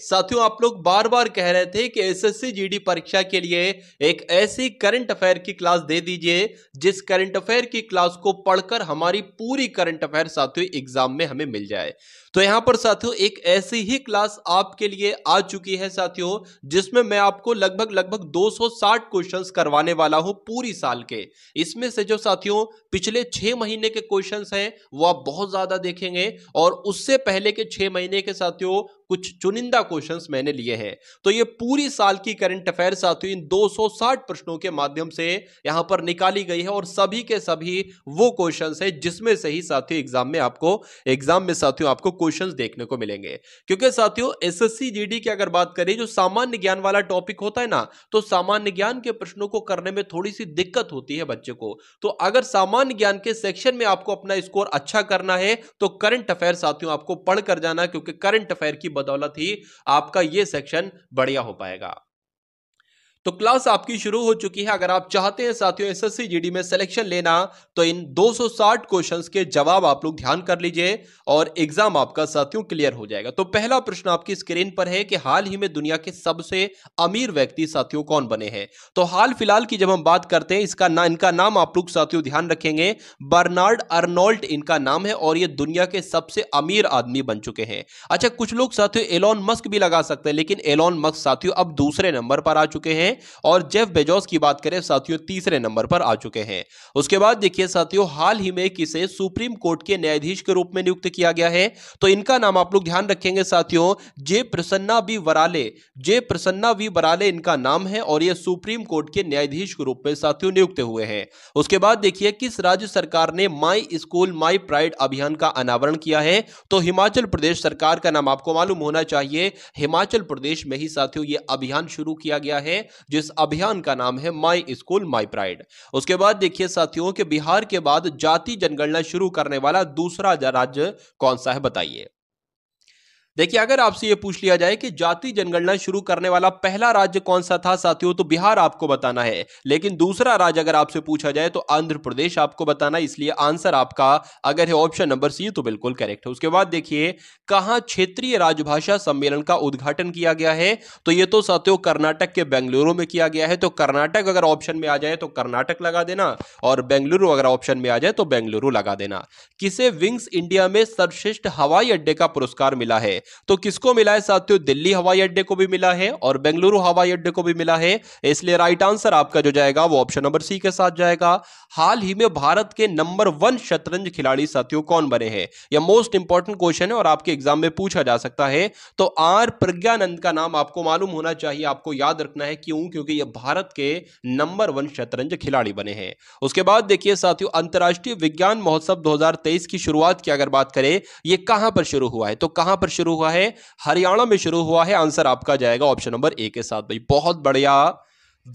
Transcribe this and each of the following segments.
साथियों आप लोग बार बार कह रहे थे कि एसएससी जीडी परीक्षा के लिए एक ऐसी करंट अफेयर की क्लास दे दीजिए जिस करंट अफेयर की क्लास को पढ़कर हमारी पूरी करंट अफेयर साथियों एग्जाम में हमें मिल जाए तो यहाँ पर साथियों एक ऐसी ही क्लास आपके लिए आ चुकी है साथियों जिसमें मैं आपको लगभग लगभग 260 क्वेश्चंस करवाने वाला हूं पूरी साल के इसमें से जो साथियों पिछले छह महीने के क्वेश्चंस हैं वो आप बहुत ज़्यादा देखेंगे और उससे पहले के छह महीने के साथियों कुछ चुनिंदा क्वेश्चंस मैंने लिए हैं तो ये पूरी साल की करंट अफेयर साथियों इन 260 प्रश्नों के माध्यम से यहां पर निकाली गई है और सभी के सभी वो क्वेश्चंस है जिसमें से ही साथियों एग्जाम में आपको एग्जाम में साथियों आपको क्वेश्चन देखने को मिलेंगे क्योंकि साथियों एसएससी जीडी की अगर बात करें जो सामान्य ज्ञान वाला टॉपिक होता है ना तो सामान्य ज्ञान के प्रश्नों को करने में थोड़ी सी दिक्कत होती है बच्चे को तो अगर सामान्य ज्ञान के सेक्शन में आपको अपना स्कोर अच्छा करना है तो करंट अफेयर साथियों आपको पढ़ कर जाना क्योंकि करंट अफेयर की बदौलत ही आपका ये सेक्शन बढ़िया हो पाएगा तो क्लास आपकी शुरू हो चुकी है अगर आप चाहते हैं साथियों एसएससी जीडी में सिलेक्शन लेना तो इन 260 क्वेश्चंस के जवाब आप लोग ध्यान कर लीजिए और एग्जाम आपका साथियों क्लियर हो जाएगा तो पहला प्रश्न आपकी स्क्रीन पर है कि हाल ही में दुनिया के सबसे अमीर व्यक्ति साथियों कौन बने हैं तो हाल फिलहाल की जब हम बात करते हैं इसका ना इनका नाम आप लोग साथियों ध्यान रखेंगे बर्नार्ड अर्नोल्ट इनका नाम है और ये दुनिया के सबसे अमीर आदमी बन चुके हैं अच्छा कुछ लोग साथियों एलॉन मस्क भी लगा सकते हैं लेकिन एलॉन मस्क साथियों अब दूसरे नंबर पर आ चुके हैं हैं और जेफ बेजोस की बात करें साथियों तीसरे नंबर पर आ चुके हैं उसके बाद देखिए साथियों हाल ही में किसे सुप्रीम कोर्ट के न्यायाधीश के रूप में नियुक्त किया गया है तो इनका नाम आप लोग ध्यान रखेंगे साथियों J Prasanna B Varale J Prasanna B Varale इनका नाम है और ये सुप्रीम कोर्ट के न्यायाधीश के रूप में साथियों नियुक्त हुए हैं उसके बाद देखिए किस राज्य सरकार ने माई स्कूल माई प्राइड अभियान का अनावरण किया है तो हिमाचल प्रदेश सरकार का नाम आपको मालूम होना चाहिए हिमाचल प्रदेश में ही साथियों ये अभियान शुरू किया गया है जिस अभियान का नाम है माई स्कूल माई प्राइड उसके बाद देखिए साथियों के बिहार के बाद जाति जनगणना शुरू करने वाला दूसरा राज्य कौन सा है बताइए देखिए अगर आपसे ये पूछ लिया जाए कि जाति जनगणना शुरू करने वाला पहला राज्य कौन सा था साथियों तो बिहार आपको बताना है लेकिन दूसरा राज्य अगर आपसे पूछा जाए तो आंध्र प्रदेश आपको बताना इसलिए आंसर आपका अगर है ऑप्शन नंबर सी तो बिल्कुल करेक्ट है उसके बाद देखिए कहा क्षेत्रीय राजभाषा सम्मेलन का उद्घाटन किया गया है तो ये तो साथियों कर्नाटक के बेंगलुरु में किया गया है तो कर्नाटक अगर ऑप्शन में आ जाए तो कर्नाटक लगा देना और बेंगलुरु अगर ऑप्शन में आ जाए तो बेंगलुरु लगा देना किसे विंग्स इंडिया में सर्वश्रेष्ठ हवाई अड्डे का पुरस्कार मिला है तो किसको मिला है साथियों दिल्ली हवाई अड्डे को भी मिला है और बेंगलुरु हवाई अड्डे को भी मिला है इसलिए राइट आंसर आपका जो जाएगा वो ऑप्शन नंबर सी के साथ जाएगा हाल ही में भारत के नंबर वन शतरंज खिलाड़ी साथियों कौन बने हैं यह मोस्ट इंपॉर्टेंट क्वेश्चन है और आपके एग्जाम में पूछा जा सकता है तो आर प्रज्ञानंद का नाम आपको मालूम होना चाहिए आपको याद रखना है क्यों क्योंकि यह भारत के नंबर वन शतरंज खिलाड़ी बने हैं उसके बाद देखिए साथियों अंतर्राष्ट्रीय विज्ञान महोत्सव 2023 की शुरुआत की अगर बात करें यह कहां पर शुरू हुआ है तो कहां पर शुरू शुरू हुआ है हरियाणा में शुरू हुआ है आंसर आपका जाएगा ऑप्शन नंबर ए के साथ भाई बहुत बढ़िया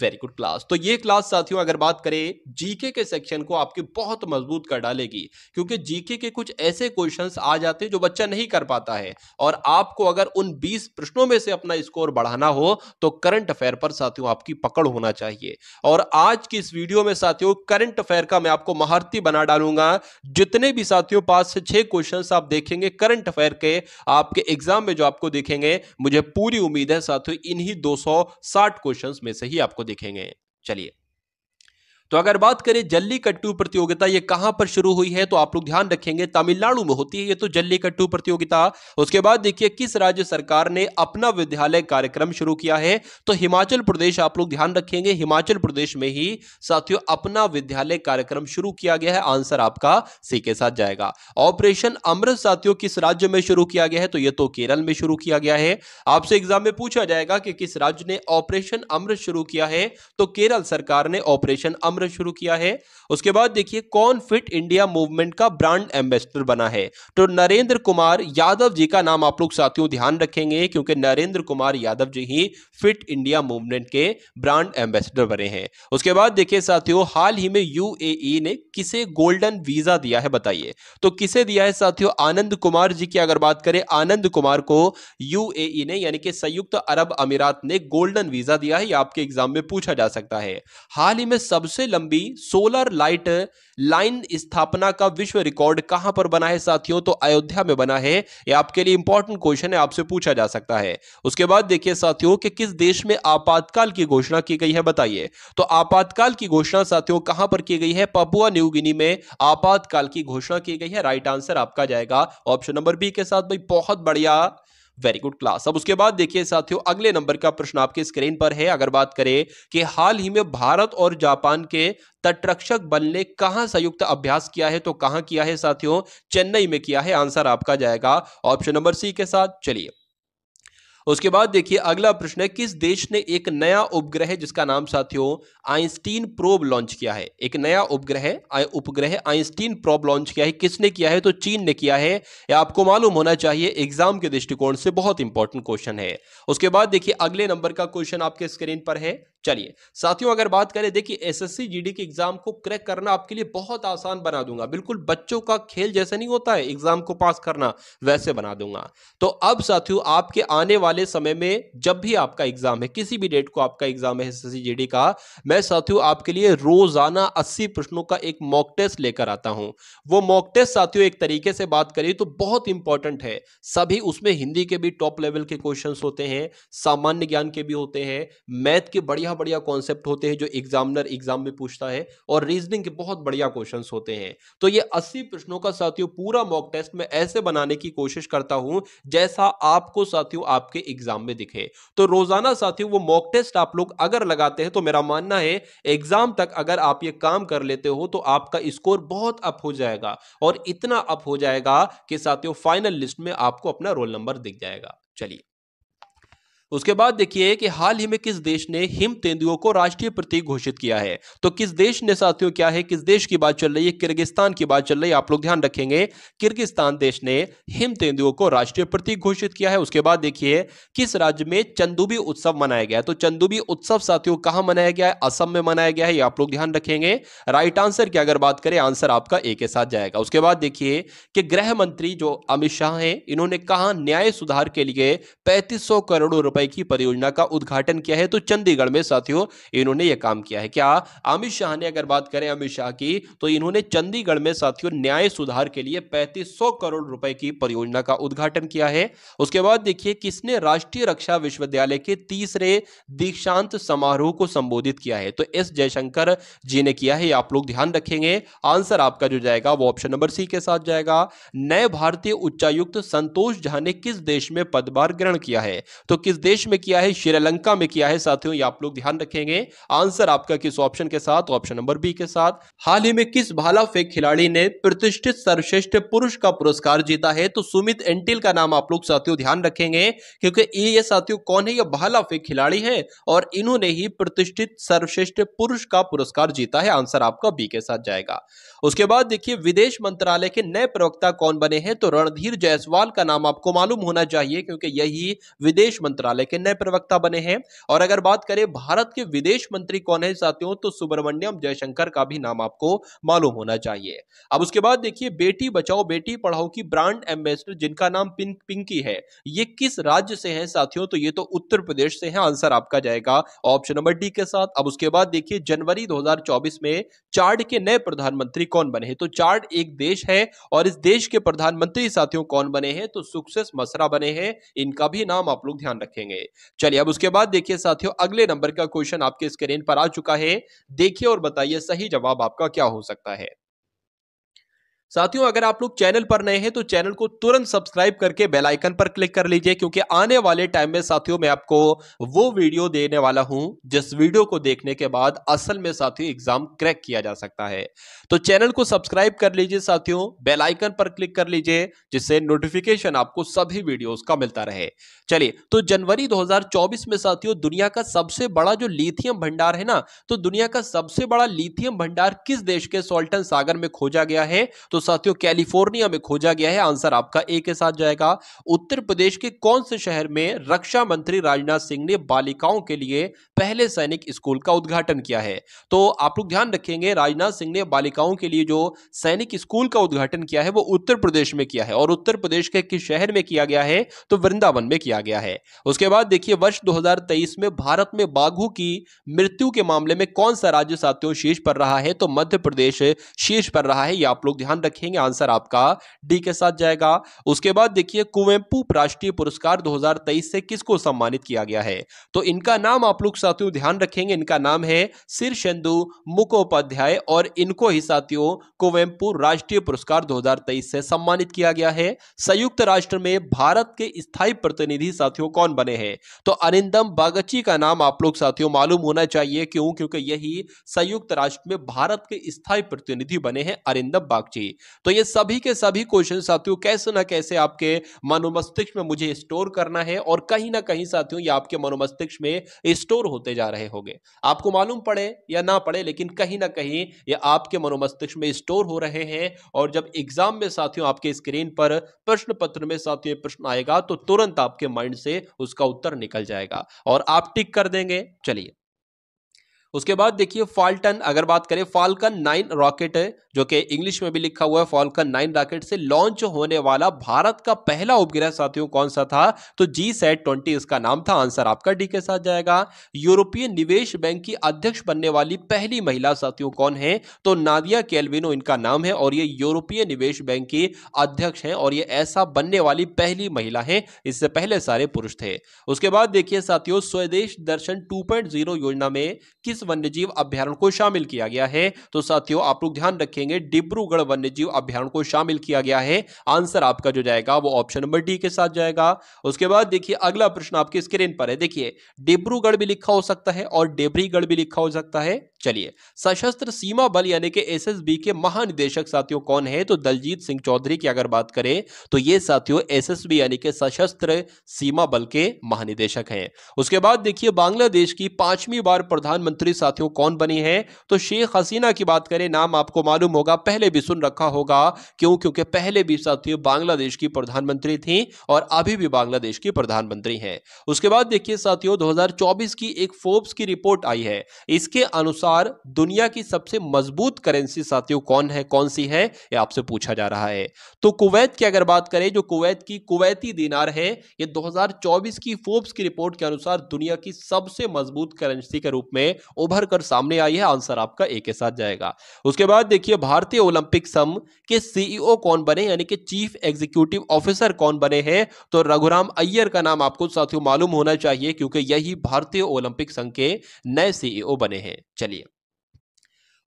वेरी गुड क्लास तो ये क्लास साथियों अगर बात करें जीके के सेक्शन को आपके बहुत मजबूत कर डालेगी क्योंकि जीके के कुछ ऐसे क्वेश्चंस आ जाते हैं जो बच्चा नहीं कर पाता है और आपको अगर उन 20 प्रश्नों में से अपना स्कोर बढ़ाना हो तो करंट अफेयर पर साथियों आपकी पकड़ होना चाहिए और आज की इस वीडियो में साथियों करंट अफेयर का मैं आपको महारती बना डालूंगा जितने भी साथियों पास से छह क्वेश्चन आप देखेंगे करंट अफेयर के आपके एग्जाम में जो आपको देखेंगे मुझे पूरी उम्मीद है साथियों इन्हीं दो क्वेश्चन में से ही आप आपको दिखेंगे चलिए तो अगर बात करें जल्लीकट्टू प्रतियोगिता ये कहां पर शुरू हुई है तो आप लोग ध्यान रखेंगे तमिलनाडु में होती है ये तो जल्लीकट्टू प्रतियोगिता उसके बाद देखिए किस राज्य सरकार ने अपना विद्यालय कार्यक्रम शुरू किया है तो हिमाचल प्रदेश आप लोग ध्यान रखेंगे हिमाचल प्रदेश में ही साथियों अपना विद्यालय कार्यक्रम शुरू किया गया है आंसर आपका सी के साथ जाएगा ऑपरेशन अमृत साथियों किस राज्य में शुरू किया गया है तो ये तो केरल में शुरू किया गया है आपसे एग्जाम में पूछा जाएगा कि किस राज्य ने ऑपरेशन अमृत शुरू किया है तो केरल सरकार ने ऑपरेशन अमृत कामरेज शुरू किया है उसके बाद देखिए कौन फिट इंडिया मूवमेंट का ब्रांड एम्बेसडर बना है तो नरेंद्र कुमार यादव जी का नाम आप लोग साथियों ध्यान रखेंगे क्योंकि नरेंद्र कुमार यादव जी ही फिट इंडिया मूवमेंट के ब्रांड एम्बेसडर बने हैं उसके बाद देखिए साथियों हाल ही में यू ने किसे गोल्डन वीजा दिया है बताइए तो किसे दिया है साथियों आनंद कुमार जी की अगर बात करें आनंद कुमार को यू ने यानी कि संयुक्त अरब अमीरात ने गोल्डन वीजा दिया है आपके एग्जाम में पूछा जा सकता है हाल ही में सबसे लंबी सोलर लाइट लाइन स्थापना का विश्व रिकॉर्ड कहां पर बना है साथियों तो अयोध्या में बना है ये आपके लिए इंपॉर्टेंट क्वेश्चन है आपसे पूछा जा सकता है उसके बाद देखिए साथियों कि किस देश में आपातकाल की घोषणा की गई है बताइए तो आपातकाल की घोषणा साथियों कहां पर की गई है पपुआ न्यू गिनी में आपातकाल की घोषणा की गई है राइट आंसर आपका जाएगा ऑप्शन नंबर बी के साथ भाई बहुत बढ़िया वेरी गुड क्लास अब उसके बाद देखिए साथियों अगले नंबर का प्रश्न आपके स्क्रीन पर है अगर बात करें कि हाल ही में भारत और जापान के तटरक्षक बल ने कहां संयुक्त अभ्यास किया है तो कहां किया है साथियों चेन्नई में किया है आंसर आपका जाएगा ऑप्शन नंबर सी के साथ चलिए उसके बाद देखिए अगला प्रश्न है किस देश ने एक नया उपग्रह जिसका नाम साथियों आइंस्टीन प्रोब लॉन्च किया है एक नया उपग्रह उपग्रह आइंस्टीन प्रोब लॉन्च किया है किसने किया है तो चीन ने किया है या आपको मालूम होना चाहिए एग्जाम के दृष्टिकोण से बहुत इंपॉर्टेंट क्वेश्चन है उसके बाद देखिए अगले नंबर का क्वेश्चन आपके स्क्रीन पर है चलिए साथियों अगर बात करें देखिए एसएससी जीडी के एग्जाम को क्रैक करना आपके लिए बहुत आसान बना दूंगा बिल्कुल बच्चों का खेल जैसे नहीं होता है एग्जाम को पास करना वैसे बना दूंगा तो अब साथियों आपके आने वाले समय में जब भी आपका एग्जाम है किसी भी डेट को आपका एग्जाम है एस एस का मैं साथियों आपके लिए रोजाना अस्सी प्रश्नों का एक मॉक टेस्ट लेकर आता हूं वो मॉक टेस्ट साथियों एक तरीके से बात करिए तो बहुत इंपॉर्टेंट है सभी उसमें हिंदी के भी टॉप लेवल के क्वेश्चन होते हैं सामान्य ज्ञान के भी होते हैं मैथ के बढ़िया बढ़िया बढ़िया कॉन्सेप्ट होते हैं जो एग्जामिनर एग्जाम में पूछता है और रीजनिंग के बहुत बढ़िया क्वेश्चन होते हैं तो ये अस्सी प्रश्नों का साथियों पूरा मॉक टेस्ट में ऐसे बनाने की कोशिश करता हूं जैसा आपको साथियों आपके एग्जाम में दिखे तो रोजाना साथियों वो मॉक टेस्ट आप लोग अगर लगाते हैं तो मेरा मानना है एग्जाम तक अगर आप ये काम कर लेते हो तो आपका स्कोर बहुत अप हो जाएगा और इतना अप हो जाएगा कि साथियों फाइनल लिस्ट में आपको अपना रोल नंबर दिख जाएगा चलिए उसके बाद देखिए कि हाल ही में किस देश ने हिम तेंदुओं को राष्ट्रीय प्रतीक घोषित किया है तो किस देश ने साथियों क्या है किस देश की बात चल रही है किर्गिस्तान की बात चल रही है आप लोग ध्यान रखेंगे किर्गिस्तान देश ने हिम तेंदुओं को राष्ट्रीय प्रतीक घोषित किया है उसके बाद देखिए किस राज्य में चंदुबी उत्सव मनाया गया तो चंदुबी उत्सव साथियों कहां मनाया गया है असम में मनाया गया है ये आप लोग ध्यान रखेंगे राइट आंसर की अगर बात करें आंसर आपका ए के साथ जाएगा उसके बाद देखिए कि गृह मंत्री जो अमित शाह है इन्होंने कहा न्याय सुधार के लिए पैंतीस करोड़ रुपए रुपए की परियोजना का उद्घाटन किया है तो चंडीगढ़ में साथियों इन्होंने यह काम किया है क्या अमित शाह ने अगर बात करें अमित शाह की तो इन्होंने चंडीगढ़ में साथियों न्याय सुधार के लिए पैंतीस करोड़ रुपए की परियोजना का उद्घाटन किया है उसके बाद देखिए किसने राष्ट्रीय रक्षा विश्वविद्यालय के तीसरे दीक्षांत समारोह को संबोधित किया है तो एस जयशंकर जी ने किया है आप लोग ध्यान रखेंगे आंसर आपका जो जाएगा वो ऑप्शन नंबर सी के साथ जाएगा नए भारतीय उच्चायुक्त संतोष झा ने किस देश में पदभार ग्रहण किया है तो किस देश में किया है श्रीलंका में किया है साथियों आप लोग ध्यान रखेंगे आंसर आपका किस ऑप्शन के साथ ऑप्शन नंबर बी के साथ हाल ही में किस भाला फेंक खिलाड़ी ने प्रतिष्ठित सर्वश्रेष्ठ पुरुष का पुरस्कार जीता है तो सुमित एंटिल का नाम आप लोग साथियों ध्यान रखेंगे क्योंकि ये साथियों कौन है यह भाला फेंक खिलाड़ी है और इन्होंने ही प्रतिष्ठित सर्वश्रेष्ठ पुरुष का पुरस्कार जीता है आंसर आपका बी के साथ जाएगा उसके बाद देखिए विदेश मंत्रालय के नए प्रवक्ता कौन बने हैं तो रणधीर जायसवाल का नाम आपको मालूम होना चाहिए क्योंकि यही विदेश मंत्रालय वाले के नए प्रवक्ता बने हैं और अगर बात करें भारत के विदेश मंत्री कौन है साथियों तो सुब्रमण्यम जयशंकर का भी नाम आपको मालूम होना चाहिए अब उसके बाद देखिए बेटी बचाओ बेटी पढ़ाओ की ब्रांड एम्बेसडर जिनका नाम पिंक पिंकी है ये किस राज्य से है साथियों तो ये तो उत्तर प्रदेश से है आंसर आपका जाएगा ऑप्शन नंबर डी के साथ अब उसके बाद देखिए जनवरी 2024 में चार्ड के नए प्रधानमंत्री कौन बने हैं तो चार्ड एक देश है और इस देश के प्रधानमंत्री साथियों कौन बने हैं तो सुक्सेस मसरा बने हैं इनका भी नाम आप लोग ध्यान रखेंगे करेंगे चलिए अब उसके बाद देखिए साथियों अगले नंबर का क्वेश्चन आपके स्क्रीन पर आ चुका है देखिए और बताइए सही जवाब आपका क्या हो सकता है साथियों अगर आप लोग चैनल पर नए हैं तो चैनल को तुरंत सब्सक्राइब करके बेल आइकन पर क्लिक कर लीजिए क्योंकि आने वाले टाइम में साथियों मैं आपको वो वीडियो देने वाला हूं जिस वीडियो को देखने के बाद असल में साथियों एग्जाम क्रैक किया जा सकता है तो चैनल को सब्सक्राइब कर लीजिए साथियों बेल आइकन पर क्लिक कर लीजिए जिससे नोटिफिकेशन आपको सभी वीडियोज का मिलता रहे चलिए तो जनवरी दो में साथियों दुनिया का सबसे बड़ा जो लिथियम भंडार है ना तो दुनिया का सबसे बड़ा लिथियम भंडार किस देश के सोल्टन सागर में खोजा गया है तो तो साथियों कैलिफोर्निया में खोजा गया है आंसर आपका ए के साथ जाएगा उत्तर प्रदेश के कौन से शहर में रक्षा मंत्री राजनाथ सिंह ने बालिकाओं के लिए पहले सैनिक स्कूल का उद्घाटन किया है तो आप लोग ध्यान रखेंगे राजनाथ सिंह ने बालिकाओं के लिए जो सैनिक स्कूल का उद्घाटन किया है वो उत्तर प्रदेश में किया है और उत्तर प्रदेश के किस शहर में किया गया है तो वृंदावन में किया गया है उसके बाद देखिए वर्ष दो में भारत में बाघों की मृत्यु के मामले में कौन सा राज्य साथियों शीर्ष पर रहा है तो मध्य प्रदेश शीर्ष पर रहा है ये आप लोग ध्यान रखेंगे आंसर आपका डी के साथ जाएगा उसके बाद देखिए कुवेम्पू राष्ट्रीय पुरस्कार 2023 से किसको सम्मानित किया गया है तो इनका नाम आप लोग साथियों ध्यान रखेंगे इनका नाम है सिर सिरशेंदु मुखोपाध्याय और इनको ही साथियों कुवेम्पू राष्ट्रीय पुरस्कार दो से सम्मानित किया गया है संयुक्त राष्ट्र में भारत के स्थायी प्रतिनिधि साथियों कौन बने हैं तो अरिंदम बागची का नाम आप लोग साथियों मालूम होना चाहिए क्यों क्योंकि यही संयुक्त राष्ट्र में भारत के स्थायी प्रतिनिधि बने हैं अरिंदम बागची तो ये सभी के सभी क्वेश्चन साथियों कैसे ना कैसे आपके मनोमस्तिष्क में मुझे स्टोर करना है और कहीं ना कहीं साथियों ये आपके मनोमस्तिष्क में स्टोर होते जा रहे होंगे आपको मालूम पड़े या ना पड़े लेकिन कहीं ना कहीं ये आपके मनोमस्तिष्क में स्टोर हो रहे हैं और जब एग्जाम में साथियों आपके स्क्रीन पर प्रश्न पत्र में साथियों प्रश्न आएगा तो तुरंत आपके माइंड से उसका उत्तर निकल जाएगा और आप टिक कर देंगे चलिए उसके बाद देखिए फाल्टन अगर बात करें फाल्कन नाइन रॉकेट है जो कि इंग्लिश में भी लिखा हुआ है फाल्कन नाइन रॉकेट से लॉन्च होने वाला भारत का पहला उपग्रह साथियों कौन सा था तो जी सेट ट्वेंटी इसका नाम था आंसर आपका डी के साथ जाएगा यूरोपीय निवेश बैंक की अध्यक्ष बनने वाली पहली महिला साथियों कौन है तो नादिया कैलविनो इनका नाम है और ये यूरोपीय निवेश बैंक की अध्यक्ष है और ये ऐसा बनने वाली पहली महिला है इससे पहले सारे पुरुष थे उसके बाद देखिए साथियों स्वदेश दर्शन टू योजना में किस इस वन्यजीव अभ्यारण को शामिल किया गया है तो साथियों आप लोग ध्यान रखेंगे डिब्रूगढ़ वन्यजीव अभ्यारण को शामिल किया गया है आंसर आपका जो जाएगा वो ऑप्शन नंबर डी के साथ जाएगा उसके बाद देखिए अगला प्रश्न आपकी स्क्रीन पर है देखिए डिब्रूगढ़ भी लिखा हो सकता है और डेबरीगढ़ भी लिखा हो सकता है चलिए सशस्त्र सीमा बल यानी कि एसएसबी के महानिदेशक साथियों कौन है तो दलजीत सिंह चौधरी की अगर बात करें तो ये साथियों एसएसबी यानी कि सशस्त्र सीमा बल के महानिदेशक हैं उसके बाद देखिए बांग्लादेश की पांचवी बार प्रधानमंत्री साथियों कौन बनी है तो शेख हसीना की बात करें नाम आपको मालूम होगा पहले भी सुन रखा होगा क्यों क्योंकि पहले भी साथियों बांग्लादेश की प्रधानमंत्री थी और अभी भी बांग्लादेश की प्रधानमंत्री है उसके बाद देखिए साथियों दो की एक फोर्ब्स की रिपोर्ट आई है इसके अनुसार अनुसार दुनिया की सबसे मजबूत करेंसी साथियों कौन है कौन सी है ये आपसे पूछा जा रहा है तो कुवैत की अगर बात करें जो कुवैत की कुवैती दिनार है ये 2024 की फोर्ब्स की रिपोर्ट के अनुसार दुनिया की सबसे मजबूत करेंसी के रूप में उभर कर सामने आई है आंसर आपका ए के साथ जाएगा उसके बाद देखिए भारतीय ओलंपिक संघ के सीईओ e कौन बने यानी कि चीफ एग्जीक्यूटिव ऑफिसर कौन बने हैं तो रघुराम अय्यर का नाम आपको साथियों मालूम होना चाहिए क्योंकि यही भारतीय ओलंपिक संघ के नए सीईओ e बने हैं चलिए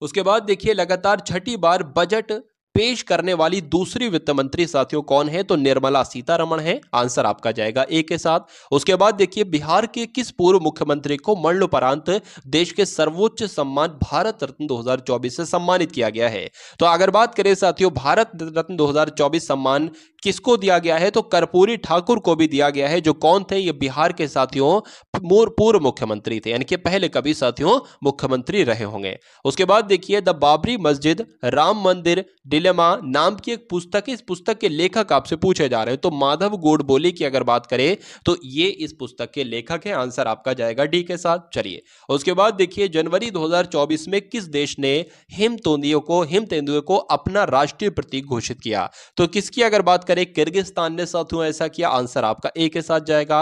उसके बाद देखिए लगातार छठी बार बजट पेश करने वाली दूसरी वित्त मंत्री साथियों कौन है तो निर्मला सीतारमण है आंसर आपका जाएगा ए के साथ उसके बाद देखिए बिहार के किस पूर्व मुख्यमंत्री को मरणोपरांत देश के सर्वोच्च सम्मान भारत रत्न 2024 से सम्मानित किया गया है तो अगर बात करें साथियों भारत रत्न 2024 सम्मान किसको दिया गया है तो कर्पूरी ठाकुर को भी दिया गया है जो कौन थे ये बिहार के साथियों पूर्व मुख्यमंत्री थे यानी कि पहले कभी साथियों मुख्यमंत्री रहे होंगे उसके बाद देखिए द बाबरी मस्जिद राम मंदिर डिलेमा नाम की एक पुस्तक इस पुस्तक के लेखक आपसे पूछे जा रहे हैं तो माधव बोली की अगर बात करें तो ये इस पुस्तक के लेखक है आंसर आपका जाएगा डी के साथ चलिए उसके बाद देखिए जनवरी दो में किस देश ने हिम तोंदियों को हिम तेंदुए को अपना राष्ट्रीय प्रतीक घोषित किया तो किसकी अगर बात करें किर्गिस्तान ने साथियों ऐसा किया आंसर आपका ए के साथ जाएगा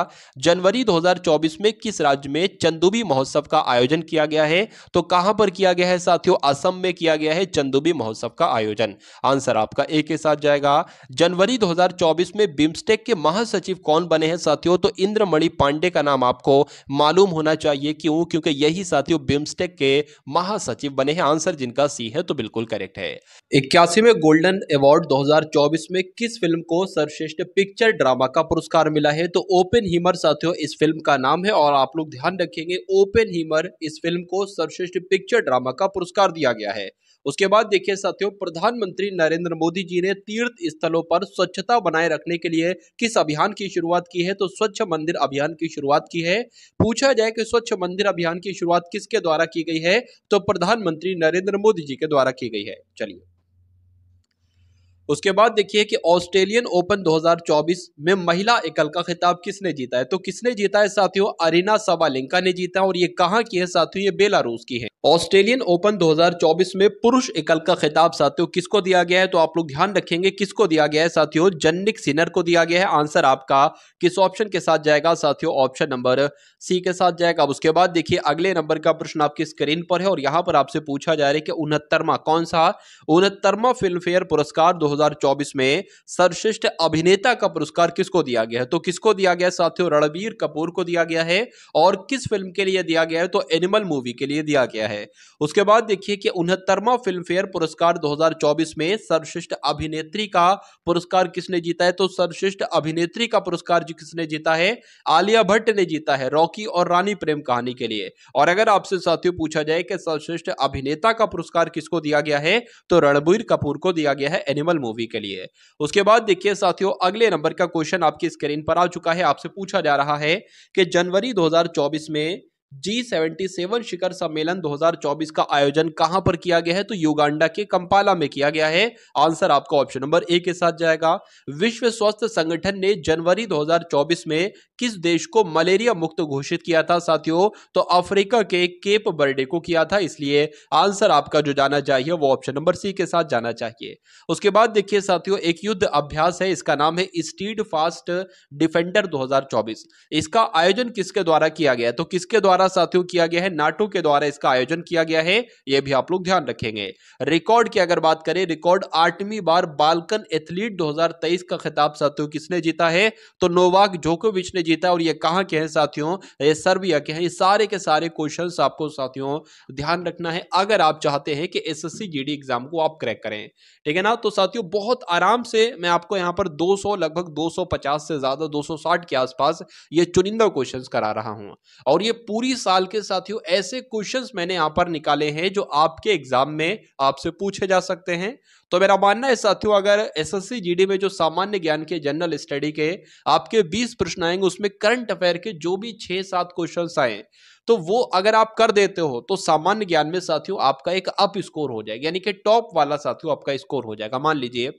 जनवरी 2024 में किस राज्य में चंदुबी महोत्सव का आयोजन किया गया है तो कहां पर किया गया है साथियों असम में किया गया है चंदुबी महोत्सव का आयोजन आंसर आपका ए के साथ जाएगा जनवरी 2024 में बिम्स्टेक के महासचिव कौन बने हैं साथियों तो इंद्रमणि पांडे का नाम आपको मालूम होना चाहिए क्यों क्योंकि यही साथियों बिम्स्टेक के महासचिव बने हैं आंसर जिनका सी है तो बिल्कुल करेक्ट है इक्यासी में गोल्डन अवार्ड 2024 में किस फिल्म फिल्म को सर्वश्रेष्ठ पिक्चर ड्रामा का पुरस्कार मिला है तो ओपन हीमर साथियों इस फिल्म का नाम है और आप लोग ध्यान रखेंगे ओपन हीमर इस फिल्म को सर्वश्रेष्ठ पिक्चर ड्रामा का पुरस्कार दिया गया है उसके बाद देखिए साथियों प्रधानमंत्री नरेंद्र मोदी जी ने तीर्थ स्थलों पर स्वच्छता बनाए रखने के लिए किस अभियान की शुरुआत की है तो स्वच्छ मंदिर अभियान की शुरुआत की है पूछा जाए कि स्वच्छ मंदिर अभियान की शुरुआत किसके द्वारा की गई है तो प्रधानमंत्री नरेंद्र मोदी जी के द्वारा की गई है चलिए उसके बाद देखिए कि ऑस्ट्रेलियन ओपन 2024 में महिला एकल का खिताब किसने जीता है तो किसने जीता है साथियों अरिना सबालिंका ने जीता है और ये कहाँ की है साथियों ये बेलारूस की है ऑस्ट्रेलियन ओपन 2024 में पुरुष एकल का खिताब साथियों किसको दिया गया है तो आप लोग ध्यान रखेंगे किसको दिया गया है साथियों जन्निक सिनर को दिया गया है आंसर आपका किस ऑप्शन के साथ जाएगा साथियों ऑप्शन नंबर सी के साथ जाएगा अब उसके बाद देखिए अगले नंबर का प्रश्न आपकी स्क्रीन पर है और यहाँ पर आपसे पूछा जा रहा है कि उनहत्तरवा कौन सा उनहत्तरवा फिल्म फेयर पुरस्कार दो 2024 में सर्वश्रेष्ठ अभिनेता का पुरस्कार किसको दिया गया है तो किसको दिया गया साथियों रणबीर कपूर को दिया गया है और किस फिल्म के लिए दिया गया है तो एनिमल मूवी के लिए दिया गया है उसके बाद देखिए कि उनहत्तरवा फिल्म फेयर पुरस्कार दो में सर्वश्रेष्ठ अभिनेत्री का पुरस्कार किसने जीता है तो सर्वश्रेष्ठ अभिनेत्री का पुरस्कार किसने जीता है आलिया भट्ट ने जीता है रॉकी और रानी प्रेम कहानी के लिए और अगर आपसे साथियों पूछा जाए कि सर्वश्रेष्ठ अभिनेता का पुरस्कार किसको दिया गया है तो रणबीर कपूर को दिया गया है एनिमल मूवी मूवी के लिए उसके बाद देखिए साथियों अगले नंबर का क्वेश्चन आपकी स्क्रीन पर आ चुका है आपसे पूछा जा रहा है कि जनवरी 2024 में जी सेवेंटी सेवन शिखर सम्मेलन 2024 का आयोजन कहां पर किया गया है तो युगांडा के कंपाला में किया गया है आंसर आपका ऑप्शन नंबर ए के साथ जाएगा विश्व स्वास्थ्य संगठन ने जनवरी 2024 में किस देश को मलेरिया मुक्त घोषित किया था साथियों तो अफ्रीका के केप बर्डे को किया था इसलिए आंसर आपका जो जाना चाहिए वो ऑप्शन नंबर सी के साथ जाना चाहिए उसके बाद देखिए साथियों एक युद्ध अभ्यास है इसका नाम है स्टीड फास्ट डिफेंडर दो इसका आयोजन किसके द्वारा किया गया तो किसके द्वारा द्वारा साथियों किया गया है नाटो के द्वारा इसका आयोजन किया गया है यह भी आप लोग ध्यान रखेंगे रिकॉर्ड की अगर बात करें रिकॉर्ड आठवीं बार बालकन एथलीट 2023 का खिताब साथियों किसने जीता है तो नोवाक जोकोविच ने जीता और ये कहाँ के हैं साथियों ये सर्बिया के हैं ये सारे के सारे क्वेश्चन आपको साथियों ध्यान रखना है अगर आप चाहते हैं कि एस एस एग्जाम को आप क्रैक करें ठीक है ना तो साथियों बहुत आराम से मैं आपको यहां पर 200 लगभग 250 से ज़्यादा 260 के आसपास ये चुनिंदा क्वेश्चंस करा रहा हूं और ये पूरी पूरी साल के साथियों ऐसे क्वेश्चंस मैंने यहां पर निकाले हैं जो आपके एग्जाम में आपसे पूछे जा सकते हैं तो मेरा मानना है साथियों अगर एसएससी जीडी में जो सामान्य ज्ञान के जनरल स्टडी के आपके 20 प्रश्न आएंगे उसमें करंट अफेयर के जो भी छह सात क्वेश्चन आए तो वो अगर आप कर देते हो तो सामान्य ज्ञान में साथियों आपका एक अप स्कोर हो जाएगा यानी कि टॉप वाला साथियों आपका स्कोर हो जाएगा मान लीजिए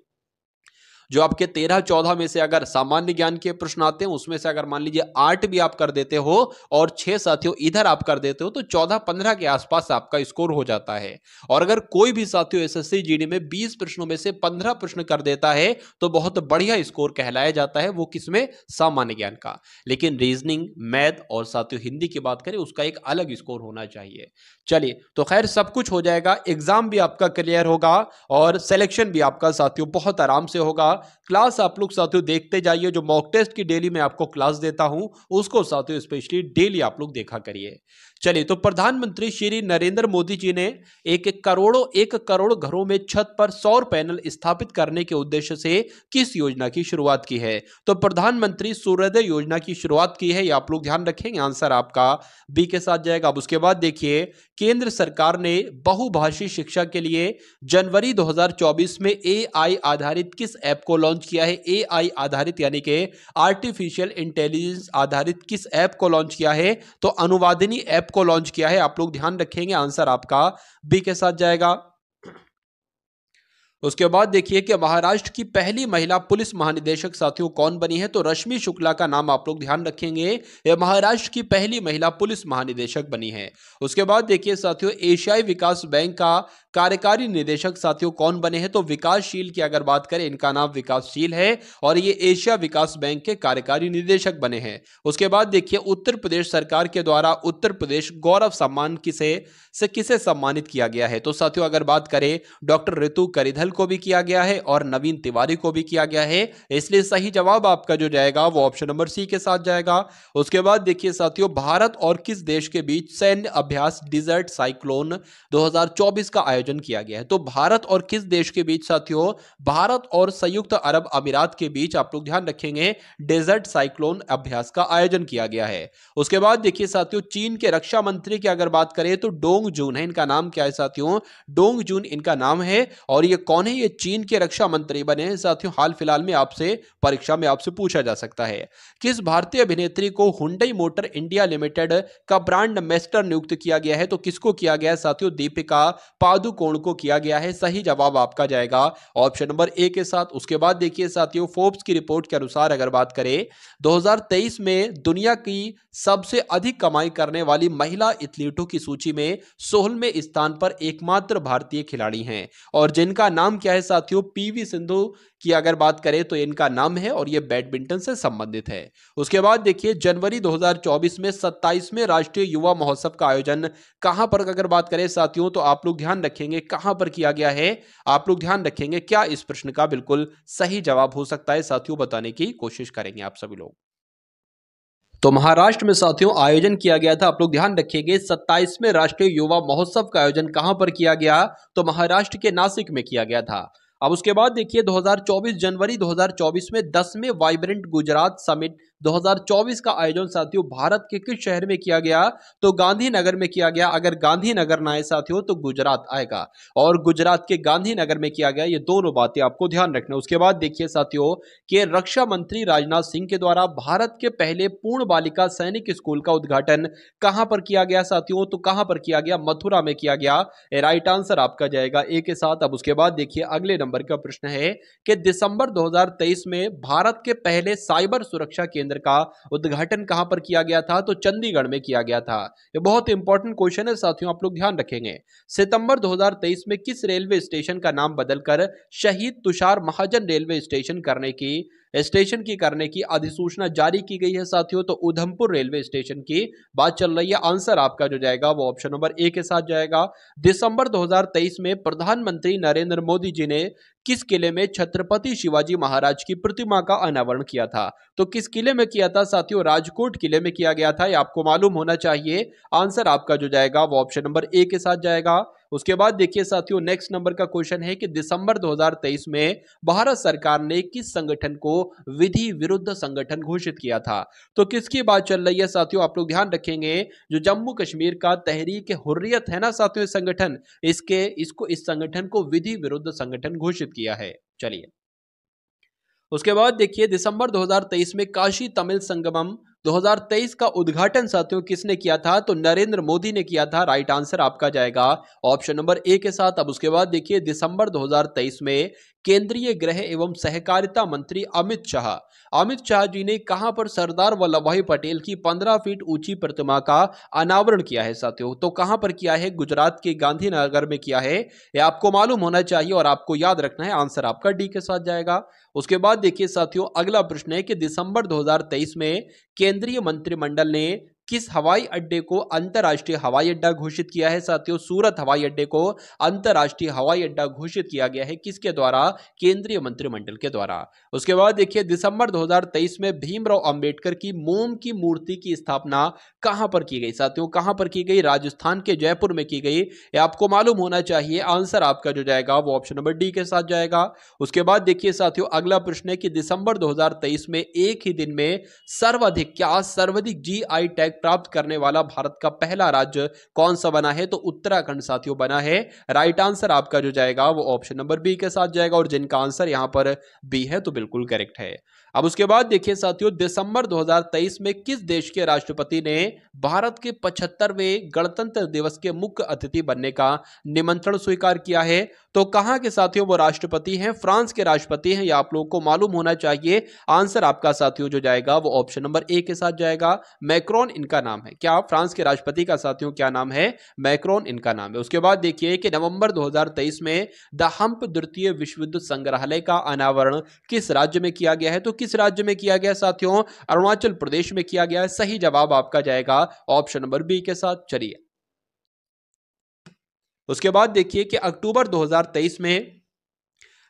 जो आपके तेरह चौदह में से अगर सामान्य ज्ञान के प्रश्न आते हैं उसमें से अगर मान लीजिए आठ भी आप कर देते हो और छह साथियों इधर आप कर देते हो तो चौदह पंद्रह के आसपास आपका स्कोर हो जाता है और अगर कोई भी साथियों एस एस में बीस प्रश्नों में से पंद्रह प्रश्न कर देता है तो बहुत बढ़िया स्कोर कहलाया जाता है वो किसमें सामान्य ज्ञान का लेकिन रीजनिंग मैथ और साथियों हिंदी की बात करें उसका एक अलग स्कोर होना चाहिए चलिए तो खैर सब कुछ हो जाएगा एग्जाम भी आपका क्लियर होगा और सिलेक्शन भी आपका साथियों बहुत आराम से होगा क्लास आप लोग साथियों देखते जाइए जो मॉक टेस्ट की डेली मैं आपको क्लास देता हूं उसको साथियों स्पेशली डेली आप लोग देखा करिए चलिए तो प्रधानमंत्री श्री नरेंद्र मोदी जी ने एक एक करोड़ों एक करोड़ घरों में छत पर सौर पैनल स्थापित करने के उद्देश्य से किस योजना की शुरुआत की है तो प्रधानमंत्री सूर्योदय योजना की शुरुआत की है ये आप लोग ध्यान रखेंगे आंसर आपका बी के साथ जाएगा अब उसके बाद देखिए केंद्र सरकार ने बहुभाषी शिक्षा के लिए जनवरी दो में ए आधारित किस ऐप को लॉन्च किया है ए आधारित यानी कि आर्टिफिशियल इंटेलिजेंस आधारित किस ऐप को लॉन्च किया है तो अनुवादिनी ऐप को लॉन्च किया है आप लोग ध्यान रखेंगे आंसर आपका बी के साथ जाएगा उसके बाद देखिए कि महाराष्ट्र की पहली महिला पुलिस महानिदेशक साथियों कौन बनी है तो रश्मि शुक्ला का नाम आप लोग ध्यान रखेंगे यह महाराष्ट्र की पहली महिला पुलिस महानिदेशक बनी है उसके बाद देखिए साथियों एशियाई विकास बैंक का कार्यकारी निदेशक साथियों कौन बने हैं तो विकासशील की अगर बात करें इनका नाम विकासशील है और ये एशिया विकास बैंक के कार्यकारी निदेशक बने हैं उसके बाद देखिए उत्तर प्रदेश सरकार के द्वारा उत्तर प्रदेश गौरव सम्मान किसे से किसे सम्मानित किया गया है तो साथियों अगर बात करें डॉक्टर ऋतु करिधल गोयल को भी किया गया है और नवीन तिवारी को भी किया गया है इसलिए सही जवाब आपका जो जाएगा वो ऑप्शन नंबर सी के साथ जाएगा उसके बाद देखिए साथियों भारत और किस देश के बीच सैन्य अभ्यास डिजर्ट साइक्लोन 2024 का आयोजन किया गया है तो भारत और किस देश के बीच साथियों भारत और संयुक्त अरब अमीरात के बीच आप लोग ध्यान रखेंगे डेजर्ट साइक्लोन अभ्यास का आयोजन किया गया है उसके बाद देखिए साथियों चीन के रक्षा मंत्री की अगर बात करें तो डोंग जून है इनका नाम क्या है साथियों डोंग जून इनका नाम है और ये कौन कौन है ये चीन के रक्षा मंत्री बने हैं साथियों हाल फिलहाल में आपसे परीक्षा में आपसे पूछा जा सकता है किस भारतीय अभिनेत्री को हुंडई मोटर इंडिया लिमिटेड का ब्रांड एम्बेसडर नियुक्त किया गया है तो किसको किया गया है साथियों दीपिका पादुकोण को किया गया है सही जवाब आपका जाएगा ऑप्शन नंबर ए के साथ उसके बाद देखिए साथियों फोर्ब्स की रिपोर्ट के अनुसार अगर बात करें दो में दुनिया की सबसे अधिक कमाई करने वाली महिला एथलीटों की सूची में सोहल में स्थान पर एकमात्र भारतीय खिलाड़ी हैं और जिनका नाम नाम क्या है साथियों पीवी सिंधु की अगर बात करें तो इनका नाम है और ये बैडमिंटन से संबंधित है उसके बाद देखिए जनवरी 2024 में 27वें राष्ट्रीय युवा महोत्सव का आयोजन कहां पर अगर बात करें साथियों तो आप लोग ध्यान रखेंगे कहां पर किया गया है आप लोग ध्यान रखेंगे क्या इस प्रश्न का बिल्कुल सही जवाब हो सकता है साथियों बताने की कोशिश करेंगे आप सभी लोग तो महाराष्ट्र में साथियों आयोजन किया गया था आप लोग ध्यान रखेंगे सत्ताईसवें राष्ट्रीय युवा महोत्सव का आयोजन कहां पर किया गया तो महाराष्ट्र के नासिक में किया गया था अब उसके बाद देखिए 2024 जनवरी 2024 में दसवें वाइब्रेंट गुजरात समिट 2024 का आयोजन साथियों भारत के किस शहर में किया गया तो गांधीनगर में किया गया अगर गांधीनगर ना आए साथियों तो गुजरात आएगा और गुजरात के गांधीनगर में किया गया ये दोनों बातें आपको ध्यान रखना उसके बाद देखिए साथियों के रक्षा मंत्री राजनाथ सिंह के द्वारा भारत के पहले पूर्ण बालिका सैनिक स्कूल का उद्घाटन कहां पर किया गया साथियों तो कहां पर किया गया मथुरा में किया गया राइट आंसर आपका जाएगा ए के साथ अब उसके बाद देखिए अगले नंबर का प्रश्न है कि दिसंबर दो में भारत के पहले साइबर सुरक्षा केंद्र केंद्र का उद्घाटन कहां पर किया गया था तो चंडीगढ़ में किया गया था ये बहुत इंपॉर्टेंट क्वेश्चन है साथियों आप लोग ध्यान रखेंगे सितंबर 2023 में किस रेलवे स्टेशन का नाम बदलकर शहीद तुषार महाजन रेलवे स्टेशन करने की स्टेशन की करने की अधिसूचना जारी की गई है साथियों तो उधमपुर रेलवे स्टेशन की बात चल रही है आंसर आपका जो जाएगा वो ऑप्शन नंबर ए के साथ जाएगा दिसंबर 2023 में प्रधानमंत्री नरेंद्र मोदी जी ने किस किले में छत्रपति शिवाजी महाराज की प्रतिमा का अनावरण किया था तो किस किले में किया था साथियों राजकोट किले में किया गया था ये आपको मालूम होना चाहिए आंसर आपका जो जाएगा वो ऑप्शन नंबर ए के साथ जाएगा उसके बाद देखिए साथियों नेक्स्ट नंबर का क्वेश्चन है कि दिसंबर 2023 में भारत सरकार ने किस संगठन को विधि विरुद्ध संगठन घोषित किया था तो किसकी बात चल रही है साथियों आप लोग ध्यान रखेंगे जो जम्मू कश्मीर का तहरीक हुर्रियत है ना साथियों संगठन इसके इसको इस संगठन को विधि विरुद्ध संगठन घोषित किया है चलिए उसके बाद देखिए दिसंबर 2023 में काशी तमिल संगमम 2023 का उद्घाटन साथियों किसने किया था तो नरेंद्र मोदी ने किया था राइट आंसर आपका जाएगा ऑप्शन नंबर ए के साथ अब उसके बाद देखिए दिसंबर 2023 में केंद्रीय गृह एवं सहकारिता मंत्री अमित शाह अमित शाह जी ने कहां पर सरदार वल्लभ भाई पटेल की 15 फीट ऊंची प्रतिमा का अनावरण किया है साथियों तो कहां पर किया है गुजरात के गांधीनगर में किया है यह आपको मालूम होना चाहिए और आपको याद रखना है आंसर आपका डी के साथ जाएगा उसके बाद देखिए साथियों अगला प्रश्न है कि दिसंबर दो में के केंद्रीय मंत्रिमंडल ने किस हवाई अड्डे को अंतर्राष्ट्रीय हवाई अड्डा घोषित किया है साथियों सूरत हवाई अड्डे को अंतर्राष्ट्रीय हवाई अड्डा घोषित किया गया है किसके द्वारा केंद्रीय मंत्रिमंडल के द्वारा उसके बाद देखिए दिसंबर 2023 में भीमराव अंबेडकर की मोम की मूर्ति की स्थापना कहां पर की गई साथियों कहां पर की गई राजस्थान के जयपुर में की गई आपको मालूम होना चाहिए आंसर आपका जो जाएगा वो ऑप्शन नंबर डी के साथ जाएगा उसके बाद देखिए साथियों अगला प्रश्न है कि दिसंबर दो में एक ही दिन में सर्वाधिक क्या सर्वाधिक जी आई टैग प्राप्त करने वाला भारत का पहला राज्य कौन सा बना है तो उत्तराखंड साथियों बना है राइट आंसर आपका जो जाएगा वो ऑप्शन नंबर बी के साथ जाएगा और जिनका आंसर यहां पर बी है तो बिल्कुल करेक्ट है अब उसके बाद देखिए साथियों दिसंबर 2023 में किस देश के राष्ट्रपति ने भारत के 75वें गणतंत्र दिवस के मुख्य अतिथि बनने का निमंत्रण स्वीकार किया है तो कहां के साथियों वो राष्ट्रपति हैं फ्रांस के राष्ट्रपति हैं यह आप लोगों को मालूम होना चाहिए आंसर आपका साथियों जो जाएगा वो ऑप्शन नंबर ए के साथ जाएगा मैक्रोन इनका नाम है क्या फ्रांस के राष्ट्रपति का साथियों क्या नाम है मैक्रोन इनका नाम है उसके बाद देखिए कि नवंबर दो में द हम्प द्वितीय विश्व युद्ध संग्रहालय का अनावरण किस राज्य में किया गया है तो किस राज्य में किया गया साथियों अरुणाचल प्रदेश में किया गया सही जवाब आपका जाएगा ऑप्शन नंबर बी के साथ चलिए उसके बाद देखिए कि अक्टूबर 2023 में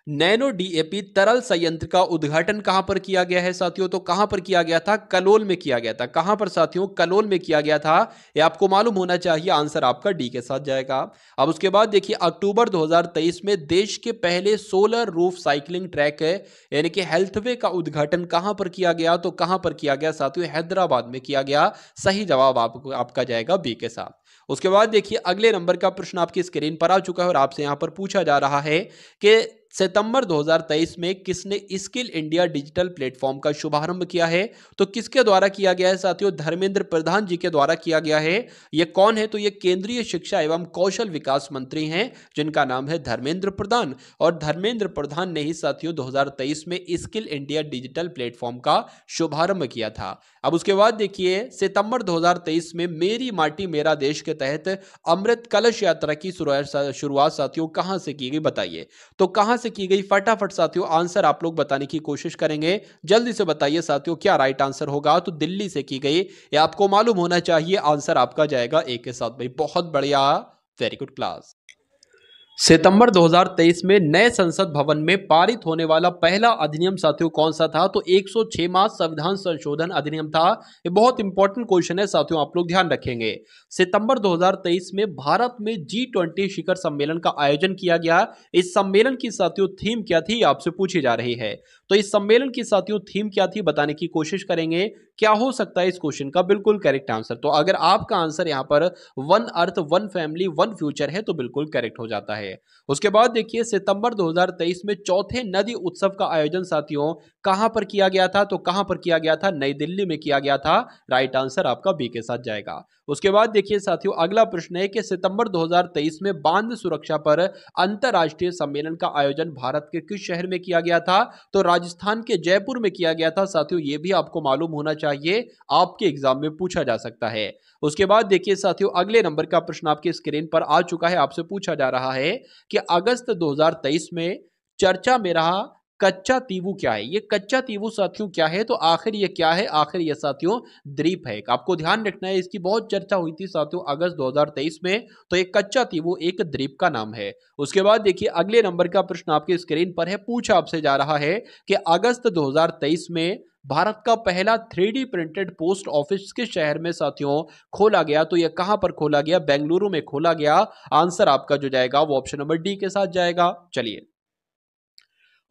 नैनो डीएपी तरल संयंत्र का उद्घाटन कहां पर किया गया है साथियों तो कहां पर किया गया था कलोल में किया गया था कहां पर साथियों कलोल में किया गया था ये आपको मालूम होना चाहिए आंसर आपका डी के साथ जाएगा अब उसके बाद देखिए अक्टूबर 2023 में देश के पहले सोलर रूफ साइकिलिंग ट्रैक है यानी कि हेल्थवे का उद्घाटन कहां पर किया गया तो कहां पर किया गया साथियों हैदराबाद में किया गया सही जवाब आपको आपका जाएगा बी के साथ उसके बाद देखिए अगले नंबर का प्रश्न आपकी स्क्रीन पर आ चुका है और आपसे यहां पर पूछा जा रहा है कि सितंबर 2023 में किसने स्किल इंडिया डिजिटल प्लेटफॉर्म का शुभारंभ किया है तो किसके द्वारा किया गया है साथियों धर्मेंद्र प्रधान जी के द्वारा किया गया है ये कौन है तो ये केंद्रीय शिक्षा एवं कौशल विकास मंत्री हैं जिनका नाम है धर्मेंद्र प्रधान और धर्मेंद्र प्रधान ने ही साथियों दो में स्किल इंडिया डिजिटल प्लेटफॉर्म का शुभारंभ किया था अब उसके बाद देखिए सितंबर 2023 में मेरी माटी मेरा देश के तहत अमृत कलश यात्रा की शुरुआत साथियों कहां से की गई बताइए तो कहां से की गई फटाफट साथियों आंसर आप लोग बताने की कोशिश करेंगे जल्दी से बताइए साथियों क्या राइट आंसर होगा तो दिल्ली से की गई ये आपको मालूम होना चाहिए आंसर आपका जाएगा एक के साथ भाई बहुत बढ़िया वेरी गुड क्लास सितंबर 2023 में नए संसद भवन में पारित होने वाला पहला अधिनियम साथियों कौन सा था तो 106 मास संविधान संशोधन अधिनियम था ये बहुत इंपॉर्टेंट क्वेश्चन है साथियों आप लोग ध्यान रखेंगे सितंबर 2023 में भारत में जी ट्वेंटी शिखर सम्मेलन का आयोजन किया गया इस सम्मेलन की साथियों थीम क्या थी आपसे पूछी जा रही है तो इस सम्मेलन की साथियों थीम क्या थी बताने की कोशिश करेंगे क्या हो सकता है इस क्वेश्चन का बिल्कुल करेक्ट आंसर तो अगर आपका आंसर यहाँ पर one earth one family one future है तो बिल्कुल करेक्ट हो जाता है है उसके बाद देखिए सितंबर 2023 में चौथे नदी उत्सव का आयोजन साथियों कहां पर किया गया था तो कहां पर किया गया था नई दिल्ली में किया गया था राइट आंसर आपका बी के साथ जाएगा उसके बाद देखिए साथियों अगला प्रश्न है कि सितंबर 2023 में बांध सुरक्षा पर अंतर्राष्ट्रीय सम्मेलन का आयोजन भारत के किस शहर में किया गया था तो राजस्थान के जयपुर में किया गया था साथियों ये भी आपको मालूम होना चाहिए आपके एग्जाम में पूछा जा सकता है उसके बाद देखिए साथियों अगले नंबर का प्रश्न आपके स्क्रीन पर आ चुका है आपसे पूछा जा रहा है कि अगस्त 2023 में चर्चा में रहा कच्चा तीवू क्या है ये कच्चा तीवू साथियों क्या है तो आखिर ये क्या है आखिर ये साथियों द्वीप है आपको ध्यान रखना है इसकी बहुत चर्चा हुई थी साथियों अगस्त 2023 में तो ये कच्चा तीवू एक द्वीप का नाम है उसके बाद देखिए अगले नंबर का प्रश्न आपके स्क्रीन पर है पूछा आपसे जा रहा है कि अगस्त दो में भारत का पहला थ्री प्रिंटेड पोस्ट ऑफिस किस शहर में साथियों खोला गया तो यह कहां पर खोला गया बेंगलुरु में खोला गया आंसर आपका जो जाएगा वो ऑप्शन नंबर डी के साथ जाएगा चलिए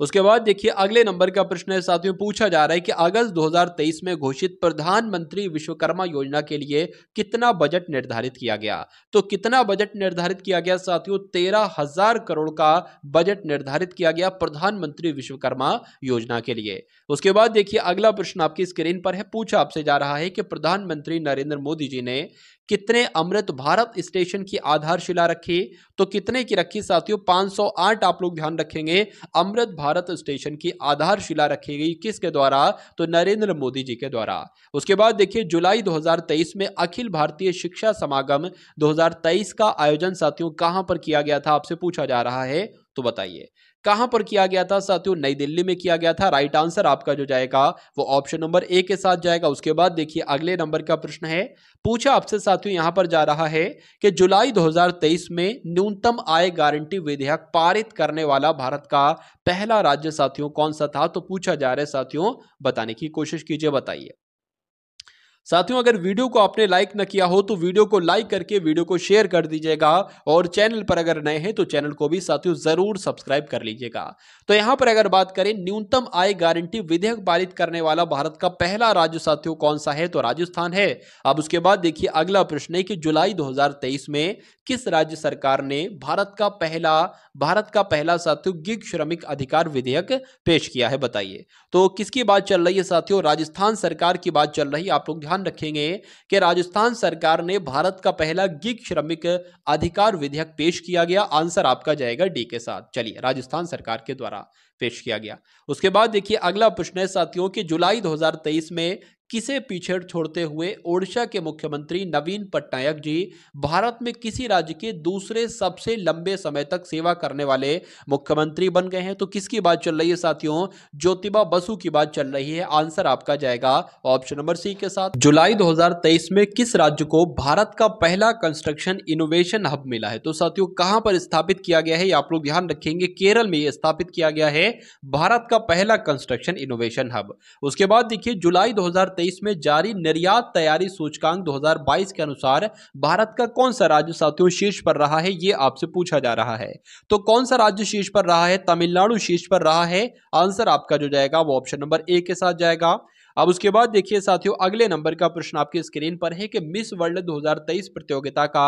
उसके बाद देखिए अगले नंबर का प्रश्न है साथियों पूछा जा रहा है कि अगस्त 2023 में घोषित प्रधानमंत्री विश्वकर्मा योजना के लिए कितना बजट निर्धारित किया गया तो कितना बजट निर्धारित किया गया साथियों तेरह हजार करोड़ का बजट निर्धारित किया गया प्रधानमंत्री विश्वकर्मा योजना के लिए उसके बाद देखिए अगला प्रश्न आपकी स्क्रीन पर है पूछा आपसे जा रहा है कि प्रधानमंत्री नरेंद्र मोदी जी ने कितने अमृत भारत स्टेशन की आधारशिला रखी तो कितने की रखी साथियों 508 आप लोग ध्यान रखेंगे अमृत भारत स्टेशन की आधारशिला रखी गई किसके द्वारा तो नरेंद्र मोदी जी के द्वारा उसके बाद देखिए जुलाई 2023 में अखिल भारतीय शिक्षा समागम 2023 का आयोजन साथियों कहां पर किया गया था आपसे पूछा जा रहा है तो बताइए कहां पर किया गया था साथियों नई दिल्ली में किया गया था राइट आंसर आपका जो जाएगा वो ऑप्शन नंबर ए के साथ जाएगा उसके बाद देखिए अगले नंबर का प्रश्न है पूछा आपसे साथियों यहां पर जा रहा है कि जुलाई 2023 में न्यूनतम आय गारंटी विधेयक पारित करने वाला भारत का पहला राज्य साथियों कौन सा था तो पूछा जा रहा है साथियों बताने की कोशिश कीजिए बताइए साथियों अगर वीडियो को आपने लाइक न किया हो तो वीडियो को लाइक करके वीडियो को शेयर कर दीजिएगा और चैनल पर अगर नए हैं तो चैनल को भी साथियों जरूर सब्सक्राइब कर लीजिएगा तो यहां पर अगर बात करें न्यूनतम आय गारंटी विधेयक पारित करने वाला भारत का पहला राज्य साथियों कौन सा है तो राजस्थान है अब उसके बाद देखिए अगला प्रश्न है कि जुलाई दो में किस राज्य सरकार ने भारत का पहला भारत का पहला साथियों गिग श्रमिक अधिकार विधेयक पेश किया है बताइए तो किसकी बात चल रही है साथियों राजस्थान सरकार की बात चल रही है आप लोग ध्यान ध्यान रखेंगे कि राजस्थान सरकार ने भारत का पहला गिग श्रमिक अधिकार विधेयक पेश किया गया आंसर आपका जाएगा डी के साथ चलिए राजस्थान सरकार के द्वारा पेश किया गया उसके बाद देखिए अगला प्रश्न है साथियों कि जुलाई 2023 में किसे पीछे छोड़ते हुए ओडिशा के मुख्यमंत्री नवीन पटनायक जी भारत में किसी राज्य के दूसरे सबसे लंबे समय तक सेवा करने वाले मुख्यमंत्री बन गए हैं तो किसकी बात चल रही है साथियों ज्योतिबा बसु की बात चल रही है आंसर आपका जाएगा ऑप्शन नंबर सी के साथ जुलाई 2023 में किस राज्य को भारत का पहला कंस्ट्रक्शन इनोवेशन हब मिला है तो साथियों कहां पर स्थापित किया गया है आप लोग ध्यान रखेंगे केरल में स्थापित किया गया है भारत का पहला कंस्ट्रक्शन इनोवेशन हब उसके बाद देखिए जुलाई 2023 2023 में जारी निर्यात तैयारी सूचकांक 2022 के अनुसार भारत का कौन सा राज्य साथियों शीर्ष पर रहा है ये आपसे पूछा जा रहा है तो कौन सा राज्य शीर्ष पर रहा है तमिलनाडु शीर्ष पर रहा है आंसर आपका जो जाएगा वो ऑप्शन नंबर ए के साथ जाएगा अब उसके बाद देखिए साथियों अगले नंबर का प्रश्न आपकी स्क्रीन पर है कि मिस वर्ल्ड 2023 प्रतियोगिता का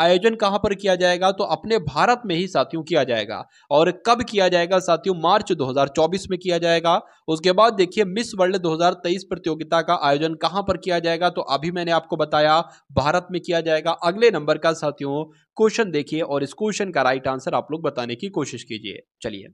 आयोजन कहां पर किया जाएगा तो अपने भारत में ही साथियों किया जाएगा और कब किया जाएगा साथियों मार्च 2024 में किया जाएगा उसके बाद देखिए मिस वर्ल्ड 2023 प्रतियोगिता का आयोजन कहां पर किया जाएगा तो अभी मैंने आपको बताया भारत में किया जाएगा अगले नंबर का साथियों क्वेश्चन देखिए और इस क्वेश्चन का राइट आंसर आप लोग बताने की कोशिश कीजिए चलिए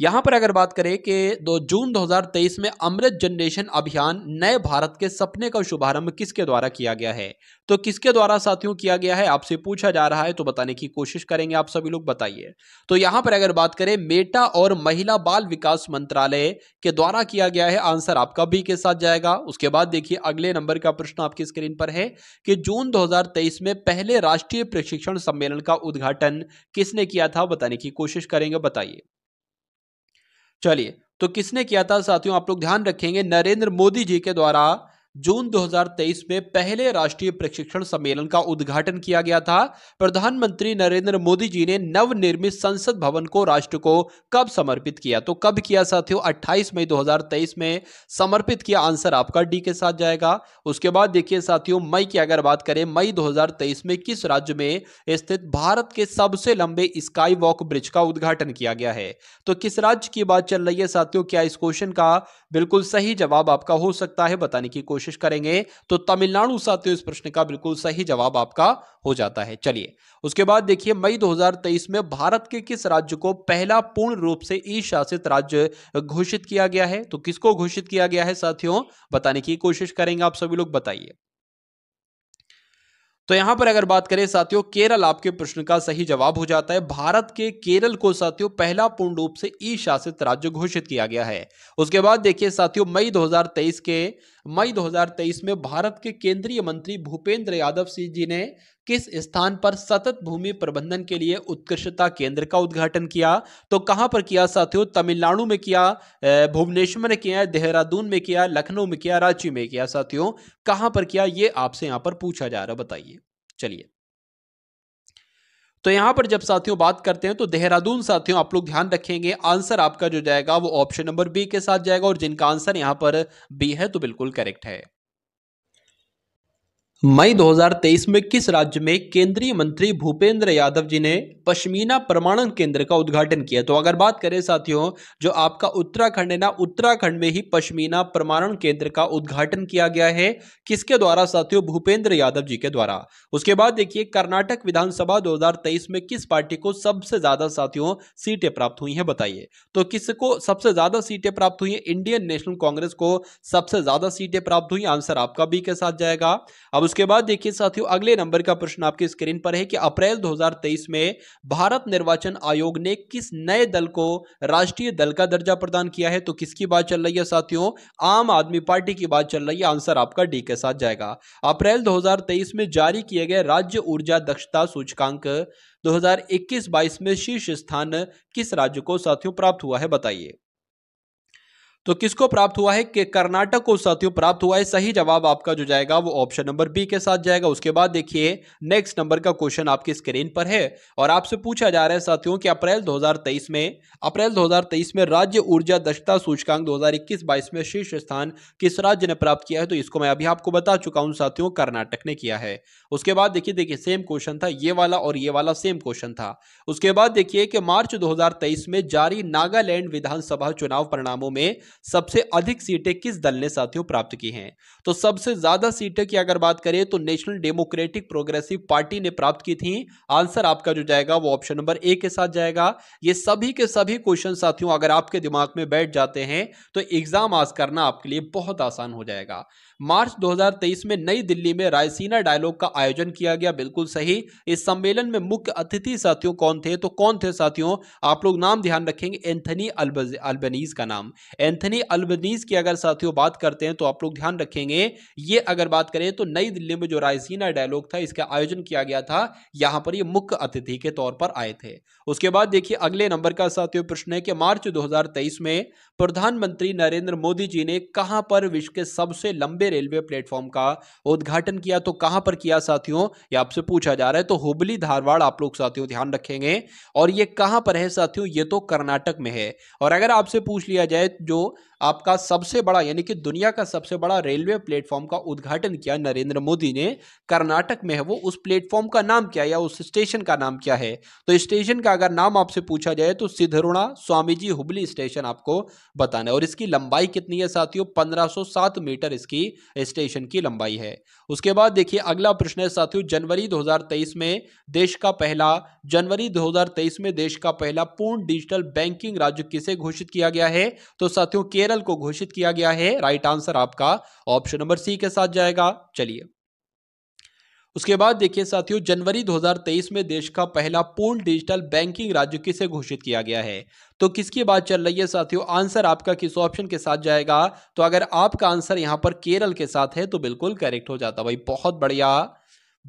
यहाँ पर अगर बात करें कि दो जून 2023 में अमृत जनरेशन अभियान नए भारत के सपने का शुभारंभ किसके द्वारा किया गया है तो किसके द्वारा साथियों किया गया है आपसे पूछा जा रहा है तो बताने की कोशिश करेंगे आप सभी लोग बताइए तो यहाँ पर अगर बात करें मेटा और महिला बाल विकास मंत्रालय के द्वारा किया गया है आंसर आपका भी के साथ जाएगा उसके बाद देखिए अगले नंबर का प्रश्न आपकी स्क्रीन पर है कि जून दो में पहले राष्ट्रीय प्रशिक्षण सम्मेलन का उद्घाटन किसने किया था बताने की कोशिश करेंगे बताइए चलिए तो किसने किया था साथियों आप लोग ध्यान रखेंगे नरेंद्र मोदी जी के द्वारा जून 2023 में पहले राष्ट्रीय प्रशिक्षण सम्मेलन का उद्घाटन किया गया था प्रधानमंत्री नरेंद्र मोदी जी ने नवनिर्मित संसद भवन को राष्ट्र को कब समर्पित किया तो कब किया साथियों 28 मई 2023 में समर्पित किया आंसर आपका डी के साथ जाएगा उसके बाद देखिए साथियों मई की अगर बात करें मई 2023 में किस राज्य में स्थित भारत के सबसे लंबे स्काई वॉक ब्रिज का उद्घाटन किया गया है तो किस राज्य की बात चल रही है साथियों क्या इस क्वेश्चन का बिल्कुल सही जवाब आपका हो सकता है बताने की कोशिश कोशिश करेंगे तो तमिलनाडु साथियों इस प्रश्न का बिल्कुल सही जवाब आपका हो जाता है चलिए उसके बाद देखिए मई 2023 में भारत के किस राज्य को पहला पूर्ण रूप से ई शासित राज्य घोषित किया गया है तो किसको घोषित किया गया है साथियों बताने की कोशिश करेंगे आप सभी लोग बताइए तो यहां पर अगर बात करें साथियों केरल आपके प्रश्न का सही जवाब हो जाता है भारत के केरल को साथियों पहला पूर्ण रूप से ई शासित राज्य घोषित किया गया है उसके बाद देखिए साथियों मई 2023 के मई 2023 में भारत के केंद्रीय मंत्री भूपेंद्र यादव सिंह जी ने किस स्थान पर सतत भूमि प्रबंधन के लिए उत्कृष्टता केंद्र का उद्घाटन किया तो कहां पर किया साथियों तमिलनाडु में किया भुवनेश्वर में किया देहरादून में किया लखनऊ में किया रांची में किया साथियों कहां पर किया ये आपसे यहां पर पूछा जा रहा बताइए चलिए तो यहां पर जब साथियों बात करते हैं तो देहरादून साथियों आप लोग ध्यान रखेंगे आंसर आपका जो जाएगा वो ऑप्शन नंबर बी के साथ जाएगा और जिनका आंसर यहां पर बी है तो बिल्कुल करेक्ट है मई 2023 में किस राज्य में केंद्रीय मंत्री भूपेंद्र यादव जी ने पश्मीना प्रमाणन केंद्र का उद्घाटन किया तो अगर बात करें साथियों जो आपका उत्तराखंड है ना उत्तराखंड में ही पश्मीना प्रमाणन केंद्र का उद्घाटन किया गया है किसके द्वारा साथियों भूपेंद्र यादव जी के द्वारा उसके बाद देखिए कर्नाटक विधानसभा दो में किस पार्टी को सबसे ज्यादा साथियों सीटें प्राप्त हुई है बताइए तो किसको सबसे ज्यादा सीटें प्राप्त हुई है इंडियन नेशनल कांग्रेस को सबसे ज्यादा सीटें प्राप्त हुई आंसर आपका बी के साथ जाएगा अब उसके बाद देखिए साथियों अगले नंबर का प्रश्न आपके स्क्रीन पर है कि अप्रैल 2023 में भारत निर्वाचन आयोग ने किस नए दल को राष्ट्रीय दल का दर्जा प्रदान किया है तो किसकी बात चल रही है साथियों आम आदमी पार्टी की बात चल रही है आंसर आपका डी के साथ जाएगा अप्रैल 2023 में जारी किए गए राज्य ऊर्जा दक्षता सूचकांक 2021-22 में शीर्ष स्थान किस राज्य को साथियों प्राप्त हुआ है बताइए तो किसको प्राप्त हुआ है कि कर्नाटक को साथियों प्राप्त हुआ है सही जवाब आपका जो जाएगा वो ऑप्शन नंबर बी के साथ जाएगा उसके बाद देखिए नेक्स्ट नंबर का क्वेश्चन आपकी स्क्रीन पर है और आपसे पूछा जा रहा है साथियों कि अप्रैल 2023 में अप्रैल 2023 में राज्य ऊर्जा दक्षता सूचकांक 2021-22 में शीर्ष स्थान किस राज्य ने प्राप्त किया है तो इसको मैं अभी आपको बता चुका हूँ साथियों कर्नाटक ने किया है उसके बाद देखिए देखिए सेम क्वेश्चन था ये वाला और ये वाला सेम क्वेश्चन था उसके बाद देखिए कि मार्च दो में जारी नागालैंड विधानसभा चुनाव परिणामों में सबसे अधिक सीटें किस दल ने साथियों प्राप्त की हैं तो सबसे ज्यादा सीटें की अगर बात करें तो नेशनल डेमोक्रेटिक प्रोग्रेसिव पार्टी ने प्राप्त की थी आंसर आपका जो जाएगा वो ऑप्शन नंबर ए के साथ जाएगा ये सभी के सभी क्वेश्चन साथियों अगर आपके दिमाग में बैठ जाते हैं तो एग्जाम आज करना आपके लिए बहुत आसान हो जाएगा मार्च 2023 में नई दिल्ली में रायसीना डायलॉग का आयोजन किया गया बिल्कुल सही इस सम्मेलन में मुख्य अतिथि साथियों कौन थे तो कौन थे साथियों आप लोग नाम ध्यान रखेंगे एंथनी अल्बनीज का नाम एंथनी अल्बनीज की अगर साथियों बात करते हैं तो आप लोग ध्यान रखेंगे ये अगर बात करें तो नई दिल्ली में जो रायसीना डायलॉग था इसका आयोजन किया गया था यहां पर ये मुख्य अतिथि के तौर पर आए थे उसके बाद देखिए अगले नंबर का साथियों प्रश्न है कि मार्च 2023 में प्रधानमंत्री नरेंद्र मोदी जी ने कहां पर विश्व के सबसे लंबे रेलवे प्लेटफॉर्म का उद्घाटन किया तो कहां पर किया साथियों ये आपसे पूछा जा रहा है तो हुबली धारवाड़ आप लोग साथियों ध्यान रखेंगे और ये कहां पर है साथियों ये तो कर्नाटक में है और अगर आपसे पूछ लिया जाए जो आपका सबसे बड़ा यानी कि दुनिया का सबसे बड़ा रेलवे प्लेटफॉर्म का उद्घाटन किया नरेंद्र मोदी ने कर्नाटक में है वो उस प्लेटफॉर्म का नाम क्या है या उस स्टेशन का नाम क्या है तो स्टेशन का अगर नाम आपसे पूछा जाए तो सिद्धरुणा स्वामी जी हुबली स्टेशन आपको बताना है और इसकी लंबाई कितनी है साथियों पंद्रह मीटर इसकी स्टेशन की लंबाई है उसके बाद देखिए अगला प्रश्न है साथियों जनवरी दो में देश का पहला जनवरी दो में देश का पहला पूर्ण डिजिटल बैंकिंग राज्य किसे घोषित किया गया है तो साथियों के केरल को घोषित किया गया है राइट आंसर आपका ऑप्शन नंबर सी के साथ जाएगा चलिए उसके बाद देखिए साथियों जनवरी 2023 में देश का पहला पूर्ण डिजिटल बैंकिंग राज्य किसे घोषित किया गया है तो किसकी बात चल रही है साथियों आंसर आपका किस ऑप्शन के साथ जाएगा तो अगर आपका आंसर यहां पर केरल के साथ है तो बिल्कुल करेक्ट हो जाता भाई बहुत बढ़िया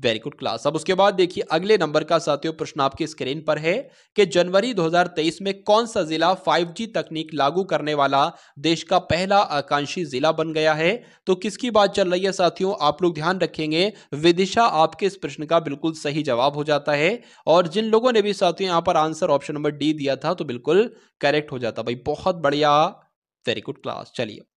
वेरी गुड क्लास अब उसके बाद देखिए अगले नंबर का साथियों प्रश्न आपकी स्क्रीन पर है कि जनवरी 2023 में कौन सा जिला 5G तकनीक लागू करने वाला देश का पहला आकांक्षी जिला बन गया है तो किसकी बात चल रही है साथियों आप लोग ध्यान रखेंगे विदिशा आपके इस प्रश्न का बिल्कुल सही जवाब हो जाता है और जिन लोगों ने भी साथियों यहां पर आंसर ऑप्शन नंबर डी दिया था तो बिल्कुल करेक्ट हो जाता भाई बहुत बढ़िया वेरी गुड क्लास चलिए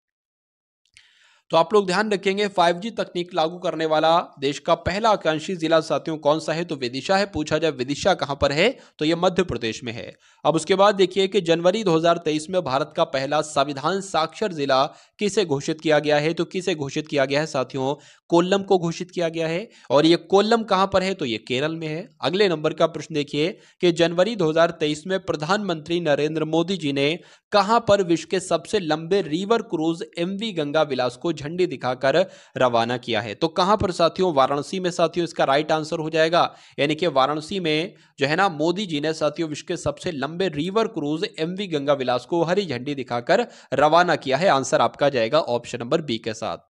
तो आप लोग ध्यान रखेंगे 5G तकनीक लागू करने वाला देश का पहला आकांक्षी जिला साथियों कौन सा है तो विदिशा है पूछा जाए विदिशा कहां पर है तो यह मध्य प्रदेश में है अब उसके बाद देखिए कि जनवरी 2023 में भारत का पहला संविधान साक्षर जिला किसे घोषित किया गया है तो किसे घोषित किया गया है साथियों कोल्लम को घोषित किया गया है और ये कोल्लम कहां पर है तो ये केरल में है अगले नंबर का प्रश्न देखिए कि जनवरी 2023 में प्रधानमंत्री नरेंद्र मोदी जी ने कहां पर विश्व के सबसे लंबे river cruise MV Ganga Vilas को झंडी दिखाकर रवाना किया है तो कहां पर साथियों वाराणसी में साथियों इसका राइट आंसर हो जाएगा यानी कि वाराणसी में जो है ना मोदी जी ने साथियों विश्व के सबसे लंबे river cruise M Ganga Vilas को हरी झंडी दिखाकर रवाना किया है आंसर आपका जाएगा ऑप्शन नंबर बी के साथ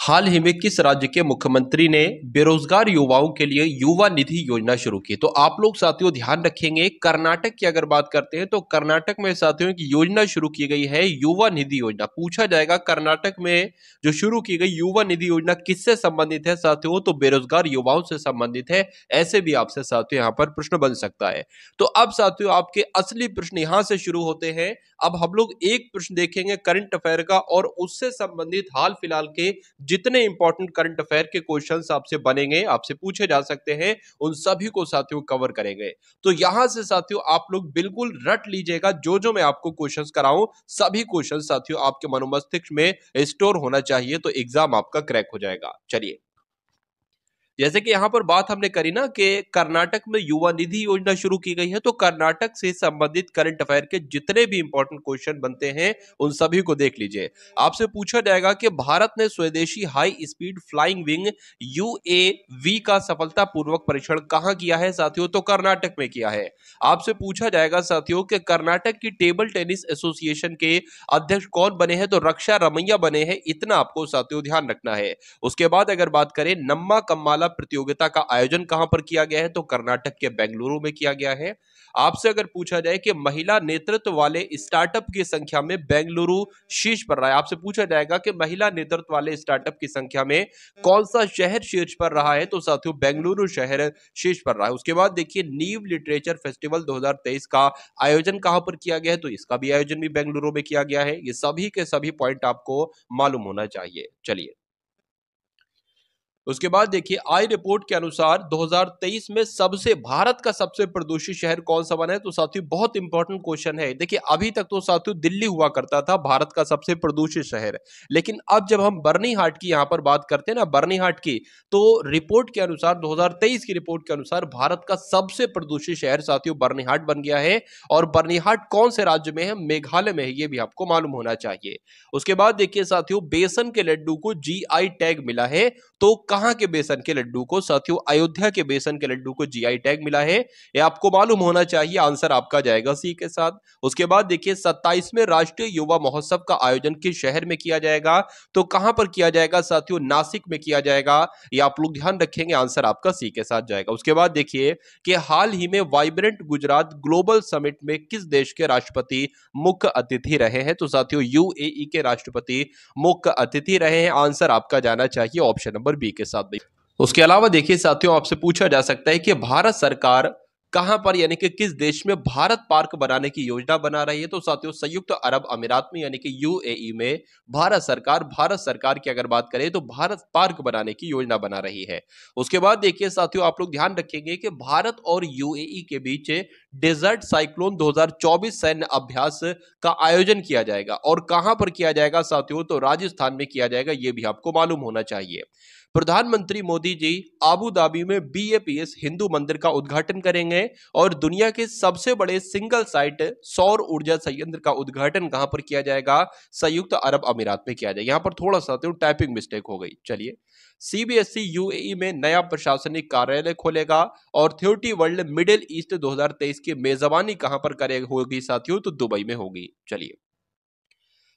हाल ही में किस राज्य के मुख्यमंत्री ने बेरोजगार युवाओं के लिए युवा निधि योजना शुरू की तो आप लोग साथियों ध्यान रखेंगे कर्नाटक की अगर बात करते हैं तो कर्नाटक में साथियों की योजना शुरू की गई है युवा निधि योजना पूछा जाएगा कर्नाटक में जो शुरू की गई युवा निधि योजना किससे संबंधित है साथियों तो बेरोजगार युवाओं से संबंधित है ऐसे भी आपसे साथियों यहाँ पर प्रश्न बन सकता है तो अब साथियों आपके असली प्रश्न यहाँ से शुरू होते हैं अब हम लोग एक प्रश्न देखेंगे करंट अफेयर का और उससे संबंधित हाल फिलहाल के जितने इंपॉर्टेंट करंट अफेयर के क्वेश्चंस आपसे बनेंगे आपसे पूछे जा सकते हैं उन सभी को साथियों कवर करेंगे तो यहां से साथियों आप लोग बिल्कुल रट लीजिएगा जो जो मैं आपको क्वेश्चंस कराऊं सभी क्वेश्चन साथियों आपके मनोमस्तिष्क में स्टोर होना चाहिए तो एग्जाम आपका क्रैक हो जाएगा चलिए जैसे कि यहाँ पर बात हमने करी ना कि कर्नाटक में युवा निधि योजना शुरू की गई है तो कर्नाटक से संबंधित करंट अफेयर के जितने भी इंपॉर्टेंट क्वेश्चन बनते हैं उन सभी को देख लीजिए आपसे पूछा जाएगा कि भारत ने स्वदेशी high speed flying wing U का सफलतापूर्वक परीक्षण कहाँ किया है साथियों तो कर्नाटक में किया है आपसे पूछा जाएगा साथियों के कर्नाटक की टेबल टेनिस एसोसिएशन के अध्यक्ष कौन बने हैं तो रक्षा रमैया बने हैं इतना आपको साथियों ध्यान रखना है उसके बाद अगर बात करें नम्मा कम्माला प्रतियोगिता का आयोजन कहां पर किया गया है तो कर्नाटक के बेंगलुरु में किया गया है आपसे अगर पूछा जाए कि महिला नेतृत्व वाले स्टार्टअप की संख्या में बेंगलुरु शीर्ष पर रहा है आपसे पूछा जाएगा कि महिला नेतृत्व वाले स्टार्टअप की संख्या में कौन सा शहर शीर्ष पर रहा है तो साथियों बेंगलुरु शहर शीर्ष पर रहा है उसके बाद देखिए नीव लिटरेचर फेस्टिवल 2023 का आयोजन कहां पर किया गया है तो इसका भी आयोजन भी बेंगलुरु में किया गया है ये सभी के सभी पॉइंट आपको मालूम होना चाहिए चलिए उसके बाद देखिए आई रिपोर्ट के अनुसार 2023 में सबसे भारत का सबसे प्रदूषित शहर कौन सा बना है तो साथियों बहुत इंपॉर्टेंट क्वेश्चन है देखिए अभी तक तो साथियों दिल्ली हुआ करता था भारत का सबसे प्रदूषित शहर लेकिन अब जब हम बर्नी हाट की यहां पर बात करते हैं ना बर्नी हाट की तो रिपोर्ट के अनुसार दो की रिपोर्ट के अनुसार भारत का सबसे प्रदूषित शहर साथियों बर्नी हाट बन गया है और बर्नी हाट कौन से राज्य में है मेघालय में है ये भी आपको मालूम होना चाहिए उसके बाद देखिए साथियों बेसन के लड्डू को जी टैग मिला है तो कहां के बेसन के लड्डू को साथियों अयोध्या के बेसन के लड्डू को जीआई टैग मिला है ये आपको मालूम होना चाहिए आंसर आपका जाएगा सी के साथ उसके बाद देखिए सत्ताईसवें राष्ट्रीय युवा महोत्सव का आयोजन किस शहर में किया जाएगा तो कहां पर किया जाएगा साथियों नासिक में किया जाएगा ये आप लोग ध्यान रखेंगे आंसर आपका सी के साथ जाएगा उसके बाद देखिए कि हाल ही में वाइब्रेंट गुजरात ग्लोबल समिट में किस देश के राष्ट्रपति मुख्य अतिथि रहे हैं तो साथियों यूएई e के राष्ट्रपति मुख्य अतिथि रहे हैं आंसर आपका जाना चाहिए ऑप्शन नंबर बी के के साथ भी उसके अलावा देखिए साथियों आपसे पूछा जा सकता है कि भारत सरकार कहां पर यानी कि किस देश में भारत पार्क बनाने की योजना बना रही है तो साथियों संयुक्त तो अरब अमीरात में यानी कि यूएई में भारत सरकार भारत सरकार की अगर बात करें तो भारत पार्क बनाने की योजना बना रही है उसके बाद देखिए साथियों आप लोग ध्यान रखेंगे कि भारत और यूएई के बीच डेजर्ट साइक्लोन 2024 सैन्य अभ्यास का आयोजन किया जाएगा और कहां पर किया जाएगा साथियों तो राजस्थान में किया जाएगा ये भी आपको मालूम होना चाहिए प्रधानमंत्री मोदी जी आबू धाबी में बीएपीएस हिंदू मंदिर का उद्घाटन करेंगे और दुनिया के सबसे बड़े सिंगल साइट सौर ऊर्जा संयंत्र का उद्घाटन कहां पर किया जाएगा संयुक्त अरब अमीरात में किया जाएगा यहां पर थोड़ा सा टाइपिंग तो मिस्टेक हो गई चलिए सीबीएसई यूएई e e में नया प्रशासनिक कार्यालय खोलेगा और थ्योटी वर्ल्ड मिडिल ईस्ट 2023 की मेजबानी कहां पर करे होगी साथियों तो दुबई में होगी चलिए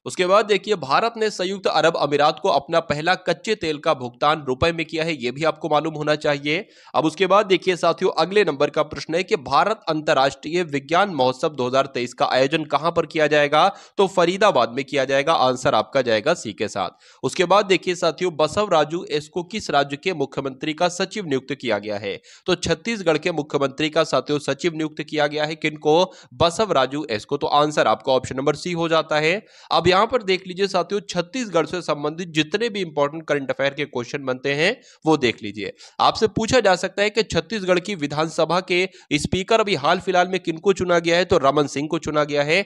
उसके बाद देखिए भारत ने संयुक्त अरब अमीरात को अपना पहला कच्चे तेल का भुगतान रुपए में किया है यह भी आपको मालूम होना चाहिए अब उसके बाद देखिए साथियों अगले नंबर का प्रश्न है कि भारत अंतर्राष्ट्रीय विज्ञान महोत्सव 2023 का आयोजन कहां पर किया जाएगा तो फरीदाबाद में किया जाएगा आंसर आपका जाएगा सी के साथ उसके बाद देखिए साथियों बसव राजू एस को किस राज्य के मुख्यमंत्री का सचिव नियुक्त किया गया है तो छत्तीसगढ़ के मुख्यमंत्री का साथियों सचिव नियुक्त किया गया है किनको बसव राजू एस को तो आंसर आपका ऑप्शन नंबर सी हो जाता है अब यहां पर देख लीजिए साथियों छत्तीसगढ़ से संबंधित जितने भी इंपॉर्टेंट करंट अफेयर के क्वेश्चन बनते हैं वो देख लीजिए आपसे पूछा जा सकता है कि छत्तीसगढ़ की विधानसभा के स्पीकर अभी हाल फिलहाल में किनको चुना गया है तो रमन सिंह को चुना गया है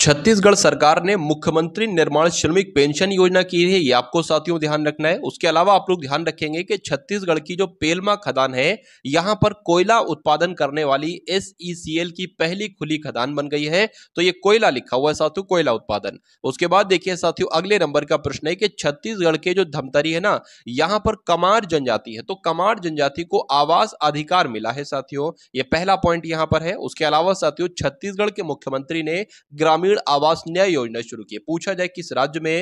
छत्तीसगढ़ सरकार ने मुख्यमंत्री निर्माण श्रमिक पेंशन योजना की है ये आपको साथियों ध्यान रखना है उसके अलावा आप लोग ध्यान रखेंगे कि छत्तीसगढ़ की जो पेलमा खदान है यहां पर कोयला उत्पादन करने वाली एस e की पहली खुली खदान बन गई है तो ये कोयला लिखा हुआ है साथियों कोयला उत्पादन उसके बाद बाद देखिए साथियों अगले नंबर का प्रश्न है कि छत्तीसगढ़ के जो धमतरी है ना यहाँ पर कमार जनजाति है तो कमार जनजाति को आवास अधिकार मिला है साथियों ये पहला पॉइंट यहाँ पर है उसके अलावा साथियों छत्तीसगढ़ के मुख्यमंत्री ने ग्रामीण आवास न्याय योजना शुरू की पूछा जाए किस राज्य में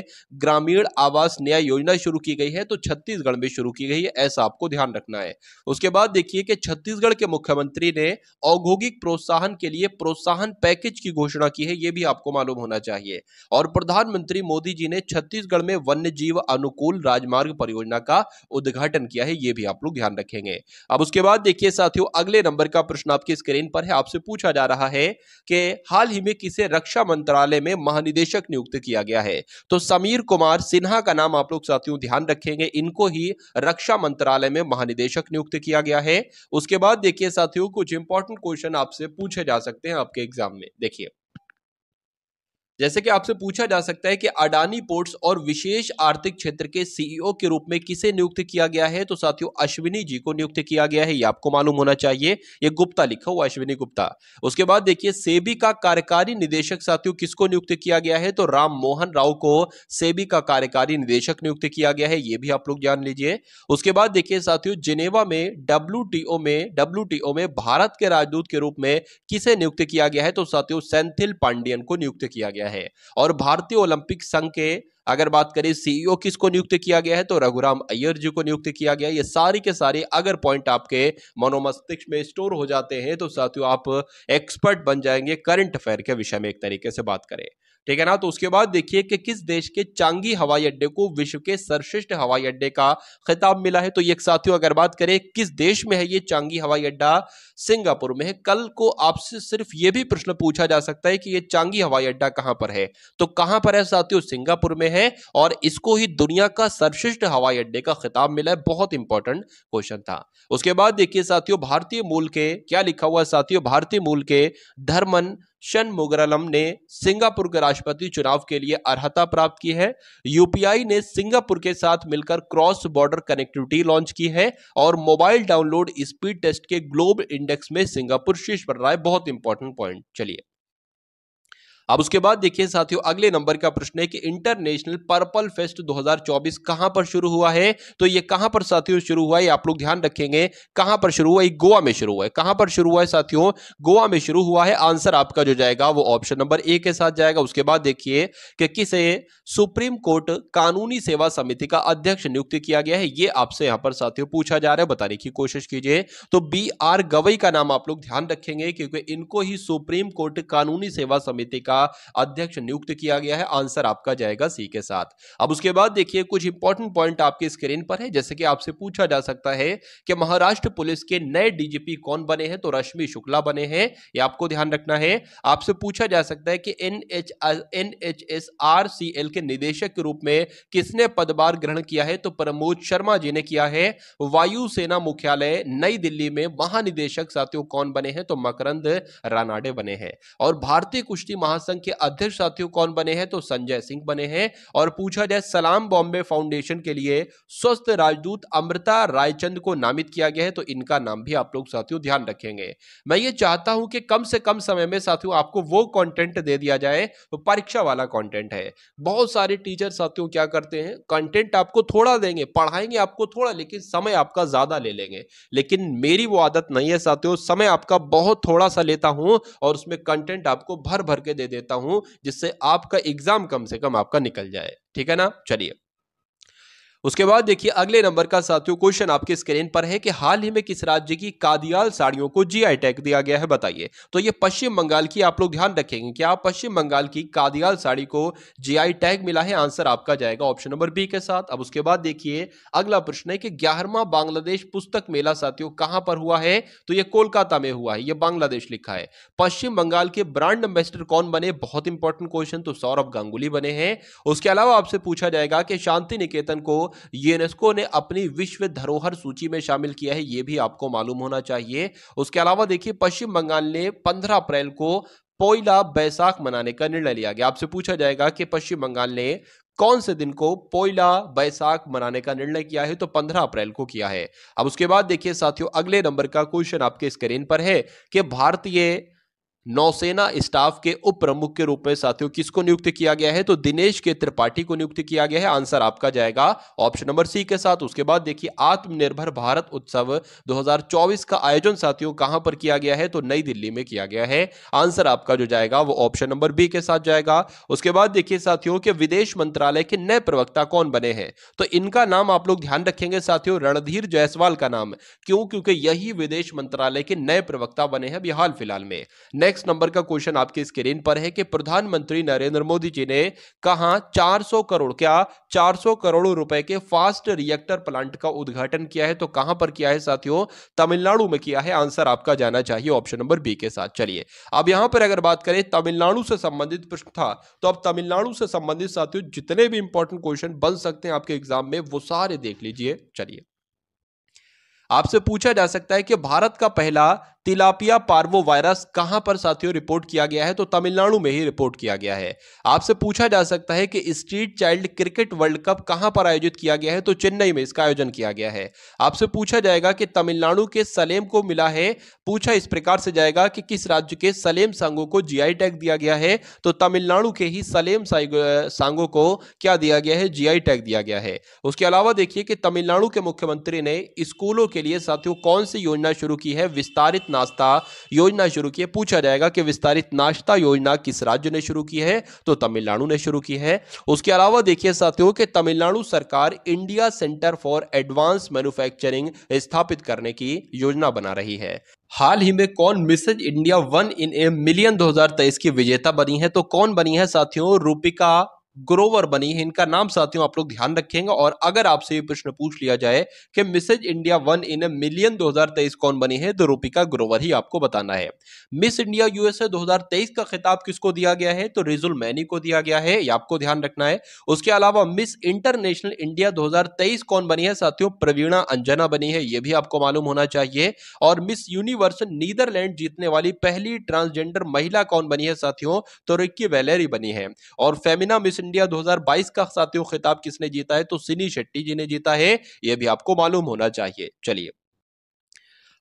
ग्रामीण आवास न्याय योजना शुरू की गई है तो छत्तीसगढ़ में शुरू की गई है ऐसा आपको ध्यान रखना है उसके बाद देखिए कि छत्तीसगढ़ के मुख्यमंत्री ने औद्योगिक प्रोत्साहन के लिए प्रोत्साहन पैकेज की घोषणा की है यह भी आपको मालूम होना चाहिए और प्रधान प्रधानमंत्री मोदी जी ने छत्तीसगढ़ में वन्य जीव अनुकूल राजमार्ग परियोजना का उद्घाटन किया है ये भी आप लोग ध्यान रखेंगे अब उसके बाद देखिए साथियों अगले नंबर का प्रश्न आपकी स्क्रीन पर है आपसे पूछा जा रहा है कि हाल ही में किसे रक्षा मंत्रालय में महानिदेशक नियुक्त किया गया है तो समीर कुमार सिन्हा का नाम आप लोग साथियों ध्यान रखेंगे इनको ही रक्षा मंत्रालय में महानिदेशक नियुक्त किया गया है उसके बाद देखिए साथियों कुछ इंपॉर्टेंट क्वेश्चन आपसे पूछे जा सकते हैं आपके एग्जाम में देखिए जैसे कि आपसे पूछा जा सकता है कि अडानी पोर्ट्स और विशेष आर्थिक क्षेत्र के सीईओ e के रूप में किसे नियुक्त किया गया है तो साथियों अश्विनी जी को नियुक्त किया गया है ये आपको मालूम होना चाहिए ये गुप्ता लिखा हुआ अश्विनी गुप्ता उसके बाद देखिए सेबी का कार्यकारी निदेशक साथियों किसको नियुक्त किया गया है तो राम मोहन राव को सेबी का कार्यकारी निदेशक नियुक्त किया गया है ये भी आप लोग जान लीजिए उसके बाद देखिए साथियों जिनेवा में डब्ल्यू में डब्ल्यू में भारत के राजदूत के रूप में किसे नियुक्त किया गया है तो साथियों सेंथिल पांडियन को नियुक्त किया गया गया है और भारतीय ओलंपिक संघ के अगर बात करें सीईओ e किसको नियुक्त किया गया है तो रघुराम अय्यर जी को नियुक्त किया गया ये सारे के सारे अगर पॉइंट आपके मनोमस्तिष्क में स्टोर हो जाते हैं तो साथियों आप एक्सपर्ट बन जाएंगे करंट अफेयर के विषय में एक तरीके से बात करें ठीक है ना तो उसके बाद देखिए कि किस देश के चांगी हवाई अड्डे को विश्व के सर्वश्रेष्ठ हवाई अड्डे का खिताब मिला है तो एक साथियों अगर बात करें किस देश में है ये चांगी हवाई अड्डा सिंगापुर में है कल को आपसे सिर्फ ये भी प्रश्न पूछा जा सकता है कि ये चांगी हवाई अड्डा कहां पर है तो कहां पर है साथियों सिंगापुर में है और इसको ही दुनिया का सर्वश्रेष्ठ हवाई अड्डे का खिताब मिला है बहुत इंपॉर्टेंट क्वेश्चन था उसके बाद देखिए साथियों भारतीय मूल के क्या लिखा हुआ है साथियों भारतीय मूल के धर्मन शन मुगरलम ने सिंगापुर के राष्ट्रपति चुनाव के लिए अर्हता प्राप्त की है यूपीआई ने सिंगापुर के साथ मिलकर क्रॉस बॉर्डर कनेक्टिविटी लॉन्च की है और मोबाइल डाउनलोड स्पीड टेस्ट के ग्लोबल इंडेक्स में सिंगापुर शीर्ष पर रहा है बहुत इंपॉर्टेंट पॉइंट चलिए अब उसके बाद देखिए साथियों अगले नंबर का प्रश्न है कि इंटरनेशनल पर्पल फेस्ट 2024 कहां पर शुरू हुआ है तो ये कहां पर साथियों शुरू हुआ है आप लोग ध्यान रखेंगे कहां पर शुरू हुआ है गोवा में शुरू हुआ है कहां पर शुरू हुआ है साथियों गोवा में शुरू हुआ है आंसर आपका जो जाएगा वो ऑप्शन नंबर ए के साथ जाएगा उसके बाद देखिए कि किसे सुप्रीम कोर्ट कानूनी सेवा समिति का अध्यक्ष नियुक्त किया गया है ये आपसे यहां पर साथियों पूछा जा रहा है बताने की कोशिश कीजिए तो बी आर गवई का नाम आप लोग ध्यान रखेंगे क्योंकि इनको ही सुप्रीम कोर्ट कानूनी सेवा समिति का का अध्यक्ष नियुक्त किया गया है आंसर आपका जाएगा सी के साथ अब उसके बाद देखिए कुछ इंपॉर्टेंट पॉइंट आपके स्क्रीन पर है जैसे कि आपसे पूछा जा सकता है कि महाराष्ट्र पुलिस के नए डीजीपी कौन बने हैं तो रश्मि शुक्ला बने हैं ये आपको ध्यान रखना है आपसे पूछा जा सकता है कि एन एच के निदेशक के रूप में किसने पदभार ग्रहण किया है तो प्रमोद शर्मा जी ने किया है वायुसेना मुख्यालय नई दिल्ली में महानिदेशक साथियों कौन बने हैं तो मकरंद रानाडे बने हैं और भारतीय कुश्ती महा महासंघ के अध्यक्ष साथियों कौन बने हैं तो संजय सिंह बने हैं और पूछा जाए सलाम बॉम्बे फाउंडेशन के लिए स्वस्थ राजदूत अमृता रायचंद को नामित किया गया है तो इनका नाम भी आप लोग साथियों ध्यान रखेंगे मैं ये चाहता हूं कि कम से कम समय में साथियों आपको वो कॉन्टेंट दे दिया जाए तो परीक्षा वाला कॉन्टेंट है बहुत सारे टीचर साथियों क्या करते हैं कॉन्टेंट आपको थोड़ा देंगे पढ़ाएंगे आपको थोड़ा लेकिन समय आपका ज्यादा ले लेंगे लेकिन मेरी वो आदत नहीं है साथियों समय आपका बहुत थोड़ा सा लेता हूं और उसमें कंटेंट आपको भर भर के दे देता हूं जिससे आपका एग्जाम कम से कम आपका निकल जाए ठीक है ना चलिए उसके बाद देखिए अगले नंबर का साथियों क्वेश्चन आपके स्क्रीन पर है कि हाल ही में किस राज्य की कादियाल साड़ियों को जीआई टैग दिया गया है बताइए तो ये पश्चिम बंगाल की आप लोग ध्यान रखेंगे कि आप पश्चिम बंगाल की कादियाल साड़ी को जीआई टैग मिला है आंसर आपका जाएगा ऑप्शन नंबर बी के साथ अब उसके बाद देखिए अगला प्रश्न है कि ग्यारहवा बांग्लादेश पुस्तक मेला साथियों कहां पर हुआ है तो ये कोलकाता में हुआ है ये बांग्लादेश लिखा है पश्चिम बंगाल के ब्रांड एम्बेसडर कौन बने बहुत इंपॉर्टेंट क्वेश्चन तो सौरभ गांगुली बने हैं उसके अलावा आपसे पूछा जाएगा कि शांति निकेतन को यूनेस्को ने अपनी विश्व धरोहर सूची में शामिल किया है यह भी आपको मालूम होना चाहिए उसके अलावा देखिए पश्चिम बंगाल ने 15 अप्रैल को पोइला बैसाख मनाने का निर्णय लिया गया आपसे पूछा जाएगा कि पश्चिम बंगाल ने कौन से दिन को पोइला बैसाख मनाने का निर्णय किया है तो 15 अप्रैल को किया है अब उसके बाद देखिए साथियों अगले नंबर का क्वेश्चन आपके स्क्रीन पर है कि भारतीय नौसेना स्टाफ के उप प्रमुख के रूप में साथियों किसको नियुक्त किया गया है तो दिनेश के त्रिपाठी को नियुक्त किया गया है आंसर आपका जाएगा ऑप्शन नंबर सी के साथ उसके बाद देखिए आत्मनिर्भर भारत उत्सव 2024 का आयोजन साथियों कहां पर किया गया है तो नई दिल्ली में किया गया है आंसर आपका जो जाएगा वो ऑप्शन नंबर बी के साथ जाएगा उसके बाद देखिए साथियों के विदेश मंत्रालय के नए प्रवक्ता कौन बने हैं तो इनका नाम आप लोग ध्यान रखेंगे साथियों रणधीर जायसवाल का नाम क्यों क्योंकि यही विदेश मंत्रालय के नए प्रवक्ता बने हैं अभी हाल फिलहाल में नेक्स्ट नेक्स्ट नंबर का क्वेश्चन आपके स्क्रीन पर है कि प्रधानमंत्री नरेंद्र मोदी जी ने कहा 400 करोड़ क्या 400 करोड़ रुपए के फास्ट रिएक्टर प्लांट का उद्घाटन किया है तो कहां पर किया है साथियों तमिलनाडु में किया है आंसर आपका जाना चाहिए ऑप्शन नंबर बी के साथ चलिए अब यहां पर अगर बात करें तमिलनाडु से संबंधित प्रश्न था तो अब तमिलनाडु से संबंधित साथियों जितने भी इंपॉर्टेंट क्वेश्चन बन सकते हैं आपके एग्जाम में वो सारे देख लीजिए चलिए आपसे पूछा जा सकता है कि भारत का पहला तिलापिया पार्वो वायरस कहां पर साथियों रिपोर्ट किया गया है तो तमिलनाडु में ही रिपोर्ट किया गया है आपसे पूछा जा सकता है कि street child cricket world cup कहां पर आयोजित किया गया है तो चेन्नई में इसका आयोजन किया गया है आपसे पूछा जाएगा कि तमिलनाडु के सलेम को मिला है पूछा इस प्रकार से जाएगा कि किस राज्य के सलेम सांगों को जी टैग दिया गया है तो तमिलनाडु के ही सलेम सांगों को क्या दिया गया है जी टैग दिया गया है उसके अलावा देखिए कि तमिलनाडु के मुख्यमंत्री ने स्कूलों के लिए साथियों कौन सी योजना शुरू की है विस्तारित नाश्ता योजना शुरू की है पूछा जाएगा कि विस्तारित नाश्ता योजना किस राज्य ने शुरू की है तो तमिलनाडु ने शुरू की है उसके अलावा देखिए साथियों कि तमिलनाडु सरकार India centre for advance manufacturing स्थापित करने की योजना बना रही है हाल ही में कौन Mrs India one in a million 2023 की विजेता बनी है तो कौन बनी है साथियों रूपिका ग्रोवर बनी है इनका नाम साथियों आप लोग ध्यान रखेंगे और अगर आपसे ये प्रश्न पूछ लिया जाए कि Mrs India one in a million 2023 कौन बनी है तो रूपिका ग्रोवर ही आपको बताना है मिस इंडिया यूएसए 2023 का खिताब किसको दिया गया है तो रिजुल मैनी को दिया गया है ये आपको ध्यान रखना है उसके अलावा मिस इंटरनेशनल इंडिया 2023 कौन बनी है साथियों प्रवीणा अंजना बनी है यह भी आपको मालूम होना चाहिए और मिस यूनिवर्स नीदरलैंड जीतने वाली पहली ट्रांसजेंडर महिला कौन बनी है साथियों तो रिक्की वेलेरी बनी है और फेमिना मिस इंडिया 2022 का साथियों खिताब किसने जीता है तो सिनी शेट्टी जी ने जीता है यह भी आपको मालूम होना चाहिए चलिए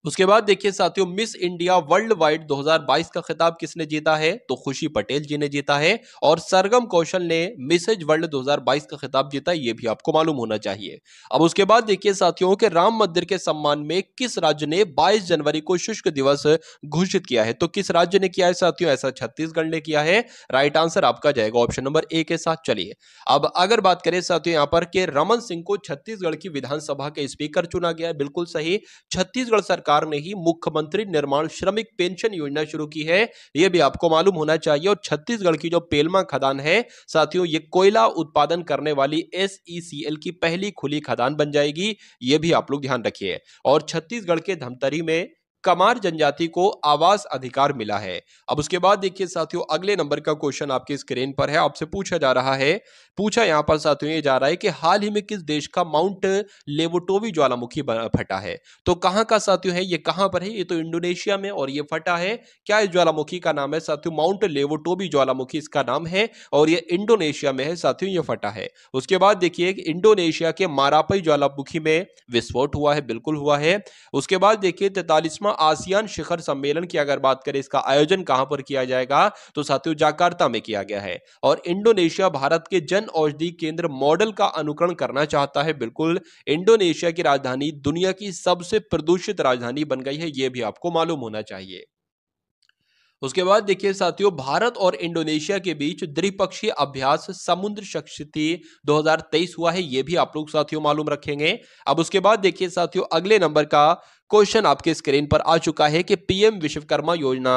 उसके बाद देखिए साथियों मिस इंडिया वर्ल्ड वाइड 2022 का खिताब किसने जीता है तो खुशी पटेल जी ने जीता है और सरगम कौशल ने मिसेज वर्ल्ड 2022 का खिताब जीता यह भी आपको मालूम होना चाहिए अब उसके बाद देखिए साथियों के राम मंदिर के सम्मान में किस राज्य ने बाईस जनवरी को शुष्क दिवस घोषित किया है तो किस राज्य ने किया है साथियों ऐसा छत्तीसगढ़ ने किया है राइट आंसर आपका जाएगा ऑप्शन नंबर ए के साथ चलिए अब अगर बात करें साथियों यहां पर रमन सिंह को छत्तीसगढ़ की विधानसभा के स्पीकर चुना गया है बिल्कुल सही छत्तीसगढ़ सरकार सरकार ने ही मुख्यमंत्री निर्माण श्रमिक पेंशन योजना शुरू की है यह भी आपको मालूम होना चाहिए और छत्तीसगढ़ की जो पेलमा खदान है साथियों ये कोयला उत्पादन करने वाली एस e की पहली खुली खदान बन जाएगी ये भी आप लोग ध्यान रखिए और छत्तीसगढ़ के धमतरी में कमार जनजाति को आवास अधिकार मिला है अब उसके बाद देखिए साथियों अगले नंबर का क्वेश्चन आपके स्क्रीन पर है आपसे पूछा जा रहा है पूछा यहां पर साथियों ये जा रहा है कि हाल ही में किस देश का माउंट लेवोटोवी ज्वालामुखी फटा है तो कहां का साथियों है ये कहां पर है ये तो इंडोनेशिया में और ये फटा है क्या इस ज्वालामुखी का नाम है साथियों माउंट लेवोटोवी ज्वालामुखी इसका नाम है और ये इंडोनेशिया में है साथियों ये फटा है उसके बाद देखिए इंडोनेशिया के मारापई ज्वालामुखी में विस्फोट हुआ है बिल्कुल हुआ है उसके बाद देखिए तैतालीसवां आसियान शिखर सम्मेलन की अगर बात करें इसका आयोजन कहां पर किया जाएगा तो साथियों जाकार्ता में किया गया है और इंडोनेशिया भारत के जन जन औषधि केंद्र मॉडल का अनुकरण करना चाहता है बिल्कुल इंडोनेशिया की राजधानी दुनिया की सबसे प्रदूषित राजधानी बन गई है यह भी आपको मालूम होना चाहिए उसके बाद देखिए साथियों भारत और इंडोनेशिया के बीच द्विपक्षीय अभ्यास समुद्र शक्ति 2023 हुआ है यह भी आप लोग साथियों मालूम रखेंगे अब उसके बाद देखिए साथियों अगले नंबर का क्वेश्चन आपके स्क्रीन पर आ चुका है कि पीएम विश्वकर्मा योजना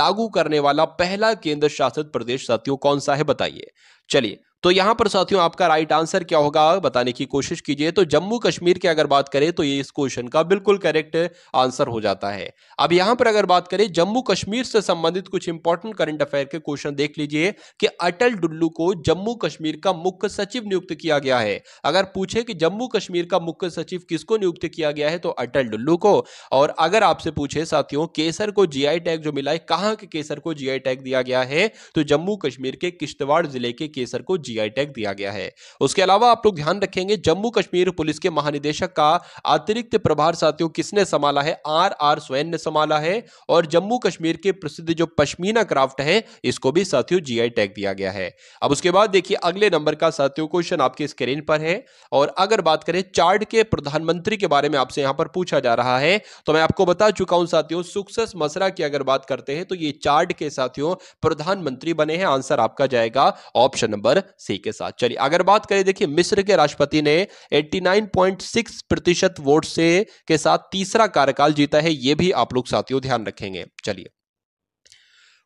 लागू करने वाला पहला केंद्र शासित प्रदेश साथियों कौन सा है बताइए चलिए तो यहां पर साथियों आपका राइट आंसर क्या होगा बताने की कोशिश कीजिए तो जम्मू कश्मीर की अगर बात करें तो ये इस क्वेश्चन का बिल्कुल करेक्ट आंसर हो जाता है अब यहां पर अगर बात करें जम्मू कश्मीर से संबंधित कुछ इंपॉर्टेंट करंट अफेयर के क्वेश्चन देख लीजिए कि अटल डुल्लू को जम्मू कश्मीर का मुख्य सचिव नियुक्त किया गया है अगर पूछे कि जम्मू कश्मीर का मुख्य सचिव किसको नियुक्त किया गया है तो अटल डुल्लू को और अगर आपसे पूछे साथियों केसर को जीआई टैग जो मिला है कहां के केसर को जीआई टैग दिया गया है तो जम्मू कश्मीर के किश्तवाड़ जिले के केसर को जीआई टैग दिया गया है उसके अलावा आप लोग ध्यान रखेंगे जम्मू कश्मीर पुलिस के महानिदेशक का अतिरिक्त प्रभार साथियों किसने संभाला है आर आर स्वयं ने संभाला है और जम्मू कश्मीर के प्रसिद्ध जो पश्मीना क्राफ्ट है इसको भी साथियों जीआई टैग दिया गया है अब उसके बाद देखिए अगले नंबर का साथियों क्वेश्चन आपके स्क्रीन पर है और अगर बात करें चार्ड के प्रधानमंत्री के बारे में आपसे यहां पर पूछा जा रहा है तो मैं आपको बता चुका हूं साथियों सुक्सेस मसरा की अगर बात करते हैं तो ये चार्ड के साथियों प्रधानमंत्री बने हैं आंसर आपका जाएगा ऑप्शन ऑप्शन नंबर सी के साथ चलिए अगर बात करें देखिए मिस्र के राष्ट्रपति ने 89.6 प्रतिशत वोट से के साथ तीसरा कार्यकाल जीता है यह भी आप लोग साथियों ध्यान रखेंगे चलिए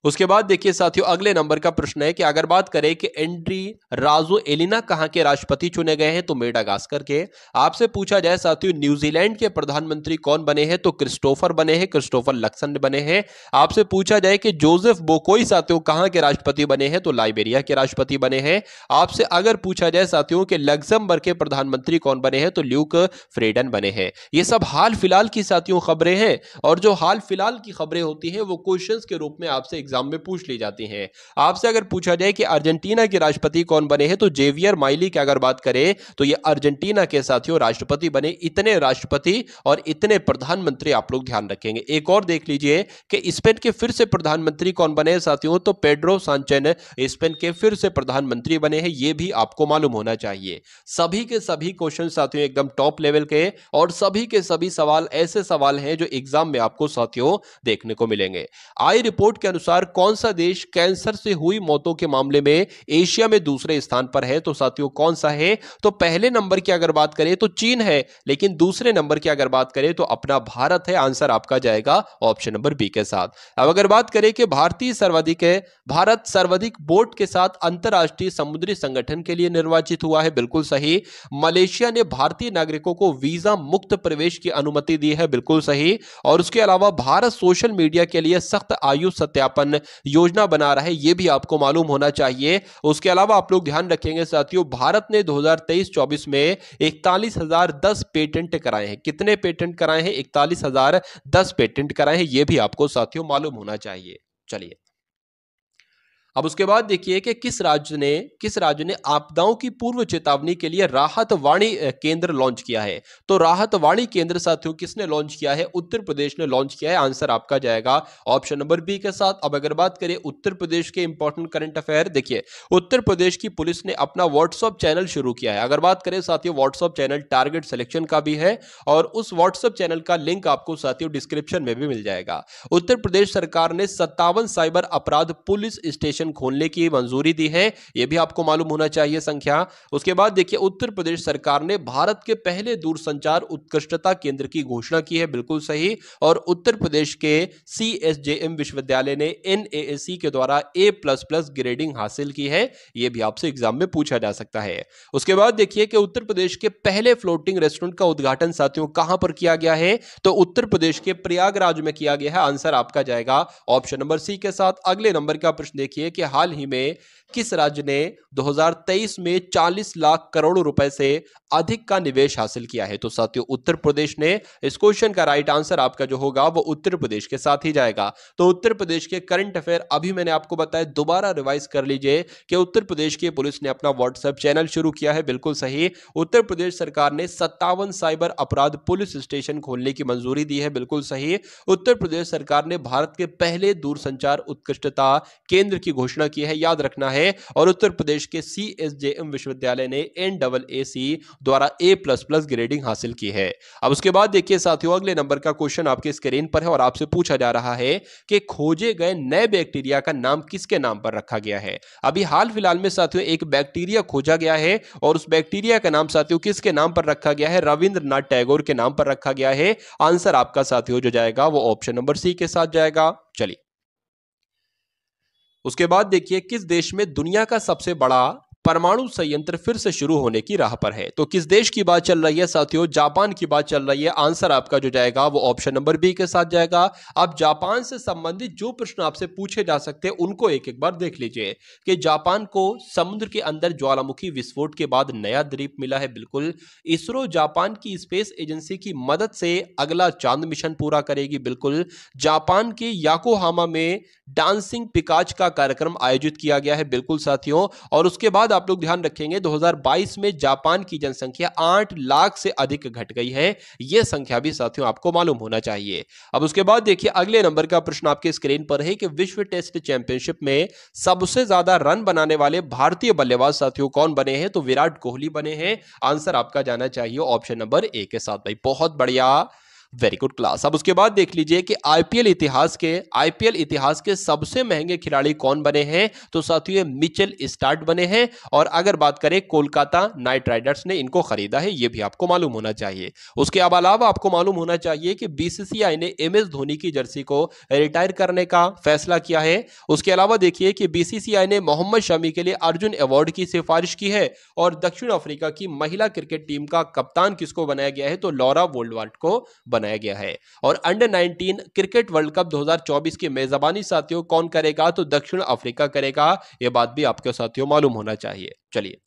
उसके बाद देखिए साथियों अगले नंबर का प्रश्न है कि अगर बात करें कि एंड्री राजो एलिना कहां के राष्ट्रपति चुने गए हैं तो मेडागास्कर के आपसे पूछा जाए साथियों न्यूजीलैंड के प्रधानमंत्री कौन बने हैं तो क्रिस्टोफर बने हैं क्रिस्टोफर लक्सन बने हैं आपसे पूछा जाए कि जोसेफ बोकोई साथियों कहां के राष्ट्रपति बने हैं तो लाइबेरिया के राष्ट्रपति बने हैं आपसे अगर पूछा जाए साथियों के लग्जमबर्ग के प्रधानमंत्री कौन बने हैं तो ल्यूक फ्रेडन बने हैं ये सब हाल फिलहाल की साथियों खबरें हैं और जो हाल फिलहाल की खबरें होती है वो क्वेश्चन के रूप में आपसे एग्जाम में पूछ ली जाती हैं आपसे अगर पूछा जाए कि अर्जेंटीना के राष्ट्रपति कौन बने हैं तो जेवियर माइली की अगर बात करें तो ये अर्जेंटीना के साथियों राष्ट्रपति बने इतने राष्ट्रपति और इतने प्रधानमंत्री आप लोग ध्यान रखेंगे एक और देख लीजिए कि स्पेन के फिर से प्रधानमंत्री कौन बने हैं साथियों तो पेड्रो सांचेन स्पेन के फिर से प्रधानमंत्री बने हैं ये भी आपको मालूम होना चाहिए सभी के सभी क्वेश्चन साथियों एकदम टॉप लेवल के और सभी के सभी सवाल ऐसे सवाल हैं जो एग्जाम में आपको साथियों देखने को मिलेंगे आई रिपोर्ट के अनुसार बार कौन सा देश कैंसर से हुई मौतों के मामले में एशिया में दूसरे स्थान पर है तो साथियों कौन सा है तो पहले नंबर की अगर बात करें तो चीन है लेकिन दूसरे नंबर की अगर बात करें तो अपना भारत है आंसर आपका जाएगा ऑप्शन नंबर बी के साथ अब अगर बात करें कि भारतीय सर्वाधिक है भारत सर्वाधिक बोट के साथ अंतर्राष्ट्रीय समुद्री संगठन के लिए निर्वाचित हुआ है बिल्कुल सही मलेशिया ने भारतीय नागरिकों को वीजा मुक्त प्रवेश की अनुमति दी है बिल्कुल सही और उसके अलावा भारत सोशल मीडिया के लिए सख्त आयु सत्यापन संस्थान योजना बना रहा है ये भी आपको मालूम होना चाहिए उसके अलावा आप लोग ध्यान रखेंगे साथियों भारत ने 2023-24 में इकतालीस हजार दस पेटेंट कराए हैं कितने पेटेंट कराए हैं इकतालीस हजार दस पेटेंट कराए हैं ये भी आपको साथियों मालूम होना चाहिए चलिए अब उसके बाद देखिए कि किस राज्य ने किस राज्य ने आपदाओं की पूर्व चेतावनी के लिए राहत वाणी केंद्र लॉन्च किया है तो राहत वाणी केंद्र साथियों किसने लॉन्च किया है उत्तर प्रदेश ने लॉन्च किया है आंसर आपका जाएगा ऑप्शन नंबर बी के साथ अब अगर बात करें उत्तर प्रदेश के इंपॉर्टेंट करंट अफेयर देखिए उत्तर प्रदेश की पुलिस ने अपना व्हाट्सअप चैनल शुरू किया है अगर बात करें साथियों व्हाट्सअप चैनल टारगेट सिलेक्शन का भी है और उस व्हाट्सअप चैनल का लिंक आपको साथियों डिस्क्रिप्शन में भी मिल जाएगा उत्तर प्रदेश सरकार ने सत्तावन साइबर अपराध पुलिस स्टेशन एटीएम खोलने की मंजूरी दी है यह भी आपको मालूम होना चाहिए संख्या उसके बाद देखिए उत्तर प्रदेश सरकार ने भारत के पहले दूरसंचार उत्कृष्टता केंद्र की घोषणा की है बिल्कुल सही और उत्तर प्रदेश के सी विश्वविद्यालय ने एन के द्वारा ए ग्रेडिंग हासिल की है यह भी आपसे एग्जाम में पूछा जा सकता है उसके बाद देखिए कि उत्तर प्रदेश के पहले फ्लोटिंग रेस्टोरेंट का उद्घाटन साथियों कहां पर किया गया है तो उत्तर प्रदेश के प्रयागराज में किया गया है आंसर आपका जाएगा ऑप्शन नंबर सी के साथ अगले नंबर का प्रश्न देखिए देखिए हाल ही में किस राज्य ने 2023 में 40 लाख करोड़ रुपए से अधिक का निवेश हासिल किया है तो साथियों उत्तर प्रदेश ने इस क्वेश्चन का राइट आंसर आपका जो होगा वो उत्तर प्रदेश के साथ ही जाएगा तो उत्तर प्रदेश के करंट अफेयर अभी मैंने आपको बताया दोबारा रिवाइज कर लीजिए कि उत्तर प्रदेश की पुलिस ने अपना व्हाट्सएप चैनल शुरू किया है बिल्कुल सही उत्तर प्रदेश सरकार ने सत्तावन साइबर अपराध पुलिस स्टेशन खोलने की मंजूरी दी है बिल्कुल सही उत्तर प्रदेश सरकार ने भारत के पहले दूरसंचार उत्कृष्टता केंद्र की घोषणा की है याद रखना है और उत्तर प्रदेश के सी विश्वविद्यालय ने एन डबल द्वारा ए प्लस प्लस ग्रेडिंग हासिल की है अब उसके बाद देखिए साथियों अगले नंबर का क्वेश्चन आपके स्क्रीन पर है और आपसे पूछा जा रहा है कि खोजे गए नए बैक्टीरिया का नाम किसके नाम पर रखा गया है अभी हाल फिलहाल में साथियों एक बैक्टीरिया खोजा गया है और उस बैक्टीरिया का नाम साथियों किसके नाम पर रखा गया है रविंद्रनाथ टैगोर के नाम पर रखा गया है आंसर आपका साथियों जो जाएगा वो ऑप्शन नंबर सी के साथ जाएगा चलिए उसके बाद देखिए किस देश में दुनिया का सबसे बड़ा परमाणु संयंत्र फिर से शुरू होने की राह पर है तो किस देश की बात चल रही है साथियों जापान की बात चल रही है आंसर आपका जो जाएगा वो ऑप्शन नंबर बी के साथ जाएगा अब जापान से संबंधित जो प्रश्न आपसे पूछे जा सकते हैं उनको एक एक बार देख लीजिए कि जापान को समुद्र के अंदर ज्वालामुखी विस्फोट के बाद नया द्वीप मिला है बिल्कुल इसरो जापान की स्पेस एजेंसी की मदद से अगला चांद मिशन पूरा करेगी बिल्कुल जापान के याकोहामा में डांसिंग पिकाच का कार्यक्रम आयोजित किया गया है बिल्कुल साथियों और उसके बाद आप लोग ध्यान रखेंगे 2022 में जापान की जनसंख्या 8 लाख से अधिक घट गई है यह संख्या भी साथियों आपको मालूम होना चाहिए अब उसके बाद देखिए अगले नंबर का प्रश्न आपके स्क्रीन पर है कि विश्व टेस्ट चैंपियनशिप में सबसे ज्यादा रन बनाने वाले भारतीय बल्लेबाज साथियों कौन बने हैं तो विराट कोहली बने हैं आंसर आपका जाना चाहिए ऑप्शन नंबर ए के साथ भाई बहुत बढ़िया वेरी गुड क्लास अब उसके बाद देख लीजिए कि आईपीएल इतिहास के आईपीएल इतिहास के सबसे महंगे खिलाड़ी कौन बने हैं तो साथ ही मिचेल स्टार्ट बने हैं और अगर बात करें कोलकाता नाइट राइडर्स ने इनको खरीदा है यह भी आपको मालूम होना चाहिए उसके अलावा आपको मालूम होना चाहिए कि बीसीसीआई ने एम एस धोनी की जर्सी को रिटायर करने का फैसला किया है उसके अलावा देखिए कि बीसीसीआई ने मोहम्मद शमी के लिए अर्जुन अवार्ड की सिफारिश की है और दक्षिण अफ्रीका की महिला क्रिकेट टीम का कप्तान किसको बनाया गया है तो लॉरा वोल्डवाल्ट को बनाया गया है और अंडर 19 क्रिकेट वर्ल्ड कप 2024 की मेजबानी साथियों कौन करेगा तो दक्षिण अफ्रीका करेगा यह बात भी आपके साथियों मालूम होना चाहिए चलिए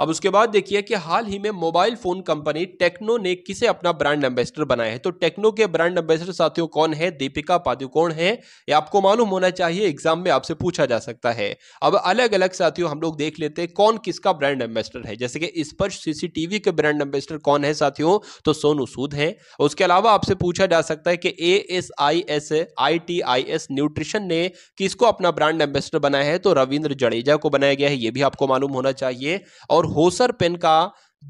अब उसके बाद देखिए कि हाल ही में मोबाइल फोन कंपनी टेक्नो ने किसे अपना ब्रांड एम्बेसडर बनाया है तो टेक्नो के ब्रांड एम्बेसडर साथियों कौन है दीपिका पादुकोण है ये आपको मालूम होना चाहिए एग्जाम में आपसे पूछा जा सकता है अब अलग अलग साथियों हम लोग देख लेते हैं कौन किसका ब्रांड एम्बेसडर है जैसे कि स्पर्श सीसीटीवी के ब्रांड एम्बेसडर कौन है साथियों तो सोनू सूद है उसके अलावा आपसे पूछा जा सकता है कि A S I S I T I S nutrition ने किसको अपना ब्रांड एम्बेसडर बनाया है तो रविंद्र जडेजा को बनाया गया है ये भी आपको मालूम होना चाहिए और होसर पेन का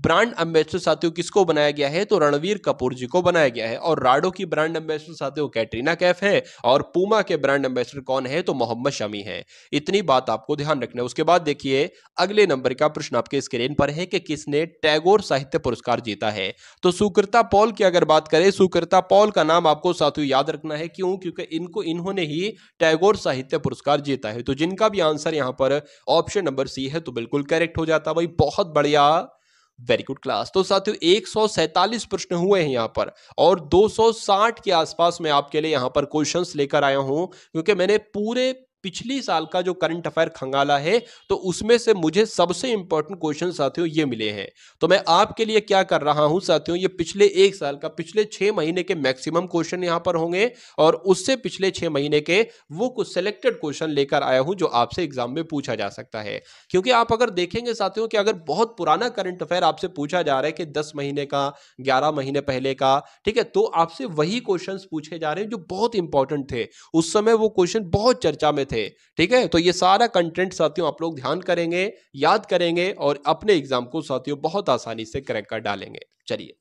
ब्रांड एम्बेसडर साथियों किसको बनाया गया है तो रणवीर कपूर जी को बनाया गया है और राडो की ब्रांड एम्बेसडर साथियों कैटरीना कैफ है और पूमा के ब्रांड एम्बेसडर कौन है तो मोहम्मद शमी है इतनी बात आपको ध्यान रखना है उसके बाद देखिए अगले नंबर का प्रश्न आपके स्क्रीन पर है कि किसने टैगोर साहित्य पुरस्कार जीता है तो सुकृता पॉल की अगर बात करें सुकृता पॉल का नाम आपको साथियों याद रखना है क्यों क्योंकि इनको इन्होंने ही टैगोर साहित्य पुरस्कार जीता है तो जिनका भी आंसर यहां पर ऑप्शन नंबर सी है तो बिल्कुल करेक्ट हो जाता भाई बहुत बढ़िया वेरी गुड क्लास तो साथियों एक प्रश्न हुए हैं यहाँ पर और 260 के आसपास मैं आपके लिए यहाँ पर क्वेश्चंस लेकर आया हूँ क्योंकि मैंने पूरे पिछली साल का जो करंट अफेयर खंगाला है तो उसमें से मुझे सबसे इंपॉर्टेंट क्वेश्चन साथियों ये मिले हैं तो मैं आपके लिए क्या कर रहा हूं साथियों ये पिछले एक साल का पिछले छह महीने के मैक्सिमम क्वेश्चन यहां पर होंगे और उससे पिछले छह महीने के वो कुछ सेलेक्टेड क्वेश्चन लेकर आया हूं जो आपसे एग्जाम में पूछा जा सकता है क्योंकि आप अगर देखेंगे साथियों की अगर बहुत पुराना करंट अफेयर आपसे पूछा जा रहा है कि दस महीने का ग्यारह महीने पहले का ठीक है तो आपसे वही क्वेश्चन पूछे जा रहे हैं जो बहुत इंपॉर्टेंट थे उस समय वो क्वेश्चन बहुत चर्चा में थे ठीक है तो ये सारा कंटेंट साथियों आप लोग ध्यान करेंगे याद करेंगे और अपने एग्जाम को साथियों बहुत आसानी से क्रैक कर डालेंगे चलिए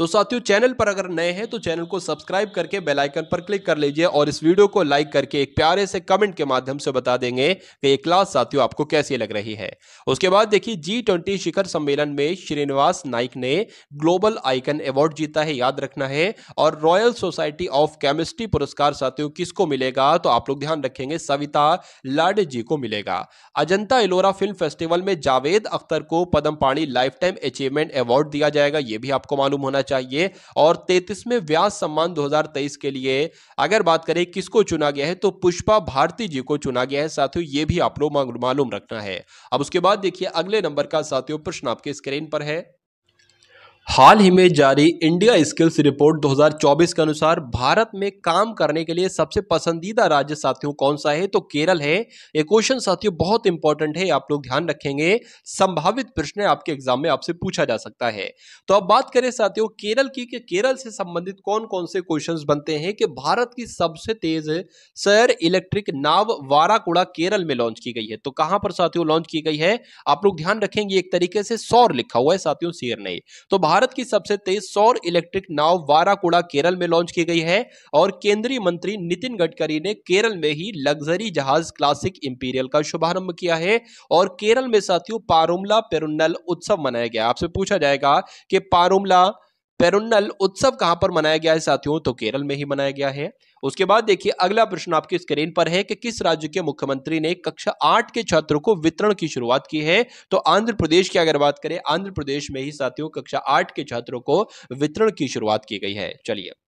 तो साथियों चैनल पर अगर नए हैं तो चैनल को सब्सक्राइब करके बेल आइकन पर क्लिक कर लीजिए और इस वीडियो को लाइक करके एक प्यारे से कमेंट के माध्यम से बता देंगे कि ये क्लास साथियों आपको कैसी लग रही है उसके बाद देखिए जी ट्वेंटी शिखर सम्मेलन में श्रीनिवास नाइक ने ग्लोबल आइकन अवार्ड जीता है याद रखना है और रॉयल सोसाइटी ऑफ केमिस्ट्री पुरस्कार साथियों किसको मिलेगा तो आप लोग ध्यान रखेंगे सविता लाडे जी को मिलेगा अजंता एलोरा फिल्म फेस्टिवल में जावेद अख्तर को पदम पाणी लाइफ टाइम अचीवमेंट अवार्ड दिया जाएगा यह भी आपको मालूम होना चाहिए और तैतीसवें व्यास सम्मान 2023 के लिए अगर बात करें किसको चुना गया है तो पुष्पा भारती जी को चुना गया है साथियों ये भी आप लोग मालूम रखना है अब उसके बाद देखिए अगले नंबर का साथियों प्रश्न आपके स्क्रीन पर है हाल ही में जारी इंडिया स्किल्स रिपोर्ट 2024 के अनुसार भारत में काम करने के लिए सबसे पसंदीदा राज्य साथियों कौन सा है तो केरल है ये क्वेश्चन साथियों बहुत इंपॉर्टेंट है आप लोग ध्यान रखेंगे संभावित प्रश्न आपके एग्जाम में आपसे पूछा जा सकता है तो अब बात करें साथियों केरल की कि केरल से संबंधित कौन कौन से क्वेश्चन बनते हैं कि भारत की सबसे तेज सैर इलेक्ट्रिक नाव वाराकुड़ा केरल में लॉन्च की गई है तो कहां पर साथियों लॉन्च की गई है आप लोग ध्यान रखेंगे एक तरीके से सौर लिखा हुआ है साथियों शेर नहीं तो भारत की सबसे तेज सौर इलेक्ट्रिक नाव वाराकुड़ा केरल में लॉन्च की गई है और केंद्रीय मंत्री नितिन गडकरी ने केरल में ही लग्जरी जहाज क्लासिक इंपीरियल का शुभारंभ किया है और केरल में साथियों पारुमला पेरुन्नल उत्सव मनाया गया आपसे पूछा जाएगा कि पारुमला पेरुन्नल उत्सव कहां पर मनाया गया है साथियों तो केरल में ही मनाया गया है उसके बाद देखिए अगला प्रश्न आपकी स्क्रीन पर है कि किस राज्य के मुख्यमंत्री ने कक्षा आठ के छात्रों को वितरण की शुरुआत की है तो आंध्र प्रदेश की अगर बात करें आंध्र प्रदेश में ही साथियों कक्षा आठ के छात्रों को वितरण की शुरुआत की गई है चलिए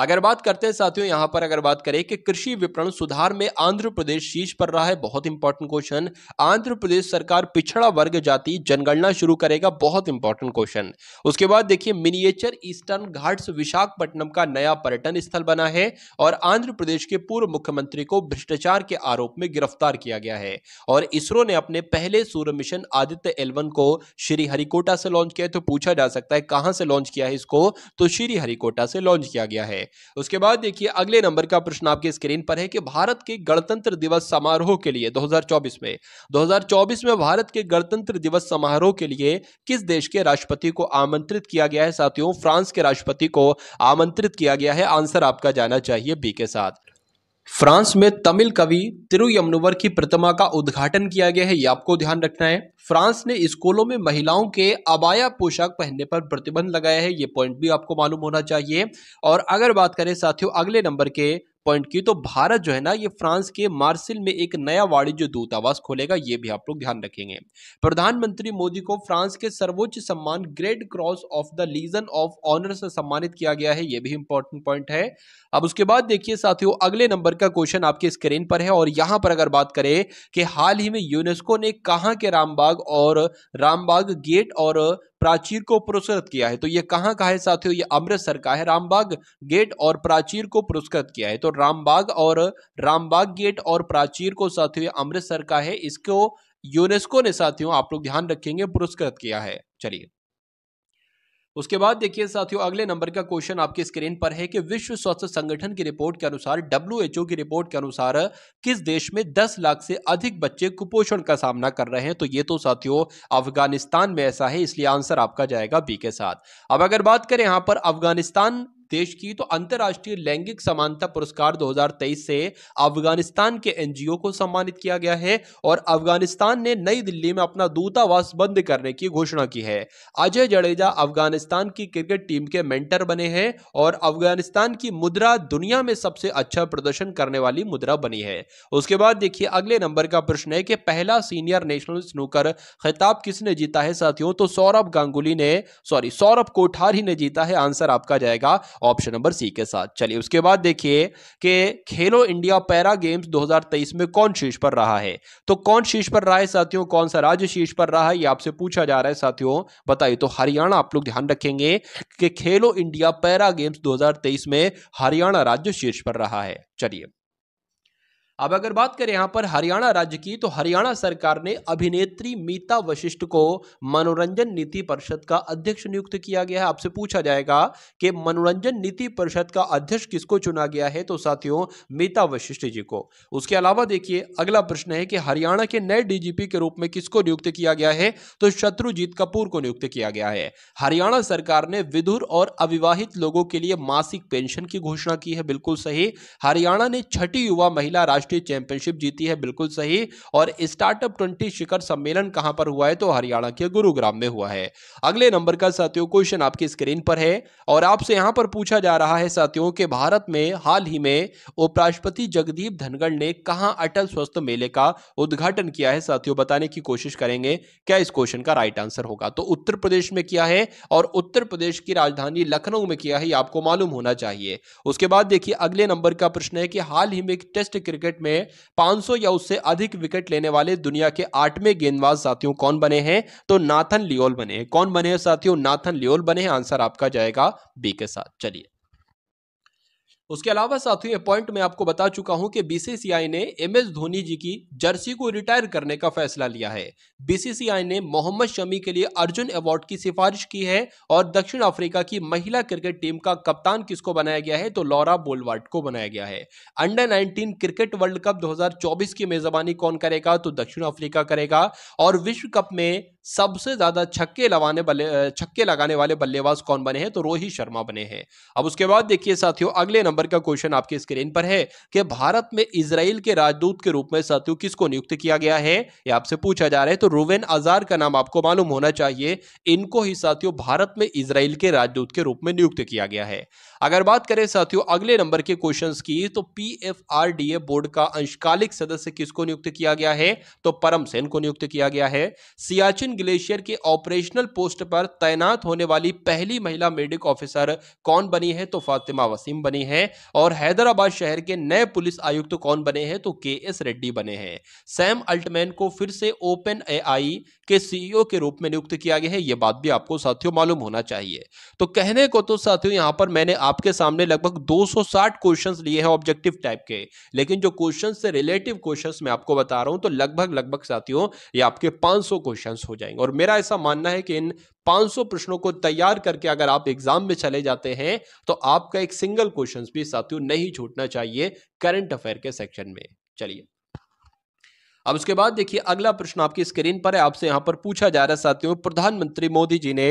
अगर बात करते हैं साथियों यहाँ पर अगर बात करें कि कृषि विपणन सुधार में आंध्र प्रदेश शीर्ष पर रहा है बहुत इंपॉर्टेंट क्वेश्चन आंध्र प्रदेश सरकार पिछड़ा वर्ग जाति जनगणना शुरू करेगा बहुत इंपॉर्टेंट क्वेश्चन उसके बाद देखिए मिनिएचर ईस्टर्न घाट्स विशाखपट्टनम का नया पर्यटन स्थल बना है और आंध्र प्रदेश के पूर्व मुख्यमंत्री को भ्रष्टाचार के आरोप में गिरफ्तार किया गया है और इसरो ने अपने पहले सूर्य मिशन आदित्य एलवन को श्रीहरिकोटा से लॉन्च किया तो पूछा जा सकता है कहां से लॉन्च किया है इसको तो श्रीहरिकोटा से लॉन्च किया गया है है उसके बाद देखिए अगले नंबर का प्रश्न आपके स्क्रीन पर है कि भारत के गणतंत्र दिवस समारोह के लिए 2024 में 2024 में भारत के गणतंत्र दिवस समारोह के लिए किस देश के राष्ट्रपति को आमंत्रित किया गया है साथियों फ्रांस के राष्ट्रपति को आमंत्रित किया गया है आंसर आपका जाना चाहिए बी के साथ फ्रांस में तमिल कवि तिरुयमुनवर की प्रतिमा का उद्घाटन किया गया है ये आपको ध्यान रखना है फ्रांस ने स्कूलों में महिलाओं के अबाया पोशाक पहनने पर प्रतिबंध लगाया है ये पॉइंट भी आपको मालूम होना चाहिए और अगर बात करें साथियों अगले नंबर के पॉइंट की तो भारत जो है ना ये फ्रांस के मार्सिल में एक नया वाणिज्य दूतावास खोलेगा ये भी आप लोग ध्यान रखेंगे प्रधानमंत्री मोदी को फ्रांस के सर्वोच्च सम्मान great cross of the legion of honour से सम्मानित किया गया है ये भी इंपॉर्टेंट पॉइंट है अब उसके बाद देखिए साथियों अगले नंबर का क्वेश्चन आपके स्क्रीन पर है और यहां पर अगर बात करें कि हाल ही में यूनेस्को ने कहा के रामबाग और रामबाग गेट और प्राचीर को पुरस्कृत किया है तो ये कहाँ का है साथियों ये अमृतसर का है रामबाग गेट और प्राचीर को पुरस्कृत किया है तो रामबाग और रामबाग गेट और प्राचीर को साथियों अमृतसर का है इसको यूनेस्को ने साथियों आप लोग ध्यान रखेंगे पुरस्कृत किया है चलिए उसके बाद देखिए साथियों अगले नंबर का क्वेश्चन आपके स्क्रीन पर है कि विश्व स्वास्थ्य संगठन की रिपोर्ट के अनुसार डब्ल्यूएचओ की रिपोर्ट के अनुसार किस देश में 10 लाख से अधिक बच्चे कुपोषण का सामना कर रहे हैं तो ये तो साथियों अफगानिस्तान में ऐसा है इसलिए आंसर आपका जाएगा बी के साथ अब अगर बात करें यहां पर अफगानिस्तान देश की तो अंतर्राष्ट्रीय लैंगिक समानता पुरस्कार 2023 से अफगानिस्तान के एनजीओ को सम्मानित किया गया है और अफगानिस्तान ने नई दिल्ली में अपना दूतावास बंद करने की घोषणा की है अजय जडेजा अफगानिस्तान की क्रिकेट टीम के मेंटर बने हैं और अफगानिस्तान की मुद्रा दुनिया में सबसे अच्छा प्रदर्शन करने वाली मुद्रा बनी है उसके बाद देखिए अगले नंबर का प्रश्न है कि पहला सीनियर नेशनल स्नूकर खिताब किसने जीता है साथियों तो सौरभ गांगुली ने सॉरी सौरभ कोठारी ने जीता है आंसर आपका जाएगा ऑप्शन नंबर सी के साथ चलिए उसके बाद देखिए कि खेलो इंडिया पैरा गेम्स 2023 में कौन शीर्ष पर रहा है तो कौन शीर्ष पर रहा है साथियों कौन सा राज्य शीर्ष पर रहा है ये आपसे पूछा जा रहा है साथियों बताइए तो हरियाणा आप लोग ध्यान रखेंगे कि खेलो इंडिया पैरा गेम्स दो में हरियाणा राज्य शीर्ष पर रहा है चलिए अब अगर बात करें यहाँ पर हरियाणा राज्य की तो हरियाणा सरकार ने अभिनेत्री मीता वशिष्ठ को मनोरंजन नीति परिषद का अध्यक्ष नियुक्त किया गया है आपसे पूछा जाएगा कि मनोरंजन नीति परिषद का अध्यक्ष किसको चुना गया है तो साथियों मीता वशिष्ठ जी को उसके अलावा देखिए अगला प्रश्न है कि हरियाणा के नए डीजीपी के रूप में किसको नियुक्त किया गया है तो शत्रुजीत कपूर को नियुक्त किया गया है हरियाणा सरकार ने विधुर और अविवाहित लोगों के लिए मासिक पेंशन की घोषणा की है बिल्कुल सही हरियाणा ने छठी युवा महिला राष्ट्रीय राष्ट्रीय चैंपियनशिप जीती है बिल्कुल सही और स्टार्टअप ट्वेंटी शिखर सम्मेलन कहां पर हुआ है तो हरियाणा के गुरुग्राम में हुआ है अगले नंबर का साथियों क्वेश्चन आपकी स्क्रीन पर है और आपसे यहां पर पूछा जा रहा है साथियों के भारत में हाल ही में उपराष्ट्रपति जगदीप धनगढ़ ने कहा अटल स्वस्थ मेले का उद्घाटन किया है साथियों बताने की कोशिश करेंगे क्या इस क्वेश्चन का राइट आंसर होगा तो उत्तर प्रदेश में किया है और उत्तर प्रदेश की राजधानी लखनऊ में किया है आपको मालूम होना चाहिए उसके बाद देखिए अगले नंबर का प्रश्न है कि हाल ही में एक टेस्ट क्रिकेट क्रिकेट में 500 या उससे अधिक विकेट लेने वाले दुनिया के आठवें गेंदबाज साथियों कौन बने हैं तो नाथन लियोल बने हैं कौन बने हैं साथियों नाथन लियोल बने हैं आंसर आपका जाएगा बी के साथ चलिए उसके अलावा साथियों पॉइंट में आपको बता चुका हूं कि बीसीसीआई ने एमएस धोनी जी की जर्सी को रिटायर करने का फैसला लिया है बीसीसीआई ने मोहम्मद शमी के लिए अर्जुन अवार्ड की सिफारिश की है और दक्षिण अफ्रीका की महिला क्रिकेट टीम का कप्तान किसको बनाया गया है तो लॉरा बोलवार्ट को बनाया गया है under nineteen cricket world cup दो की मेजबानी कौन करेगा तो दक्षिण अफ्रीका करेगा और विश्व कप में सबसे ज्यादा छक्के लगाने बल्ले छक्के लगाने वाले बल्लेबाज कौन बने हैं तो रोहित शर्मा बने हैं अब उसके बाद देखिए साथियों अगले नंबर का क्वेश्चन आपके स्क्रीन पर है कि भारत में इसराइल के राजदूत के रूप में साथियों किसको नियुक्त किया गया है यह आपसे पूछा जा रहा है तो रुवेन आजार का नाम आपको मालूम होना चाहिए इनको ही साथियों भारत में इसराइल के राजदूत के रूप में नियुक्त किया गया है अगर बात करें साथियों अगले नंबर के क्वेश्चन की तो ए बोर्ड का अंशकालिक सदस्य किसको नियुक्त किया गया है तो परम सेन को नियुक्त किया गया है सियाचिन कैंपियन ग्लेशियर के ऑपरेशनल पोस्ट पर तैनात होने वाली पहली महिला मेडिक ऑफिसर कौन बनी है तो फातिमा वसीम बनी है और हैदराबाद शहर के नए पुलिस आयुक्त तो कौन बने हैं तो के एस रेड्डी बने हैं सैम अल्टमैन को फिर से ओपन ए के सीईओ e के रूप में नियुक्त किया गया है यह बात भी आपको साथियों मालूम होना चाहिए तो कहने को तो साथियों यहां पर मैंने आपके सामने लगभग दो क्वेश्चंस लिए हैं ऑब्जेक्टिव टाइप के लेकिन जो क्वेश्चन से रिलेटिव क्वेश्चंस मैं आपको बता रहा हूं तो लगभग लगभग साथियों ये आपके 500 क्वेश्चंस हो जाए जाएंगे और मेरा ऐसा मानना है कि इन 500 प्रश्नों को तैयार करके अगर आप एग्जाम में चले जाते हैं तो आपका एक सिंगल क्वेश्चन भी साथियों नहीं छूटना चाहिए करंट अफेयर के सेक्शन में चलिए अब उसके बाद देखिए अगला प्रश्न आपकी स्क्रीन पर है आपसे यहाँ पर पूछा जा रहा है साथियों प्रधानमंत्री मोदी जी ने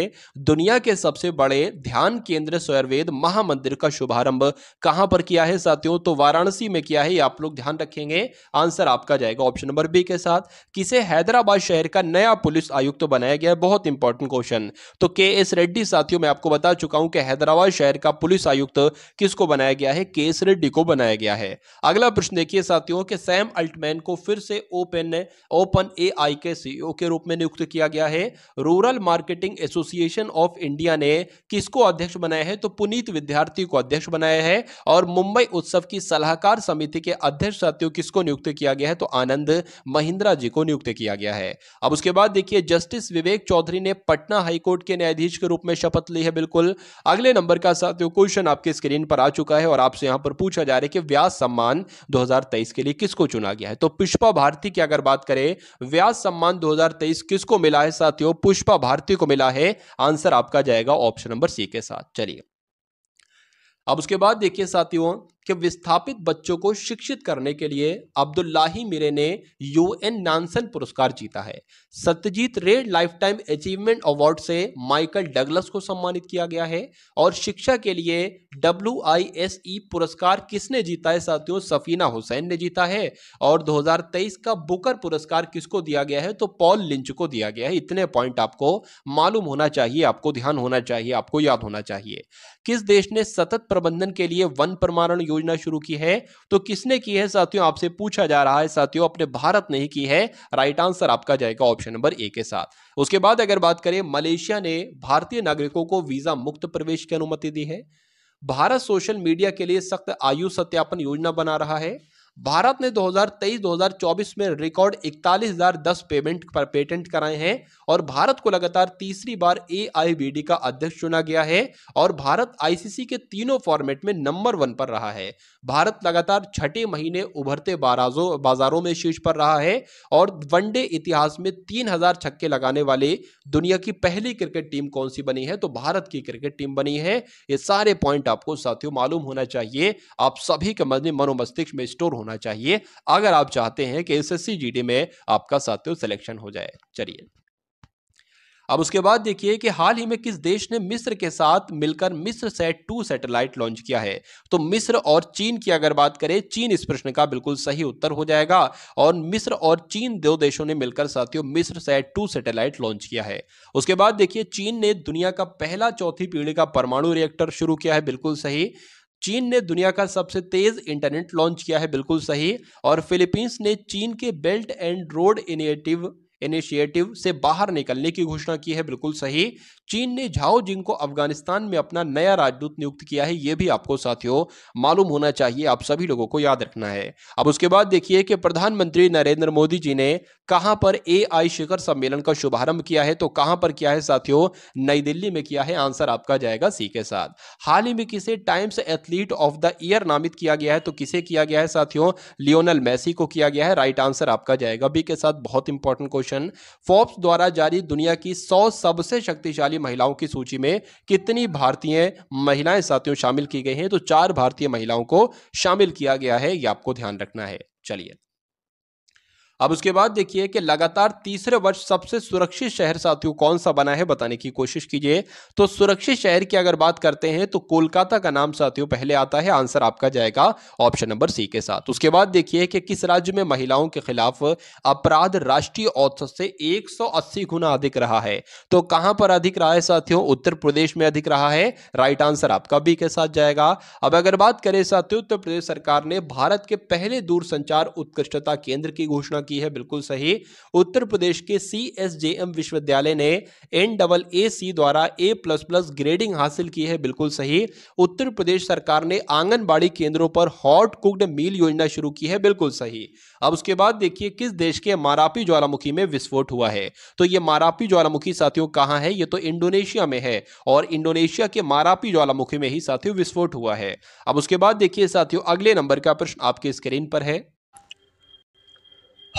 दुनिया के सबसे बड़े ध्यान केंद्र स्वयर्वेद महामंदिर का शुभारंभ कहां पर किया है साथियों तो वाराणसी में किया है आप लोग ध्यान रखेंगे आंसर आपका जाएगा ऑप्शन नंबर बी के साथ किसे हैदराबाद शहर का नया पुलिस आयुक्त तो बनाया गया है बहुत इंपॉर्टेंट क्वेश्चन तो के एस रेड्डी साथियों मैं आपको बता चुका हूं कि हैदराबाद शहर का पुलिस आयुक्त किस किसको बनाया गया है के एस रेड्डी को बनाया गया है अगला प्रश्न देखिए साथियों के सैम अल्टमैन को फिर से ओ ओपन ने ओपन ए आई के सीईओ e के रूप में नियुक्त किया गया है rural marketing association of India ने किसको अध्यक्ष बनाया है तो पुनीत विद्यार्थी को अध्यक्ष बनाया है और मुंबई उत्सव की सलाहकार समिति के अध्यक्ष साथियों किसको नियुक्त किया गया है तो आनंद महिंद्रा जी को नियुक्त किया गया है अब उसके बाद देखिए जस्टिस विवेक चौधरी ने पटना हाईकोर्ट के न्यायाधीश के रूप में शपथ ली है बिल्कुल अगले नंबर का साथियों क्वेश्चन आपके स्क्रीन पर आ चुका है और आपसे यहां पर पूछा जा रहा है कि व्यास सम्मान 2023 के लिए किसको चुना गया है तो पुष्पा भारती की अगर बात करें व्यास सम्मान 2023 किसको मिला है साथियों पुष्पा भारती को मिला है आंसर आपका जाएगा ऑप्शन नंबर सी के साथ चलिए अब उसके बाद देखिए साथियों कि विस्थापित बच्चों को शिक्षित करने के लिए अब्दुल्लाही मिरे ने यूएन नानसन पुरस्कार जीता है Satyajit Ray life time achievement award से माइकल डगलस को सम्मानित किया गया है और शिक्षा के लिए डब्ल्यू e पुरस्कार किसने जीता है साथियों सफीना हुसैन ने जीता है और 2023 का बुकर पुरस्कार किसको दिया गया है तो पॉल लिंच को दिया गया है इतने पॉइंट आपको मालूम होना चाहिए आपको ध्यान होना चाहिए आपको याद होना चाहिए किस देश ने सतत प्रबंधन के लिए वन प्रमाणन योजना शुरू की है तो किसने की है साथियों आपसे पूछा जा रहा है साथियों अपने भारत ने ही की है राइट आंसर आपका जाएगा ऑप्शन नंबर ए के साथ उसके बाद अगर बात करें मलेशिया ने भारतीय नागरिकों को वीजा मुक्त प्रवेश की अनुमति दी है भारत सोशल मीडिया के लिए सख्त आयु सत्यापन योजना बना रहा है भारत ने 2023-2024 में रिकॉर्ड इकतालीस हजार दस पेमेंट पर पेटेंट कराए हैं और भारत को लगातार तीसरी बार ए का अध्यक्ष चुना गया है और भारत आईसीसी के तीनों फॉर्मेट में नंबर वन पर रहा है भारत लगातार छठे महीने उभरते बाजारों में शीर्ष पर रहा है और वनडे इतिहास में तीन हजार छक्के लगाने वाले दुनिया की पहली क्रिकेट टीम कौन सी बनी है तो भारत की क्रिकेट टीम बनी है ये सारे पॉइंट आपको साथियों मालूम होना चाहिए आप सभी के मन मनोमस्तिष्क में स्टोर होना चाहिए अगर आप चाहते हैं कि एस जीडी में आपका साथियों सिलेक्शन हो जाए चलिए अब उसके बाद देखिए कि हाल ही में किस देश ने मिस्र के साथ मिलकर मिस्र सेट टू सैटेलाइट लॉन्च किया है तो मिस्र और चीन की अगर बात करें चीन इस प्रश्न का बिल्कुल सही उत्तर हो जाएगा और मिस्र और चीन दो देशों ने मिलकर साथियों मिस्र सेट टू सैटेलाइट लॉन्च किया है उसके बाद देखिए चीन ने दुनिया का पहला चौथी पीढ़ी का परमाणु रिएक्टर शुरू किया है बिल्कुल सही चीन ने दुनिया का सबसे तेज इंटरनेट लॉन्च किया है बिल्कुल सही और फिलीपींस ने चीन के belt and road initiative initiative से बाहर निकलने की घोषणा की है बिल्कुल सही चीन ने झाओ जिंग को अफगानिस्तान में अपना नया राजदूत नियुक्त किया है यह भी आपको साथियों मालूम होना चाहिए आप सभी लोगों को याद रखना है अब उसके बाद देखिए कि प्रधानमंत्री नरेंद्र मोदी जी ने कहां पर एआई शिखर सम्मेलन का शुभारंभ किया है तो कहां पर किया है साथियों नई दिल्ली में किया है आंसर आपका जाएगा सी के साथ हाल ही में किसे Time's athlete of the year नामित किया गया है तो किसे किया गया है साथियों लियोनल मैसी को किया गया है राइट आंसर आपका जाएगा बी के साथ बहुत इंपॉर्टेंट क्वेश्चन फोर्ब्स द्वारा जारी दुनिया की सौ सबसे शक्तिशाली महिलाओं की सूची में कितनी भारतीय महिलाएं साथियों शामिल की गई हैं तो चार भारतीय महिलाओं को शामिल किया गया है ये आपको ध्यान रखना है चलिए अब उसके बाद देखिए कि लगातार तीसरे वर्ष सबसे सुरक्षित शहर साथियों कौन सा बना है बताने की कोशिश कीजिए तो सुरक्षित शहर की अगर बात करते हैं तो कोलकाता का नाम साथियों पहले आता है आंसर आपका जाएगा ऑप्शन नंबर सी के साथ उसके बाद देखिए कि किस राज्य में महिलाओं के खिलाफ अपराध राष्ट्रीय औसत से एक गुना अधिक रहा है तो कहां पर अधिक रहा है साथियों उत्तर प्रदेश में अधिक रहा है राइट आंसर आपका बी के साथ जाएगा अब अगर बात करें साथियों उत्तर प्रदेश सरकार ने भारत के पहले दूरसंचार उत्कृष्टता केंद्र की घोषणा की है बिल्कुल सही उत्तर प्रदेश के सी एस जे एम विश्वविद्यालय ने एन डबल ए सी द्वारा ए प्लस प्लस ग्रेडिंग हासिल की है बिल्कुल सही उत्तर प्रदेश सरकार ने आंगनबाड़ी केंद्रों पर हॉट कुक्ड मील योजना शुरू की है बिल्कुल सही अब उसके बाद देखिए किस देश के मारापी ज्वालामुखी में विस्फोट हुआ है तो ये मारापी ज्वालामुखी साथियों कहाँ है ये तो इंडोनेशिया में है और इंडोनेशिया के मारापी ज्वालामुखी में ही साथियों विस्फोट हुआ है अब उसके बाद देखिए साथियों अगले नंबर का प्रश्न आपके स्क्रीन पर है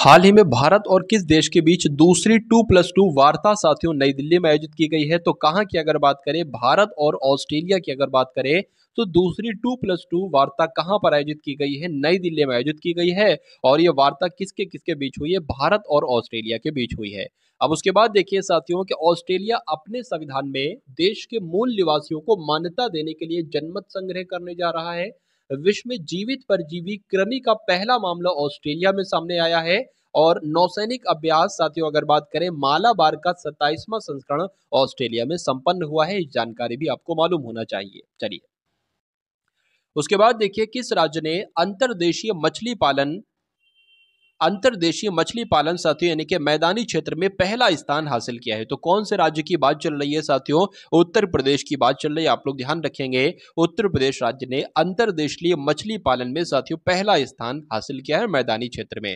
हाल ही में भारत और किस देश के बीच दूसरी टू प्लस टू वार्ता साथियों नई दिल्ली में आयोजित की गई है तो कहाँ की अगर बात करें भारत और ऑस्ट्रेलिया की अगर बात करें तो दूसरी टू प्लस टू वार्ता कहाँ पर आयोजित की गई है नई दिल्ली में आयोजित की गई है और ये वार्ता किसके किसके बीच हुई है भारत और ऑस्ट्रेलिया के बीच हुई है अब उसके बाद देखिए साथियों कि ऑस्ट्रेलिया अपने संविधान में देश के मूल निवासियों को मान्यता देने के लिए जनमत संग्रह करने जा रहा है विश्व में जीवित परजीवी कृमि का पहला मामला ऑस्ट्रेलिया में सामने आया है और नौसैनिक अभ्यास साथियों अगर बात करें मालाबार का सत्ताईसवां संस्करण ऑस्ट्रेलिया में संपन्न हुआ है जानकारी भी आपको मालूम होना चाहिए चलिए उसके बाद देखिए किस राज्य ने अंतरदेशीय मछली पालन अंतरदेशीय मछली पालन साथियों यानी कि मैदानी क्षेत्र में पहला स्थान हासिल किया है तो कौन से राज्य की बात चल रही है साथियों उत्तर प्रदेश की बात चल रही है आप लोग ध्यान रखेंगे उत्तर प्रदेश राज्य ने अंतरदेशीय मछली पालन में साथियों पहला स्थान हासिल किया है मैदानी क्षेत्र में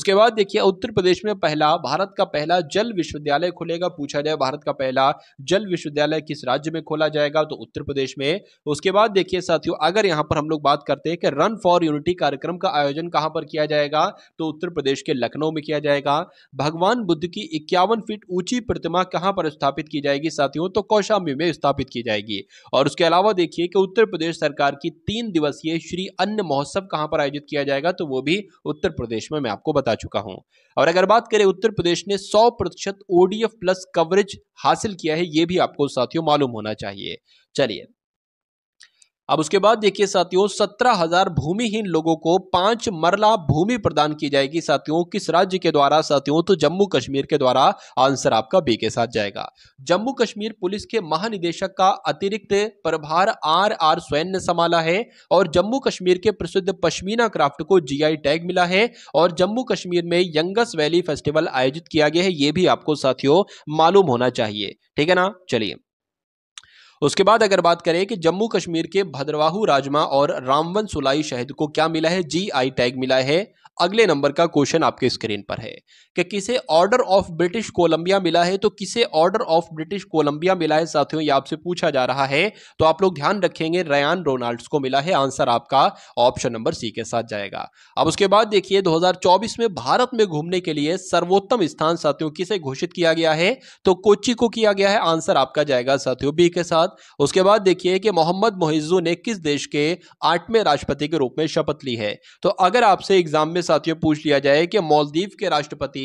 उसके बाद देखिए उत्तर प्रदेश में पहला भारत का पहला जल विश्वविद्यालय खुलेगा पूछा जाए भारत का पहला जल विश्वविद्यालय किस राज्य में खोला जाएगा तो उत्तर प्रदेश में उसके बाद देखिए साथियों अगर यहां पर हम लोग बात करते हैं कि रन फॉर यूनिटी कार्यक्रम का आयोजन कहां पर किया जाएगा तो उत्तर उत्तर प्रदेश के लखनऊ में किया जाएगा भगवान बुद्ध की इक्यावन फीट ऊंची प्रतिमा कहां पर स्थापित की जाएगी साथियों तो कौशाम्बी में स्थापित की जाएगी और उसके अलावा देखिए कि उत्तर प्रदेश सरकार की तीन दिवसीय श्री अन्न महोत्सव कहां पर आयोजित किया जाएगा तो वो भी उत्तर प्रदेश में मैं आपको बता चुका हूं और अगर बात करें उत्तर प्रदेश ने सौ प्रतिशत ओडीएफ प्लस कवरेज हासिल किया है ये भी आपको साथियों मालूम होना चाहिए चलिए अब उसके बाद देखिए साथियों सत्रह हजार भूमिहीन लोगों को पांच मरला भूमि प्रदान की जाएगी साथियों किस राज्य के द्वारा साथियों तो जम्मू कश्मीर के द्वारा आंसर आपका बी के साथ जाएगा जम्मू कश्मीर पुलिस के महानिदेशक का अतिरिक्त प्रभार आर आर स्वयं ने संभाला है और जम्मू कश्मीर के प्रसिद्ध पश्मीना क्राफ्ट को जी टैग मिला है और जम्मू कश्मीर में यंगस वैली फेस्टिवल आयोजित किया गया है ये भी आपको साथियों मालूम होना चाहिए ठीक है ना चलिए उसके बाद अगर बात करें कि जम्मू कश्मीर के भद्रवाहू राजमा और रामवन सुलाई शहद को क्या मिला है जी आई टैग मिला है अगले नंबर का क्वेश्चन आपके स्क्रीन पर है कि किसे ऑर्डर ऑफ ब्रिटिश कोलंबिया मिला है तो किसे ऑर्डर ऑफ ब्रिटिश कोलंबिया मिला है साथियों आपसे पूछा जा रहा है तो आप लोग ध्यान रखेंगे रयान रोनाल्ड्स को मिला है आंसर आपका ऑप्शन नंबर सी के साथ जाएगा अब उसके बाद देखिए 2024 में भारत में घूमने के लिए सर्वोत्तम स्थान साथियों किसे घोषित किया गया है तो कोची को किया गया है आंसर आपका जाएगा साथियों बी के साथ उसके बाद देखिए कि मोहम्मद मोहिजू ने किस देश के आठवें राष्ट्रपति के रूप में शपथ ली है तो अगर आपसे एग्जाम में साथियों पूछ लिया जाए कि मालदीव के राष्ट्रपति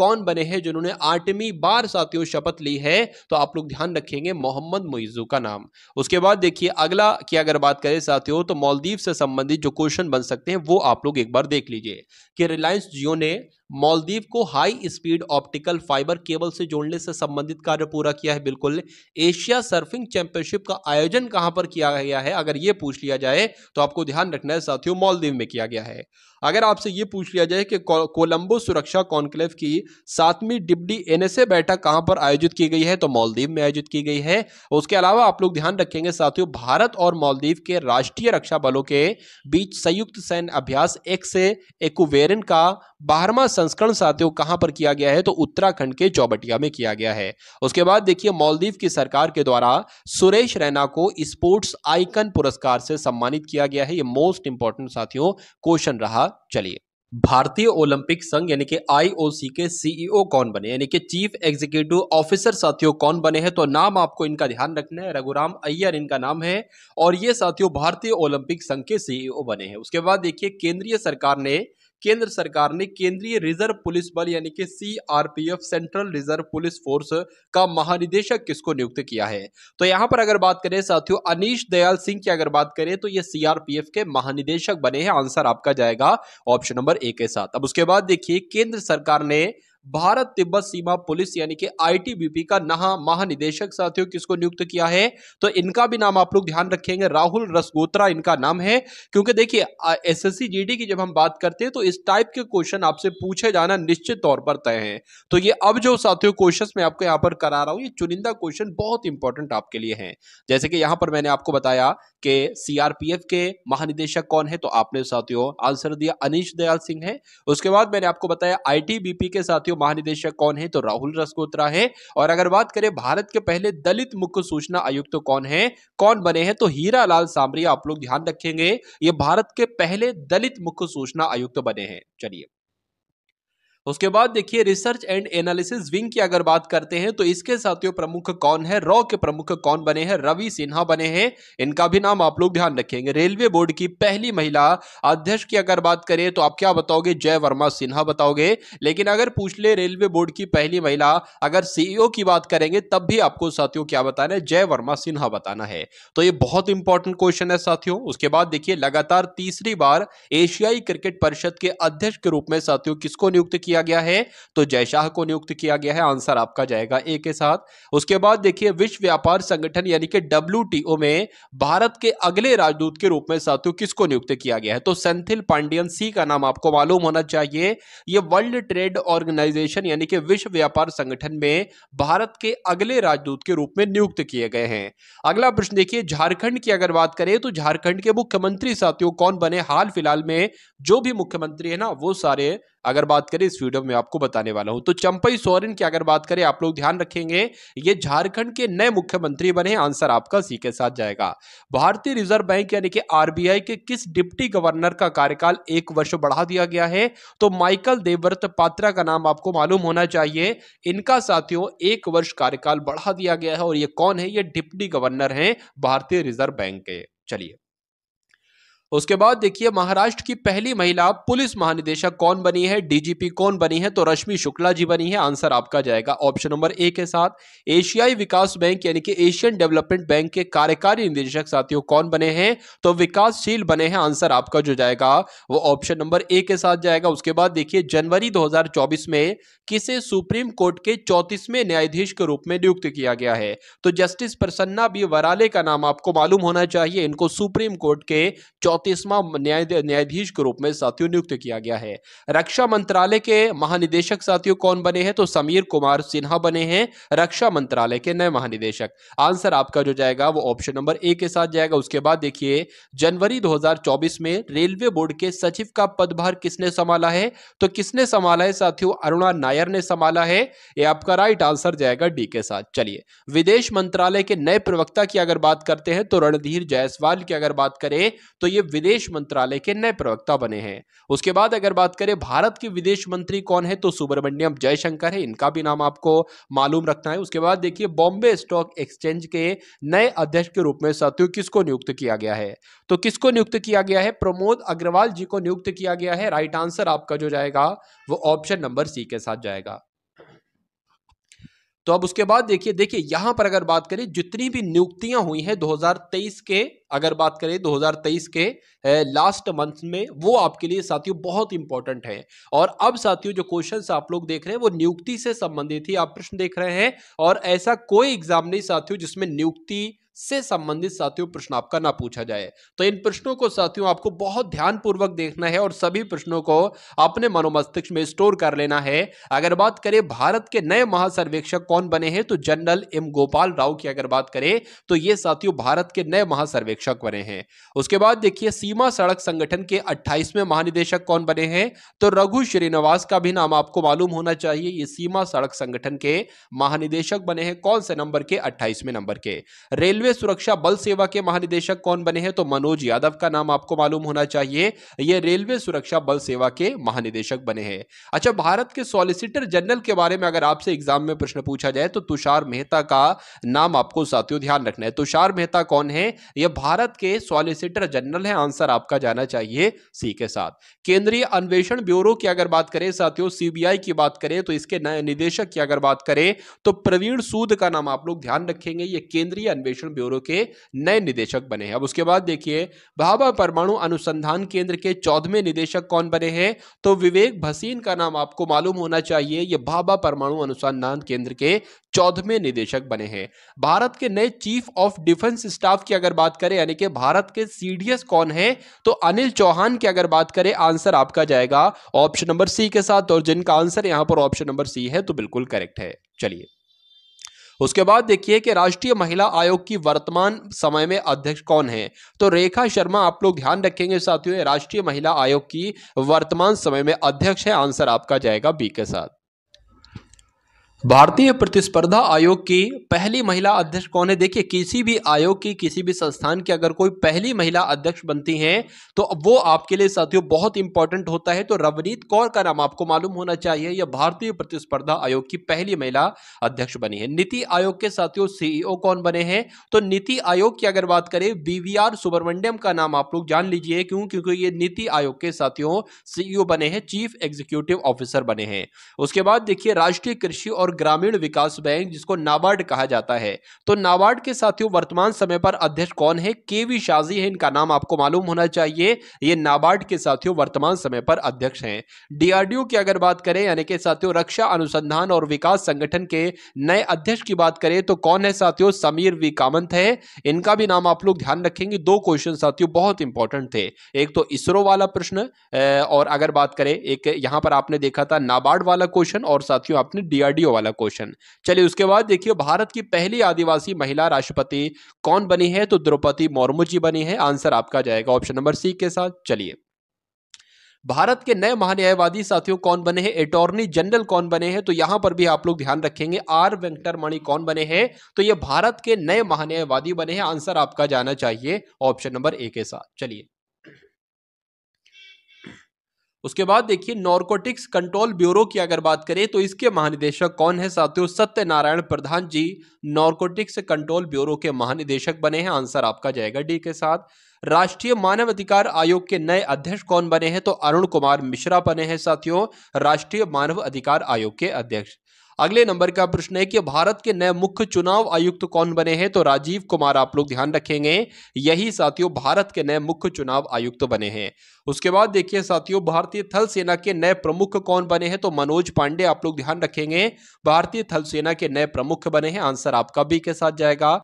कौन बने हैं जिन्होंने आठवीं बार साथियों शपथ ली है तो आप लोग ध्यान रखेंगे मोहम्मद मुइजू का नाम उसके बाद देखिए अगला की अगर बात करें साथियों तो मालदीव से संबंधित जो क्वेश्चन बन सकते हैं वो आप लोग एक बार देख लीजिए कि रिलायंस जियो ने मालदीव को high speed optical fibre cable से जोड़ने से संबंधित कार्य पूरा किया है बिल्कुल एशिया सर्फिंग चैंपियनशिप का आयोजन कहां पर किया गया है अगर ये पूछ लिया जाए तो आपको ध्यान रखना है साथियों मालदीव में किया गया है अगर आपसे ये पूछ लिया जाए कि कोलंबो सुरक्षा कॉन्क्लेव की सातवीं डिप्टी एनएसए बैठक कहां पर आयोजित की गई है तो मालदीव में आयोजित की गई है उसके अलावा आप लोग ध्यान रखेंगे साथियों भारत और मालदीव के राष्ट्रीय रक्षा बलों के बीच संयुक्त सैन्य अभ्यास एक से एकुवेरन का बारहवा संस्करण साथियों कहां पर किया गया है तो उत्तराखंड के चौबटिया में किया गया है उसके बाद देखिए मालदीव की सरकार के द्वारा सुरेश रैना को स्पोर्ट्स आइकन पुरस्कार से सम्मानित किया गया है ये मोस्ट इंपॉर्टेंट साथियों क्वेश्चन रहा चलिए भारतीय ओलंपिक संघ यानी कि आईओसी के सीईओ कौन बने यानी कि चीफ एग्जीक्यूटिव ऑफिसर साथियों कौन बने हैं तो नाम आपको इनका ध्यान रखना है रघुराम अय्यर इनका नाम है और ये साथियों भारतीय ओलंपिक संघ के सीईओ बने हैं उसके बाद देखिए केंद्रीय सरकार ने केंद्र सरकार ने केंद्रीय रिजर्व पुलिस बल यानी कि CRPF central reserve police force का महानिदेशक किसको नियुक्त किया है तो यहां पर अगर बात करें साथियों अनिश दयाल सिंह की अगर बात करें तो ये सीआरपीएफ के महानिदेशक बने हैं आंसर आपका जाएगा ऑप्शन नंबर ए के साथ अब उसके बाद देखिए केंद्र सरकार ने भारत तिब्बत सीमा पुलिस यानी कि आईटीबीपी का नहा महानिदेशक साथियों किसको नियुक्त किया है तो इनका भी नाम आप लोग ध्यान रखेंगे राहुल रसगोत्रा इनका नाम है क्योंकि देखिए एसएससी जीडी की जब हम बात करते हैं तो इस टाइप के क्वेश्चन आपसे पूछे जाना निश्चित तौर पर तय है तो ये अब जो साथियों क्वेश्चन में आपको यहाँ पर करा रहा हूँ ये चुनिंदा क्वेश्चन बहुत इंपॉर्टेंट आपके लिए है जैसे कि यहाँ पर मैंने आपको बताया कि सीआरपीएफ के महानिदेशक कौन है तो आपने साथियों आंसर दिया अनिश दयाल सिंह है उसके बाद मैंने आपको बताया आईटीबीपी के साथियों महानिदेशक कौन है तो राहुल रसकोत्रा है और अगर बात करें भारत के पहले दलित मुख्य सूचना आयुक्त तो कौन है कौन बने हैं तो हीरा लाल सामरिया आप लोग ध्यान रखेंगे ये भारत के पहले दलित मुख्य सूचना आयुक्त तो बने हैं चलिए उसके बाद देखिए रिसर्च एंड एनालिसिस विंग की अगर बात करते हैं तो इसके साथियों प्रमुख कौन है रॉ के प्रमुख कौन बने हैं रवि सिन्हा बने हैं इनका भी नाम आप लोग ध्यान रखेंगे रेलवे बोर्ड की पहली महिला अध्यक्ष की अगर बात करें तो आप क्या बताओगे जय वर्मा सिन्हा बताओगे लेकिन अगर पूछ ले रेलवे बोर्ड की पहली महिला अगर सीईओ e की बात करेंगे तब भी आपको साथियों क्या बताना है जय वर्मा सिन्हा बताना है तो ये बहुत इंपॉर्टेंट क्वेश्चन है साथियों उसके बाद देखिए लगातार तीसरी बार एशियाई क्रिकेट परिषद के अध्यक्ष के रूप में साथियों किसको नियुक्त किया किया गया है तो जय शाह को नियुक्त किया गया है आंसर आपका जाएगा ए के साथ उसके बाद देखिए विश्व व्यापार संगठन यानी कि डब्ल्यू में भारत के अगले राजदूत के रूप में साथियों किसको नियुक्त किया गया है तो सेंथिल पांडियन सी का नाम आपको मालूम होना चाहिए यह वर्ल्ड ट्रेड ऑर्गेनाइजेशन यानी कि विश्व व्यापार संगठन में भारत के अगले राजदूत के रूप में नियुक्त किए गए हैं अगला प्रश्न देखिए झारखंड की अगर बात करें तो झारखंड के मुख्यमंत्री साथियों कौन बने हाल फिलहाल में जो भी मुख्यमंत्री है ना वो सारे अगर बात करें इस वीडियो में आपको बताने वाला हूं तो चंपई सोरेन की अगर बात करें आप लोग ध्यान रखेंगे ये झारखंड के नए मुख्यमंत्री बने आंसर आपका सी के साथ जाएगा भारतीय रिजर्व बैंक यानी कि आरबीआई के किस डिप्टी गवर्नर का कार्यकाल एक वर्ष बढ़ा दिया गया है तो माइकल देवव्रत पात्रा का नाम आपको मालूम होना चाहिए इनका साथियों एक वर्ष कार्यकाल बढ़ा दिया गया है और ये कौन है ये डिप्टी गवर्नर है भारतीय रिजर्व बैंक के चलिए उसके बाद देखिए महाराष्ट्र की पहली महिला पुलिस महानिदेशक कौन बनी है डीजीपी कौन बनी है तो रश्मि शुक्ला जी बनी है आंसर आपका जाएगा ऑप्शन नंबर ए के साथ एशियाई विकास बैंक यानी कि एशियन डेवलपमेंट बैंक के कार्यकारी निदेशक साथियों कौन बने हैं तो विकासशील बने हैं आंसर आपका जो जाएगा वो ऑप्शन नंबर ए के साथ जाएगा उसके बाद देखिए जनवरी दो में किसे सुप्रीम कोर्ट के चौतीसवें न्यायाधीश के रूप में नियुक्त किया गया है तो जस्टिस प्रसन्ना बी वराले का नाम आपको मालूम होना चाहिए इनको सुप्रीम कोर्ट के न्याय न्यायाधीश के रूप में साथियों नियुक्त किया गया है रक्षा मंत्रालय के महानिदेशक साथियों कौन बने हैं तो समीर कुमार सिन्हा बने हैं रक्षा मंत्रालय के नए महानिदेशक आंसर आपका जो जाएगा वो ऑप्शन नंबर ए के साथ जाएगा उसके बाद देखिए जनवरी दो में रेलवे बोर्ड के सचिव का पदभार किसने संभाला है तो किसने संभाला है साथियों अरुणा नायर ने संभाला है ये आपका राइट आंसर जाएगा डी के साथ चलिए विदेश मंत्रालय के नए प्रवक्ता की अगर बात करते हैं तो रणधीर जायसवाल की अगर बात करें तो ये विदेश मंत्रालय के नए प्रवक्ता बने हैं उसके बाद अगर बात करें भारत के विदेश मंत्री कौन है तो सुब्रमण्यम जयशंकर है इनका भी नाम आपको मालूम रखना है उसके बाद देखिए बॉम्बे स्टॉक एक्सचेंज के नए अध्यक्ष के रूप में साथियों किसको नियुक्त किया गया है तो किसको नियुक्त किया गया है प्रमोद अग्रवाल जी को नियुक्त किया गया है राइट आंसर आपका जो जाएगा वो ऑप्शन नंबर सी के साथ जाएगा तो अब उसके बाद देखिए देखिए यहां पर अगर बात करें जितनी भी नियुक्तियां हुई हैं 2023 के अगर बात करें 2023 के लास्ट मंथ में वो आपके लिए साथियों बहुत इंपॉर्टेंट है और अब साथियों जो क्वेश्चन आप लोग देख रहे हैं वो नियुक्ति से संबंधित ही आप प्रश्न देख रहे हैं और ऐसा कोई एग्जाम नहीं साथियों जिसमें नियुक्ति से संबंधित साथियों प्रश्न आपका ना पूछा जाए तो इन प्रश्नों को साथियों आपको बहुत ध्यानपूर्वक देखना है और सभी प्रश्नों को अपने मनोमस्तिष्क में स्टोर कर लेना है अगर बात करें भारत के नए महासर्वेक्षक कौन बने हैं तो जनरल एम गोपाल राव की अगर बात करें तो ये साथियों भारत के नए महासर्वेक्षक बने हैं उसके बाद देखिए सीमा सड़क संगठन के अट्ठाईसवें महानिदेशक कौन बने हैं तो रघु श्रीनिवास का भी नाम आपको मालूम होना चाहिए ये सीमा सड़क संगठन के महानिदेशक बने हैं कौन से नंबर के अट्ठाईसवें नंबर के रेलवे रेलवे सुरक्षा बल सेवा के महानिदेशक कौन बने हैं तो मनोज यादव का नाम आपको मालूम होना चाहिए ये रेलवे सुरक्षा बल सेवा के महानिदेशक बने हैं अच्छा भारत के सॉलिसिटर जनरल के बारे में अगर आपसे एग्जाम में प्रश्न पूछा जाए तो तुषार मेहता का नाम आपको साथियों ध्यान रखना है तुषार मेहता कौन है यह भारत के सॉलिसिटर जनरल है आंसर आपका जाना चाहिए सी के साथ केंद्रीय अन्वेषण ब्यूरो की अगर बात करें साथियों सीबीआई की बात करें तो इसके निदेशक की अगर बात करें तो प्रवीण सूद का नाम आप लोग ध्यान रखेंगे ये केंद्रीय अन्वेषण ब्यूरो के नए निदेशक बने हैं अब उसके बाद देखिए भाभा परमाणु अनुसंधान केंद्र के चौदहवें निदेशक कौन बने हैं तो विवेक भसीन का नाम आपको मालूम होना चाहिए ये भाभा परमाणु अनुसंधान केंद्र के चौदहवें निदेशक बने हैं भारत के नए चीफ ऑफ डिफेंस स्टाफ की अगर बात करें यानी कि भारत के सीडीएस कौन है तो अनिल चौहान की अगर बात करें आंसर आपका जाएगा ऑप्शन नंबर सी के साथ और जिनका आंसर यहां पर ऑप्शन नंबर सी है तो बिल्कुल करेक्ट है चलिए उसके बाद देखिए कि राष्ट्रीय महिला आयोग की वर्तमान समय में अध्यक्ष कौन है तो रेखा शर्मा आप लोग ध्यान रखेंगे साथियों राष्ट्रीय महिला आयोग की वर्तमान समय में अध्यक्ष है आंसर आपका जाएगा बी के साथ भारतीय प्रतिस्पर्धा आयोग की पहली महिला अध्यक्ष कौन है देखिए किसी भी आयोग की किसी भी संस्थान की अगर कोई पहली महिला अध्यक्ष बनती हैं तो वो आपके लिए साथियों बहुत इंपॉर्टेंट होता है तो रवनीत कौर का नाम आपको मालूम होना चाहिए यह भारतीय प्रतिस्पर्धा आयोग की पहली महिला अध्यक्ष बनी है नीति आयोग के साथियों सीईओ e कौन बने हैं तो नीति आयोग की अगर बात करें बीवीआर सुब्रमण्यम का नाम आप लोग जान लीजिए क्यों क्योंकि ये नीति आयोग के साथियों सीईओ e बने हैं चीफ एग्जीक्यूटिव ऑफिसर बने हैं उसके बाद देखिए राष्ट्रीय कृषि और और ग्रामीण विकास बैंक जिसको नाबार्ड कहा जाता है तो नाबार्ड के साथियों वर्तमान समय पर अध्यक्ष कौन है के वी शाजी है इनका नाम आपको मालूम होना चाहिए ये नाबार्ड के साथियों वर्तमान समय पर अध्यक्ष हैं डीआरडीओ की अगर बात करें यानी कि साथियों रक्षा अनुसंधान और विकास संगठन के नए अध्यक्ष की बात करें तो कौन है साथियों समीर वी कामंत है इनका भी नाम आप लोग ध्यान रखेंगे दो क्वेश्चन साथियों बहुत इंपॉर्टेंट थे एक तो इसरो वाला प्रश्न और अगर बात करें एक यहां पर आपने देखा था नाबार्ड वाला क्वेश्चन और साथियों आपने डीआरडीओ वाला क्वेश्चन चलिए उसके बाद देखिए भारत की पहली आदिवासी महिला राष्ट्रपति कौन बनी है तो द्रौपदी मुर्मू जी बनी है आंसर आपका जाएगा ऑप्शन नंबर सी के साथ चलिए भारत के नए महान्यायवादी साथियों कौन बने हैं अटॉर्नी जनरल कौन बने हैं तो यहां पर भी आप लोग ध्यान रखेंगे आर वेंकटरमणि कौन बने हैं तो ये भारत के नए महान्यायवादी बने हैं आंसर आपका जाना चाहिए ऑप्शन नंबर ए के साथ चलिए उसके बाद देखिए नॉर्कोटिक्स कंट्रोल ब्यूरो की अगर बात करें तो इसके महानिदेशक कौन है साथियों Satyanarayan Pradhan ji narcotics control bureau के महानिदेशक बने हैं आंसर आपका जाएगा डी के साथ राष्ट्रीय मानव अधिकार आयोग के नए अध्यक्ष कौन बने हैं तो अरुण कुमार मिश्रा बने हैं साथियों राष्ट्रीय मानव अधिकार आयोग के अध्यक्ष अगले नंबर का प्रश्न है कि भारत के नए मुख्य चुनाव आयुक्त कौन बने हैं तो राजीव कुमार आप लोग ध्यान रखेंगे यही साथियों भारत के नए मुख्य चुनाव आयुक्त बने हैं उसके बाद देखिए साथियों भारतीय थल सेना के नए प्रमुख कौन बने हैं तो मनोज पांडे आप लोग ध्यान रखेंगे भारतीय थल सेना के नए प्रमुख बने हैं आंसर आपका बी के साथ जाएगा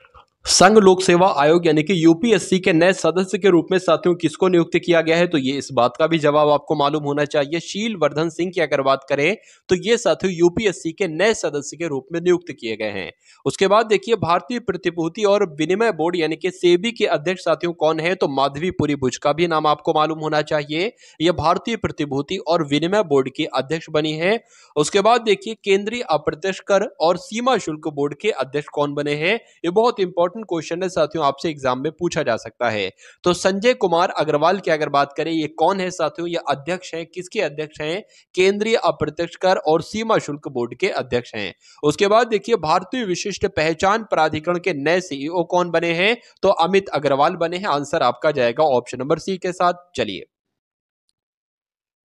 संघ लोक सेवा आयोग यानी कि यूपीएससी के नए सदस्य के रूप में साथियों किसको नियुक्त किया गया है तो ये इस बात का भी जवाब आपको मालूम होना चाहिए शील वर्धन सिंह की अगर बात करें तो ये साथियों यूपीएससी के नए सदस्य के रूप में नियुक्त किए गए हैं उसके बाद देखिए भारतीय प्रतिभूति और विनिमय बोर्ड यानी कि सेबी के अध्यक्ष साथियों कौन है तो माधवीपुरी भुज का भी नाम आपको मालूम होना चाहिए यह भारतीय प्रतिभूति और विनिमय बोर्ड की अध्यक्ष बनी है उसके बाद देखिए केंद्रीय अप्रत्यक्ष कर और सीमा शुल्क बोर्ड के अध्यक्ष कौन बने हैं ये बहुत इंपॉर्टेंट इंपॉर्टेंट क्वेश्चन है साथियों आपसे एग्जाम में पूछा जा सकता है तो संजय कुमार अग्रवाल की अगर बात करें ये कौन है साथियों ये अध्यक्ष हैं किसके अध्यक्ष हैं केंद्रीय अप्रत्यक्ष कर और सीमा शुल्क बोर्ड के अध्यक्ष हैं उसके बाद देखिए भारतीय विशिष्ट पहचान प्राधिकरण के नए सीईओ e कौन बने हैं तो अमित अग्रवाल बने हैं आंसर आपका जाएगा ऑप्शन नंबर सी के साथ चलिए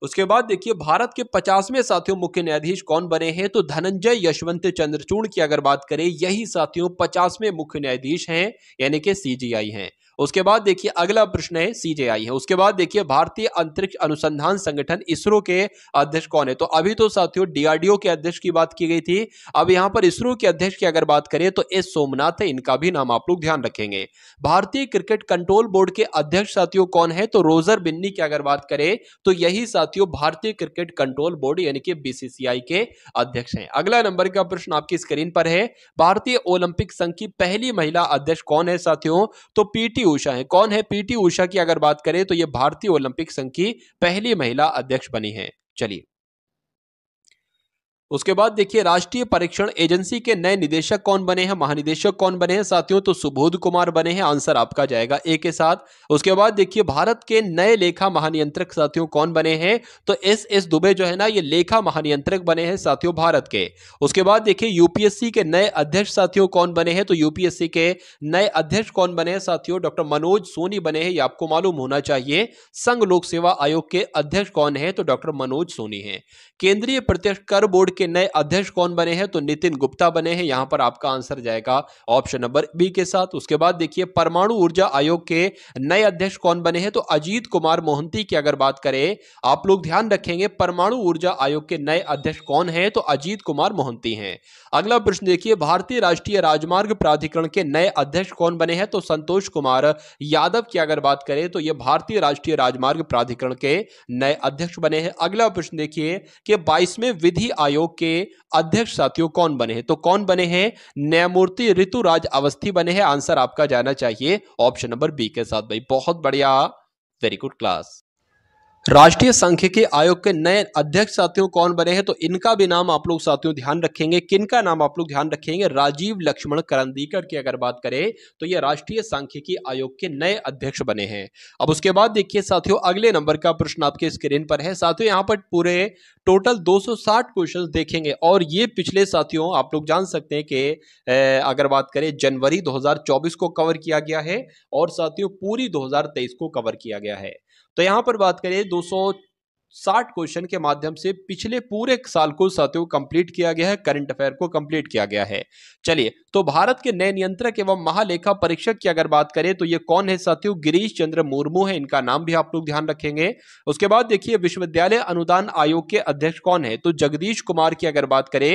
उसके बाद देखिए भारत के पचासवें साथियों मुख्य न्यायाधीश कौन बने हैं तो धनंजय यशवंत चंद्रचूड़ की अगर बात करें यही साथियों पचासवें मुख्य न्यायाधीश हैं यानी कि सीजीआई हैं उसके बाद देखिए अगला प्रश्न है सीजेआई है उसके बाद देखिए भारतीय अंतरिक्ष अनुसंधान संगठन इसरो के अध्यक्ष कौन है तो अभी तो साथियों डीआरडीओ के अध्यक्ष की बात की गई थी अब यहां पर इसरो के अध्यक्ष की अगर बात करें तो एस सोमनाथ है इनका भी नाम आप लोग ध्यान रखेंगे भारतीय क्रिकेट कंट्रोल बोर्ड के अध्यक्ष साथियों कौन है तो रोजर बिन्नी की अगर बात करें तो यही साथियों भारतीय क्रिकेट कंट्रोल बोर्ड यानी कि बीसीसीआई के अध्यक्ष हैं अगला नंबर का प्रश्न आपकी स्क्रीन पर है भारतीय ओलंपिक संघ की पहली महिला अध्यक्ष कौन है साथियों तो पीटी ऊषा हैं कौन है पीटी ऊषा की अगर बात करें तो ये भारतीय ओलंपिक संघ की पहली महिला अध्यक्ष बनी है चलिए उसके बाद देखिए राष्ट्रीय परीक्षण एजेंसी के नए निदेशक कौन बने हैं महानिदेशक कौन बने हैं साथियों तो सुबोध कुमार बने हैं आंसर आपका जाएगा ए के साथ उसके बाद देखिए भारत के नए लेखा महानियंत्रक साथियों कौन बने हैं तो एस एस दुबे जो है ना ये लेखा महानियंत्रक बने हैं साथियों भारत के उसके बाद देखिए यूपीएससी के नए अध्यक्ष साथियों कौन बने हैं तो यूपीएससी के नए अध्यक्ष कौन बने हैं साथियों डॉक्टर मनोज सोनी बने हैं ये आपको मालूम होना चाहिए संघ लोक सेवा आयोग के अध्यक्ष कौन है तो डॉक्टर मनोज सोनी है केंद्रीय प्रत्यक्ष कर बोर्ड के नए अध्यक्ष कौन बने हैं तो नितिन गुप्ता बने हैं यहां पर आपका आंसर जाएगा ऑप्शन नंबर बी के साथ उसके बाद देखिए परमाणु ऊर्जा आयोग के नए अध्यक्ष कौन बने हैं तो अजीत कुमार मोहंती की अगर बात करें आप लोग ध्यान रखेंगे परमाणु ऊर्जा आयोग के नए अध्यक्ष कौन है तो अजीत कुमार मोहंती हैं अगला प्रश्न देखिए भारतीय राष्ट्रीय राजमार्ग प्राधिकरण के नए अध्यक्ष कौन बने हैं तो संतोष कुमार यादव की अगर बात करें तो यह भारतीय राष्ट्रीय राजमार्ग प्राधिकरण के नए अध्यक्ष बने हैं अगला प्रश्न देखिए कि 22वें विधि आयोग आयोग के अध्यक्ष साथियों कौन बने हैं तो कौन बने हैं न्यायमूर्ति ऋतुराज अवस्थी बने हैं आंसर आपका जाना चाहिए ऑप्शन नंबर बी के साथ भाई बहुत बढ़िया वेरी गुड क्लास राष्ट्रीय सांख्यिकी आयोग के नए अध्यक्ष साथियों कौन बने हैं तो इनका भी नाम आप लोग साथियों ध्यान रखेंगे किन का नाम आप लोग ध्यान रखेंगे राजीव लक्ष्मण करंदीकर की अगर बात करें तो ये राष्ट्रीय सांख्यिकी आयोग के नए अध्यक्ष बने हैं अब उसके बाद देखिए साथियों अगले नंबर का प्रश्न आपके स्क्रीन पर है साथियों यहाँ पर पूरे टोटल दो क्वेश्चन देखेंगे और ये पिछले साथियों आप लोग जान सकते हैं कि अगर बात करें जनवरी दो को कवर किया गया है और साथियों पूरी दो को कवर किया गया है तो यहां पर बात करें दो साठ क्वेश्चन के माध्यम से पिछले पूरे साल को साथियों कंप्लीट किया गया है करंट अफेयर को कंप्लीट किया गया है चलिए तो भारत के नए नियंत्रक एवं महालेखा परीक्षक की अगर बात करें तो ये कौन है साथियों गिरीश चंद्र मुर्मू है इनका नाम भी आप लोग ध्यान रखेंगे उसके बाद देखिए विश्वविद्यालय अनुदान आयोग के अध्यक्ष कौन है तो जगदीश कुमार की अगर बात करें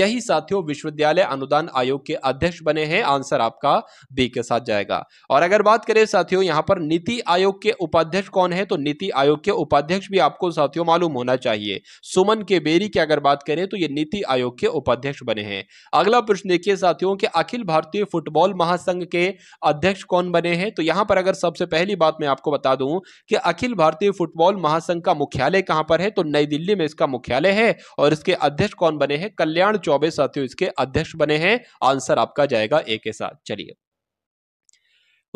यही साथियों विश्वविद्यालय अनुदान आयोग के अध्यक्ष बने हैं आंसर आपका बी के साथ जाएगा और अगर बात करें साथियों यहां पर नीति आयोग के उपाध्यक्ष कौन है तो नीति आयोग के उपाध्यक्ष भी आपको साथियों मालूम होना चाहिए सुमन के बेरी की अगर बात करें तो ये नीति आयोग के उपाध्यक्ष बने हैं अगला प्रश्न देखिए साथियों के अखिल भारतीय फुटबॉल महासंघ के अध्यक्ष कौन बने हैं तो यहां पर अगर सबसे पहली बात मैं आपको बता दूं कि अखिल भारतीय फुटबॉल महासंघ का मुख्यालय कहां पर है तो नई दिल्ली में इसका मुख्यालय है और इसके अध्यक्ष कौन बने हैं कल्याण चौबे साथियों इसके अध्यक्ष बने हैं आंसर आपका जाएगा ए के साथ चलिए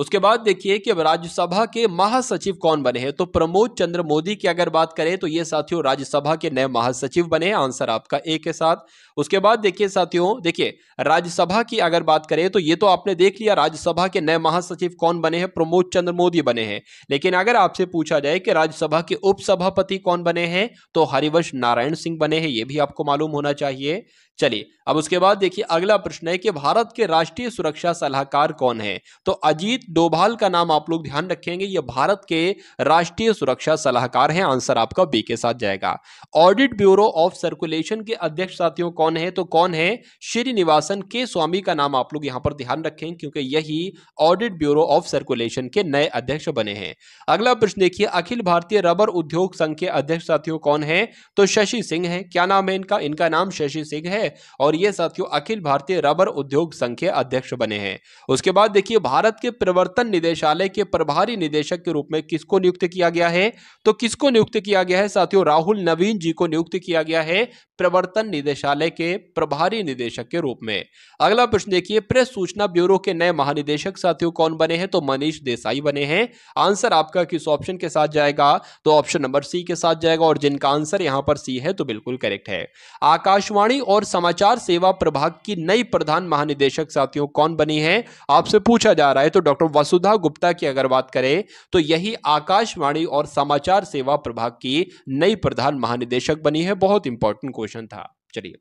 उसके बाद देखिए कि अब राज्यसभा के महासचिव कौन बने हैं तो प्रमोद चंद्र मोदी की अगर बात करें तो ये साथियों राज्यसभा के नए महासचिव बने आंसर आपका ए के साथ उसके बाद देखिए साथियों देखिए राज्यसभा की अगर बात करें तो ये तो आपने देख लिया राज्यसभा के नए महासचिव कौन बने हैं प्रमोद चंद्र मोदी बने हैं लेकिन अगर आपसे पूछा जाए कि राज्यसभा के उपसभापति कौन बने हैं तो हरिवंश नारायण सिंह बने हैं ये भी आपको मालूम होना चाहिए चलिए अब उसके बाद देखिए अगला प्रश्न है कि भारत के राष्ट्रीय सुरक्षा सलाहकार कौन है तो अजीत डोभाल का नाम आप लोग ध्यान रखेंगे ये भारत के राष्ट्रीय सुरक्षा सलाहकार हैं आंसर आपका बी के साथ जाएगा ऑडिट ब्यूरो ऑफ सर्कुलेशन के अध्यक्ष साथियों कौन है तो कौन है श्रीनिवासन के स्वामी का नाम आप लोग यहां पर ध्यान रखें क्योंकि यही ऑडिट ब्यूरो ऑफ सर्कुलेशन के नए अध्यक्ष बने हैं अगला प्रश्न देखिए अखिल भारतीय रबर उद्योग संघ के अध्यक्ष साथियों कौन है तो शशि सिंह है क्या नाम है इनका इनका नाम शशि सिंह है है और ये साथियों अखिल भारतीय रबर उद्योग संघ के अध्यक्ष बने हैं उसके बाद देखिए भारत के प्रवर्तन निदेशालय के प्रभारी निदेशक के रूप में किसको नियुक्त किया गया है तो किसको नियुक्त किया गया है साथियों राहुल नवीन जी को नियुक्त किया गया है प्रवर्तन निदेशालय के प्रभारी निदेशक के रूप में अगला प्रश्न देखिए प्रेस सूचना ब्यूरो के नए महानिदेशक साथियों कौन बने हैं तो मनीष देसाई बने हैं आंसर आपका किस ऑप्शन के साथ जाएगा तो ऑप्शन नंबर सी के साथ जाएगा और जिनका आंसर यहां पर सी है तो बिल्कुल करेक्ट है आकाशवाणी और समाचार सेवा प्रभाग की नई प्रधान महानिदेशक साथियों कौन बनी है आपसे पूछा जा रहा है तो डॉक्टर वसुधा गुप्ता की अगर बात करें तो यही आकाशवाणी और समाचार सेवा प्रभाग की नई प्रधान महानिदेशक बनी है बहुत इंपॉर्टेंट क्वेश्चन था चलिए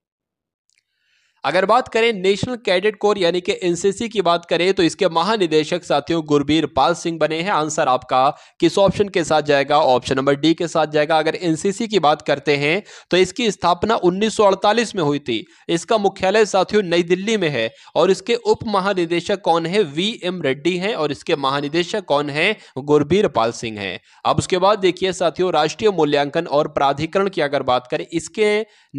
अगर बात करें नेशनल कैडेट कोर यानी कि एनसीसी की बात करें तो इसके महानिदेशक साथियों गुरबीर पाल सिंह बने हैं आंसर आपका किस ऑप्शन के साथ जाएगा ऑप्शन नंबर डी के साथ जाएगा अगर एनसीसी की बात करते हैं तो इसकी स्थापना 1948 में हुई थी इसका मुख्यालय साथियों नई दिल्ली में है और इसके उप महानिदेशक कौन है वी एम रेड्डी है और इसके महानिदेशक कौन है गुरबीर पाल सिंह है अब उसके बाद देखिए साथियों राष्ट्रीय मूल्यांकन और प्राधिकरण की अगर बात करें इसके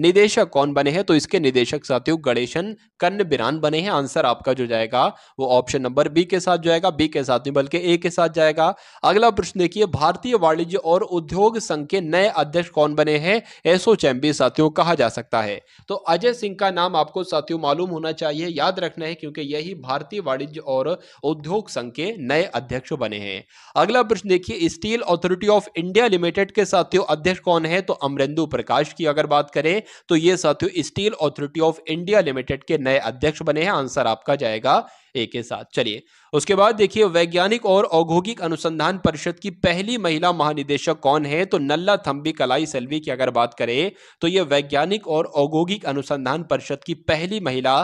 निदेशक कौन बने हैं तो इसके निदेशक साथियों मॉडरेशन कर्ण बिरान बने हैं आंसर आपका जो जाएगा वो ऑप्शन नंबर बी के साथ जाएगा बी के साथ नहीं बल्कि ए के साथ जाएगा अगला प्रश्न देखिए भारतीय वाणिज्य और उद्योग संघ के नए अध्यक्ष कौन बने हैं एसो चैम्बी साथियों कहा जा सकता है तो अजय सिंह का नाम आपको साथियों मालूम होना चाहिए याद रखना है क्योंकि यही भारतीय वाणिज्य और उद्योग संघ के नए अध्यक्ष बने हैं अगला प्रश्न देखिए steel authority of India limited के साथियों अध्यक्ष कौन है तो अमरेंदु प्रकाश की अगर बात करें तो ये साथियों steel authority of India limited के नए अध्यक्ष बने हैं आंसर आपका जाएगा ए के साथ चलिए उसके बाद देखिए वैज्ञानिक और औद्योगिक अनुसंधान परिषद की पहली महिला महानिदेशक कौन है तो नल्ला थम्बी कलाई सेल्वी की अगर बात करें तो यह वैज्ञानिक और औद्योगिक अनुसंधान परिषद की पहली महिला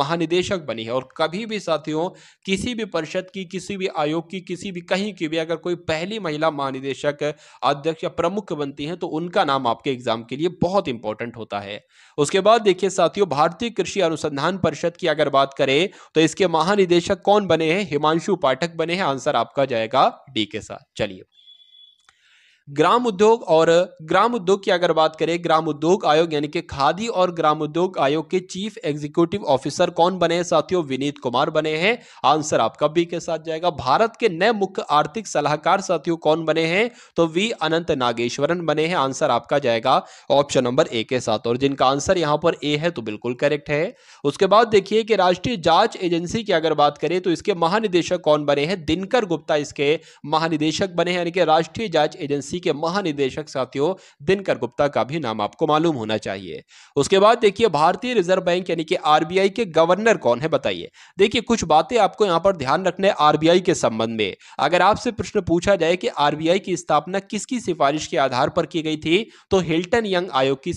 महानिदेशक बनी है और कभी भी साथियों किसी भी परिषद की किसी भी आयोग की किसी भी कहीं की भी अगर कोई पहली महिला महानिदेशक अध्यक्ष या प्रमुख बनती है तो उनका नाम आपके एग्जाम के लिए बहुत इंपॉर्टेंट होता है उसके बाद देखिए साथियों भारतीय कृषि अनुसंधान परिषद की अगर बात करें तो इसके महानिदेशक महानिदेशक कौन बने हैं हिमांशु पाठक बने हैं आंसर आपका जाएगा डी के साथ चलिए ग्राम उद्योग और ग्राम उद्योग की अगर बात करें ग्राम उद्योग आयोग यानी कि खादी और ग्राम उद्योग आयोग के चीफ एग्जीक्यूटिव ऑफिसर कौन बने हैं साथियों विनीत कुमार बने हैं आंसर आपका बी के साथ जाएगा भारत के नए मुख्य आर्थिक सलाहकार साथियों कौन बने हैं तो वी अनंत नागेश्वरन बने हैं आंसर आपका जाएगा ऑप्शन नंबर ए के साथ और जिनका आंसर यहां पर ए है तो बिल्कुल करेक्ट है उसके बाद देखिए कि राष्ट्रीय जांच एजेंसी की अगर बात करें तो इसके महानिदेशक कौन बने हैं दिनकर गुप्ता इसके महानिदेशक बने हैं यानी कि राष्ट्रीय जांच एजेंसी एजेंसी के महानिदेशक साथियों दिनकर गुप्ता का भी नाम आपको मालूम होना चाहिए उसके बाद देखिए भारतीय रिजर्व बैंक यानी कि आरबीआई के गवर्नर कौन है बताइए देखिए कुछ बातें आपको यहाँ पर ध्यान रखने आरबीआई के संबंध में अगर आपसे प्रश्न पूछा जाए कि आरबीआई की स्थापना किसकी सिफारिश के आधार पर की गई थी तो हिल्टन यंग आयोग की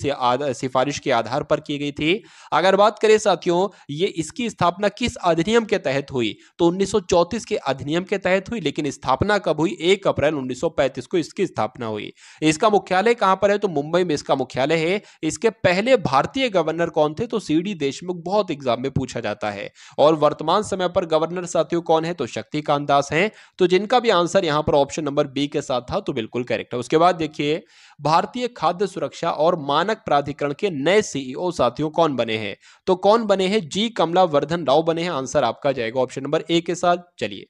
सिफारिश के आधार पर की गई थी अगर बात करें साथियों ये इसकी स्थापना किस अधिनियम के तहत हुई तो 1934 के अधिनियम के तहत हुई लेकिन स्थापना कब हुई 1 अप्रैल 1935 को इसकी स्थापना स्थापना हुई इसका मुख्यालय कहां पर है तो मुंबई में इसका मुख्यालय है इसके पहले भारतीय गवर्नर कौन थे तो सी डी देशमुख बहुत एग्जाम में पूछा जाता है और वर्तमान समय पर गवर्नर साथियों कौन है तो शक्तिकांत दास है तो जिनका भी आंसर यहां पर ऑप्शन नंबर बी के साथ था तो बिल्कुल करेक्ट है उसके बाद देखिए भारतीय खाद्य सुरक्षा और मानक प्राधिकरण के नए सीईओ e साथियों कौन बने हैं तो कौन बने हैं जी कमला वर्धन राव बने हैं आंसर आपका जाएगा ऑप्शन नंबर ए के साथ चलिए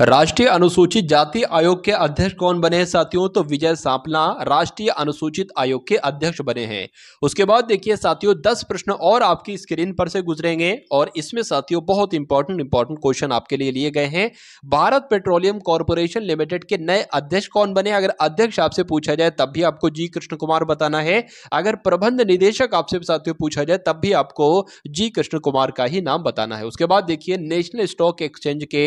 राष्ट्रीय अनुसूचित जाति आयोग के अध्यक्ष कौन बने हैं साथियों तो विजय सांपला राष्ट्रीय अनुसूचित आयोग के अध्यक्ष बने हैं उसके बाद देखिए साथियों 10 प्रश्न और आपकी स्क्रीन पर से गुजरेंगे और इसमें साथियों बहुत इंपॉर्टेंट इंपॉर्टेंट क्वेश्चन आपके लिए लिए गए हैं भारत पेट्रोलियम कॉरपोरेशन लिमिटेड के नए अध्यक्ष कौन बने अगर अध्यक्ष आपसे पूछा जाए तब भी आपको जी कृष्ण कुमार बताना है अगर प्रबंध निदेशक आपसे साथियों पूछा जाए तब भी आपको जी कृष्ण कुमार का ही नाम बताना है उसके बाद देखिए नेशनल स्टॉक एक्सचेंज के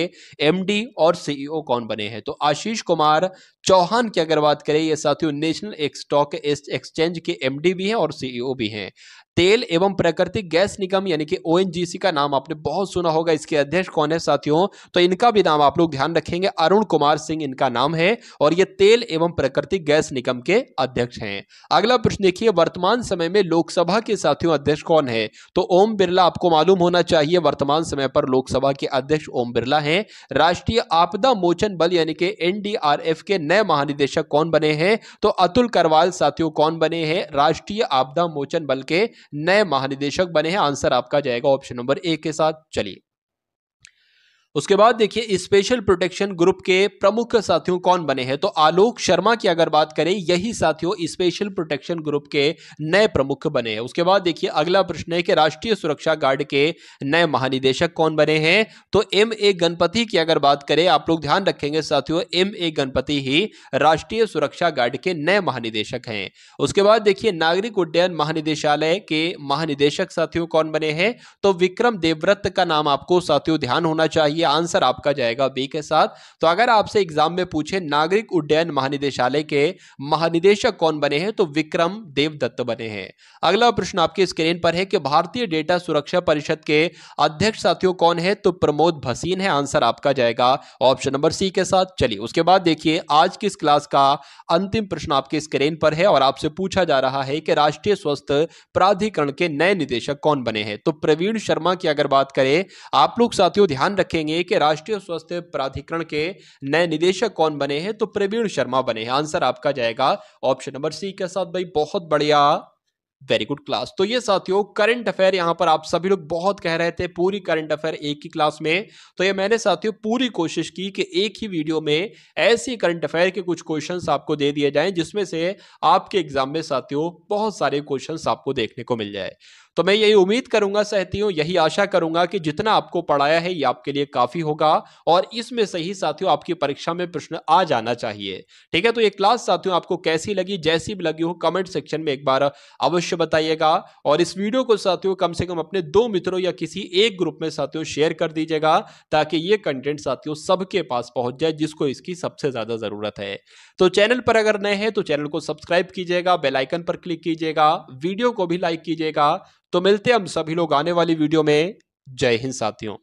एम और सीईओ e कौन बने हैं तो आशीष कुमार चौहान की अगर बात करें ये साथियों नेशनल एक स्टॉक एक्सचेंज के एमडी भी हैं और सीईओ e भी हैं तेल एवं प्राकृतिक गैस निगम यानी कि ओएनजीसी का नाम आपने बहुत सुना होगा इसके अध्यक्ष कौन है साथियों तो इनका भी नाम आप लोग ध्यान रखेंगे अरुण कुमार सिंह इनका नाम है और ये तेल एवं प्राकृतिक गैस निगम के अध्यक्ष हैं अगला प्रश्न देखिए वर्तमान समय में लोकसभा के साथियों अध्यक्ष कौन है तो ओम बिरला आपको मालूम होना चाहिए वर्तमान समय पर लोकसभा के अध्यक्ष ओम बिरला है राष्ट्रीय आपदा मोचन बल यानी कि एनडीआरएफ के नए महानिदेशक कौन बने हैं तो अतुल करवाल साथियों कौन बने हैं राष्ट्रीय आपदा मोचन बल के नए महानिदेशक बने हैं आंसर आपका जाएगा ऑप्शन नंबर ए के साथ चलिए उसके बाद देखिए स्पेशल प्रोटेक्शन ग्रुप के प्रमुख साथियों कौन बने हैं तो आलोक शर्मा की अगर बात करें यही साथियों स्पेशल प्रोटेक्शन ग्रुप के नए प्रमुख बने हैं उसके बाद देखिए अगला प्रश्न है कि राष्ट्रीय सुरक्षा गार्ड के नए महानिदेशक कौन बने हैं तो एम ए गणपति की अगर बात करें आप लोग ध्यान रखेंगे साथियों एम ए गणपति ही राष्ट्रीय सुरक्षा गार्ड के नए महानिदेशक हैं उसके बाद देखिए नागरिक उड्डयन महानिदेशालय के महानिदेशक साथियों कौन बने हैं तो विक्रम देवव्रत का नाम आपको साथियों ध्यान होना चाहिए ये आंसर आपका जाएगा बी के साथ तो अगर आपसे एग्जाम में पूछे नागरिक उड्डयन महानिदेशालय के महानिदेशक कौन बने हैं तो विक्रम देवदत्त बने हैं अगला प्रश्न आपकी स्क्रीन पर है कि भारतीय डेटा सुरक्षा परिषद के अध्यक्ष साथियों कौन है तो प्रमोद भसीन है आंसर आपका जाएगा ऑप्शन नंबर सी के साथ चलिए उसके बाद देखिए आज की इस क्लास का अंतिम प्रश्न आपके स्क्रीन पर है और आपसे पूछा जा रहा है कि राष्ट्रीय स्वास्थ्य प्राधिकरण के नए निदेशक कौन बने हैं तो प्रवीण शर्मा की अगर बात करें आप लोग साथियों ध्यान रखेंगे जानेंगे कि राष्ट्रीय स्वास्थ्य प्राधिकरण के नए निदेशक कौन बने हैं तो प्रवीण शर्मा बने हैं आंसर आपका जाएगा ऑप्शन नंबर सी के साथ भाई बहुत बढ़िया वेरी गुड क्लास तो ये साथियों करंट अफेयर यहाँ पर आप सभी लोग बहुत कह रहे थे पूरी करंट अफेयर एक ही क्लास में तो ये मैंने साथियों पूरी कोशिश की कि एक ही वीडियो में ऐसी करंट अफेयर के कुछ क्वेश्चंस आपको दे दिए जाएं जिसमें से आपके एग्जाम में साथियों बहुत सारे क्वेश्चंस आपको देखने को मिल जाए तो मैं यही उम्मीद करूंगा साथियों यही आशा करूंगा कि जितना आपको पढ़ाया है ये आपके लिए काफी होगा और इसमें से ही साथियों आपकी परीक्षा में प्रश्न आ जाना चाहिए ठीक है तो ये क्लास साथियों आपको कैसी लगी जैसी भी लगी हो कमेंट सेक्शन में एक बार अवश्य बताइएगा और इस वीडियो को साथियों कम से कम अपने दो मित्रों या किसी एक ग्रुप में साथियों शेयर कर दीजिएगा ताकि ये कंटेंट साथियों सबके पास पहुंच जाए जिसको इसकी सबसे ज्यादा जरूरत है तो चैनल पर अगर नए हैं तो चैनल को सब्सक्राइब कीजिएगा बेलाइकन पर क्लिक कीजिएगा वीडियो को भी लाइक कीजिएगा तो मिलते हम सभी लोग आने वाली वीडियो में जय हिंद साथियों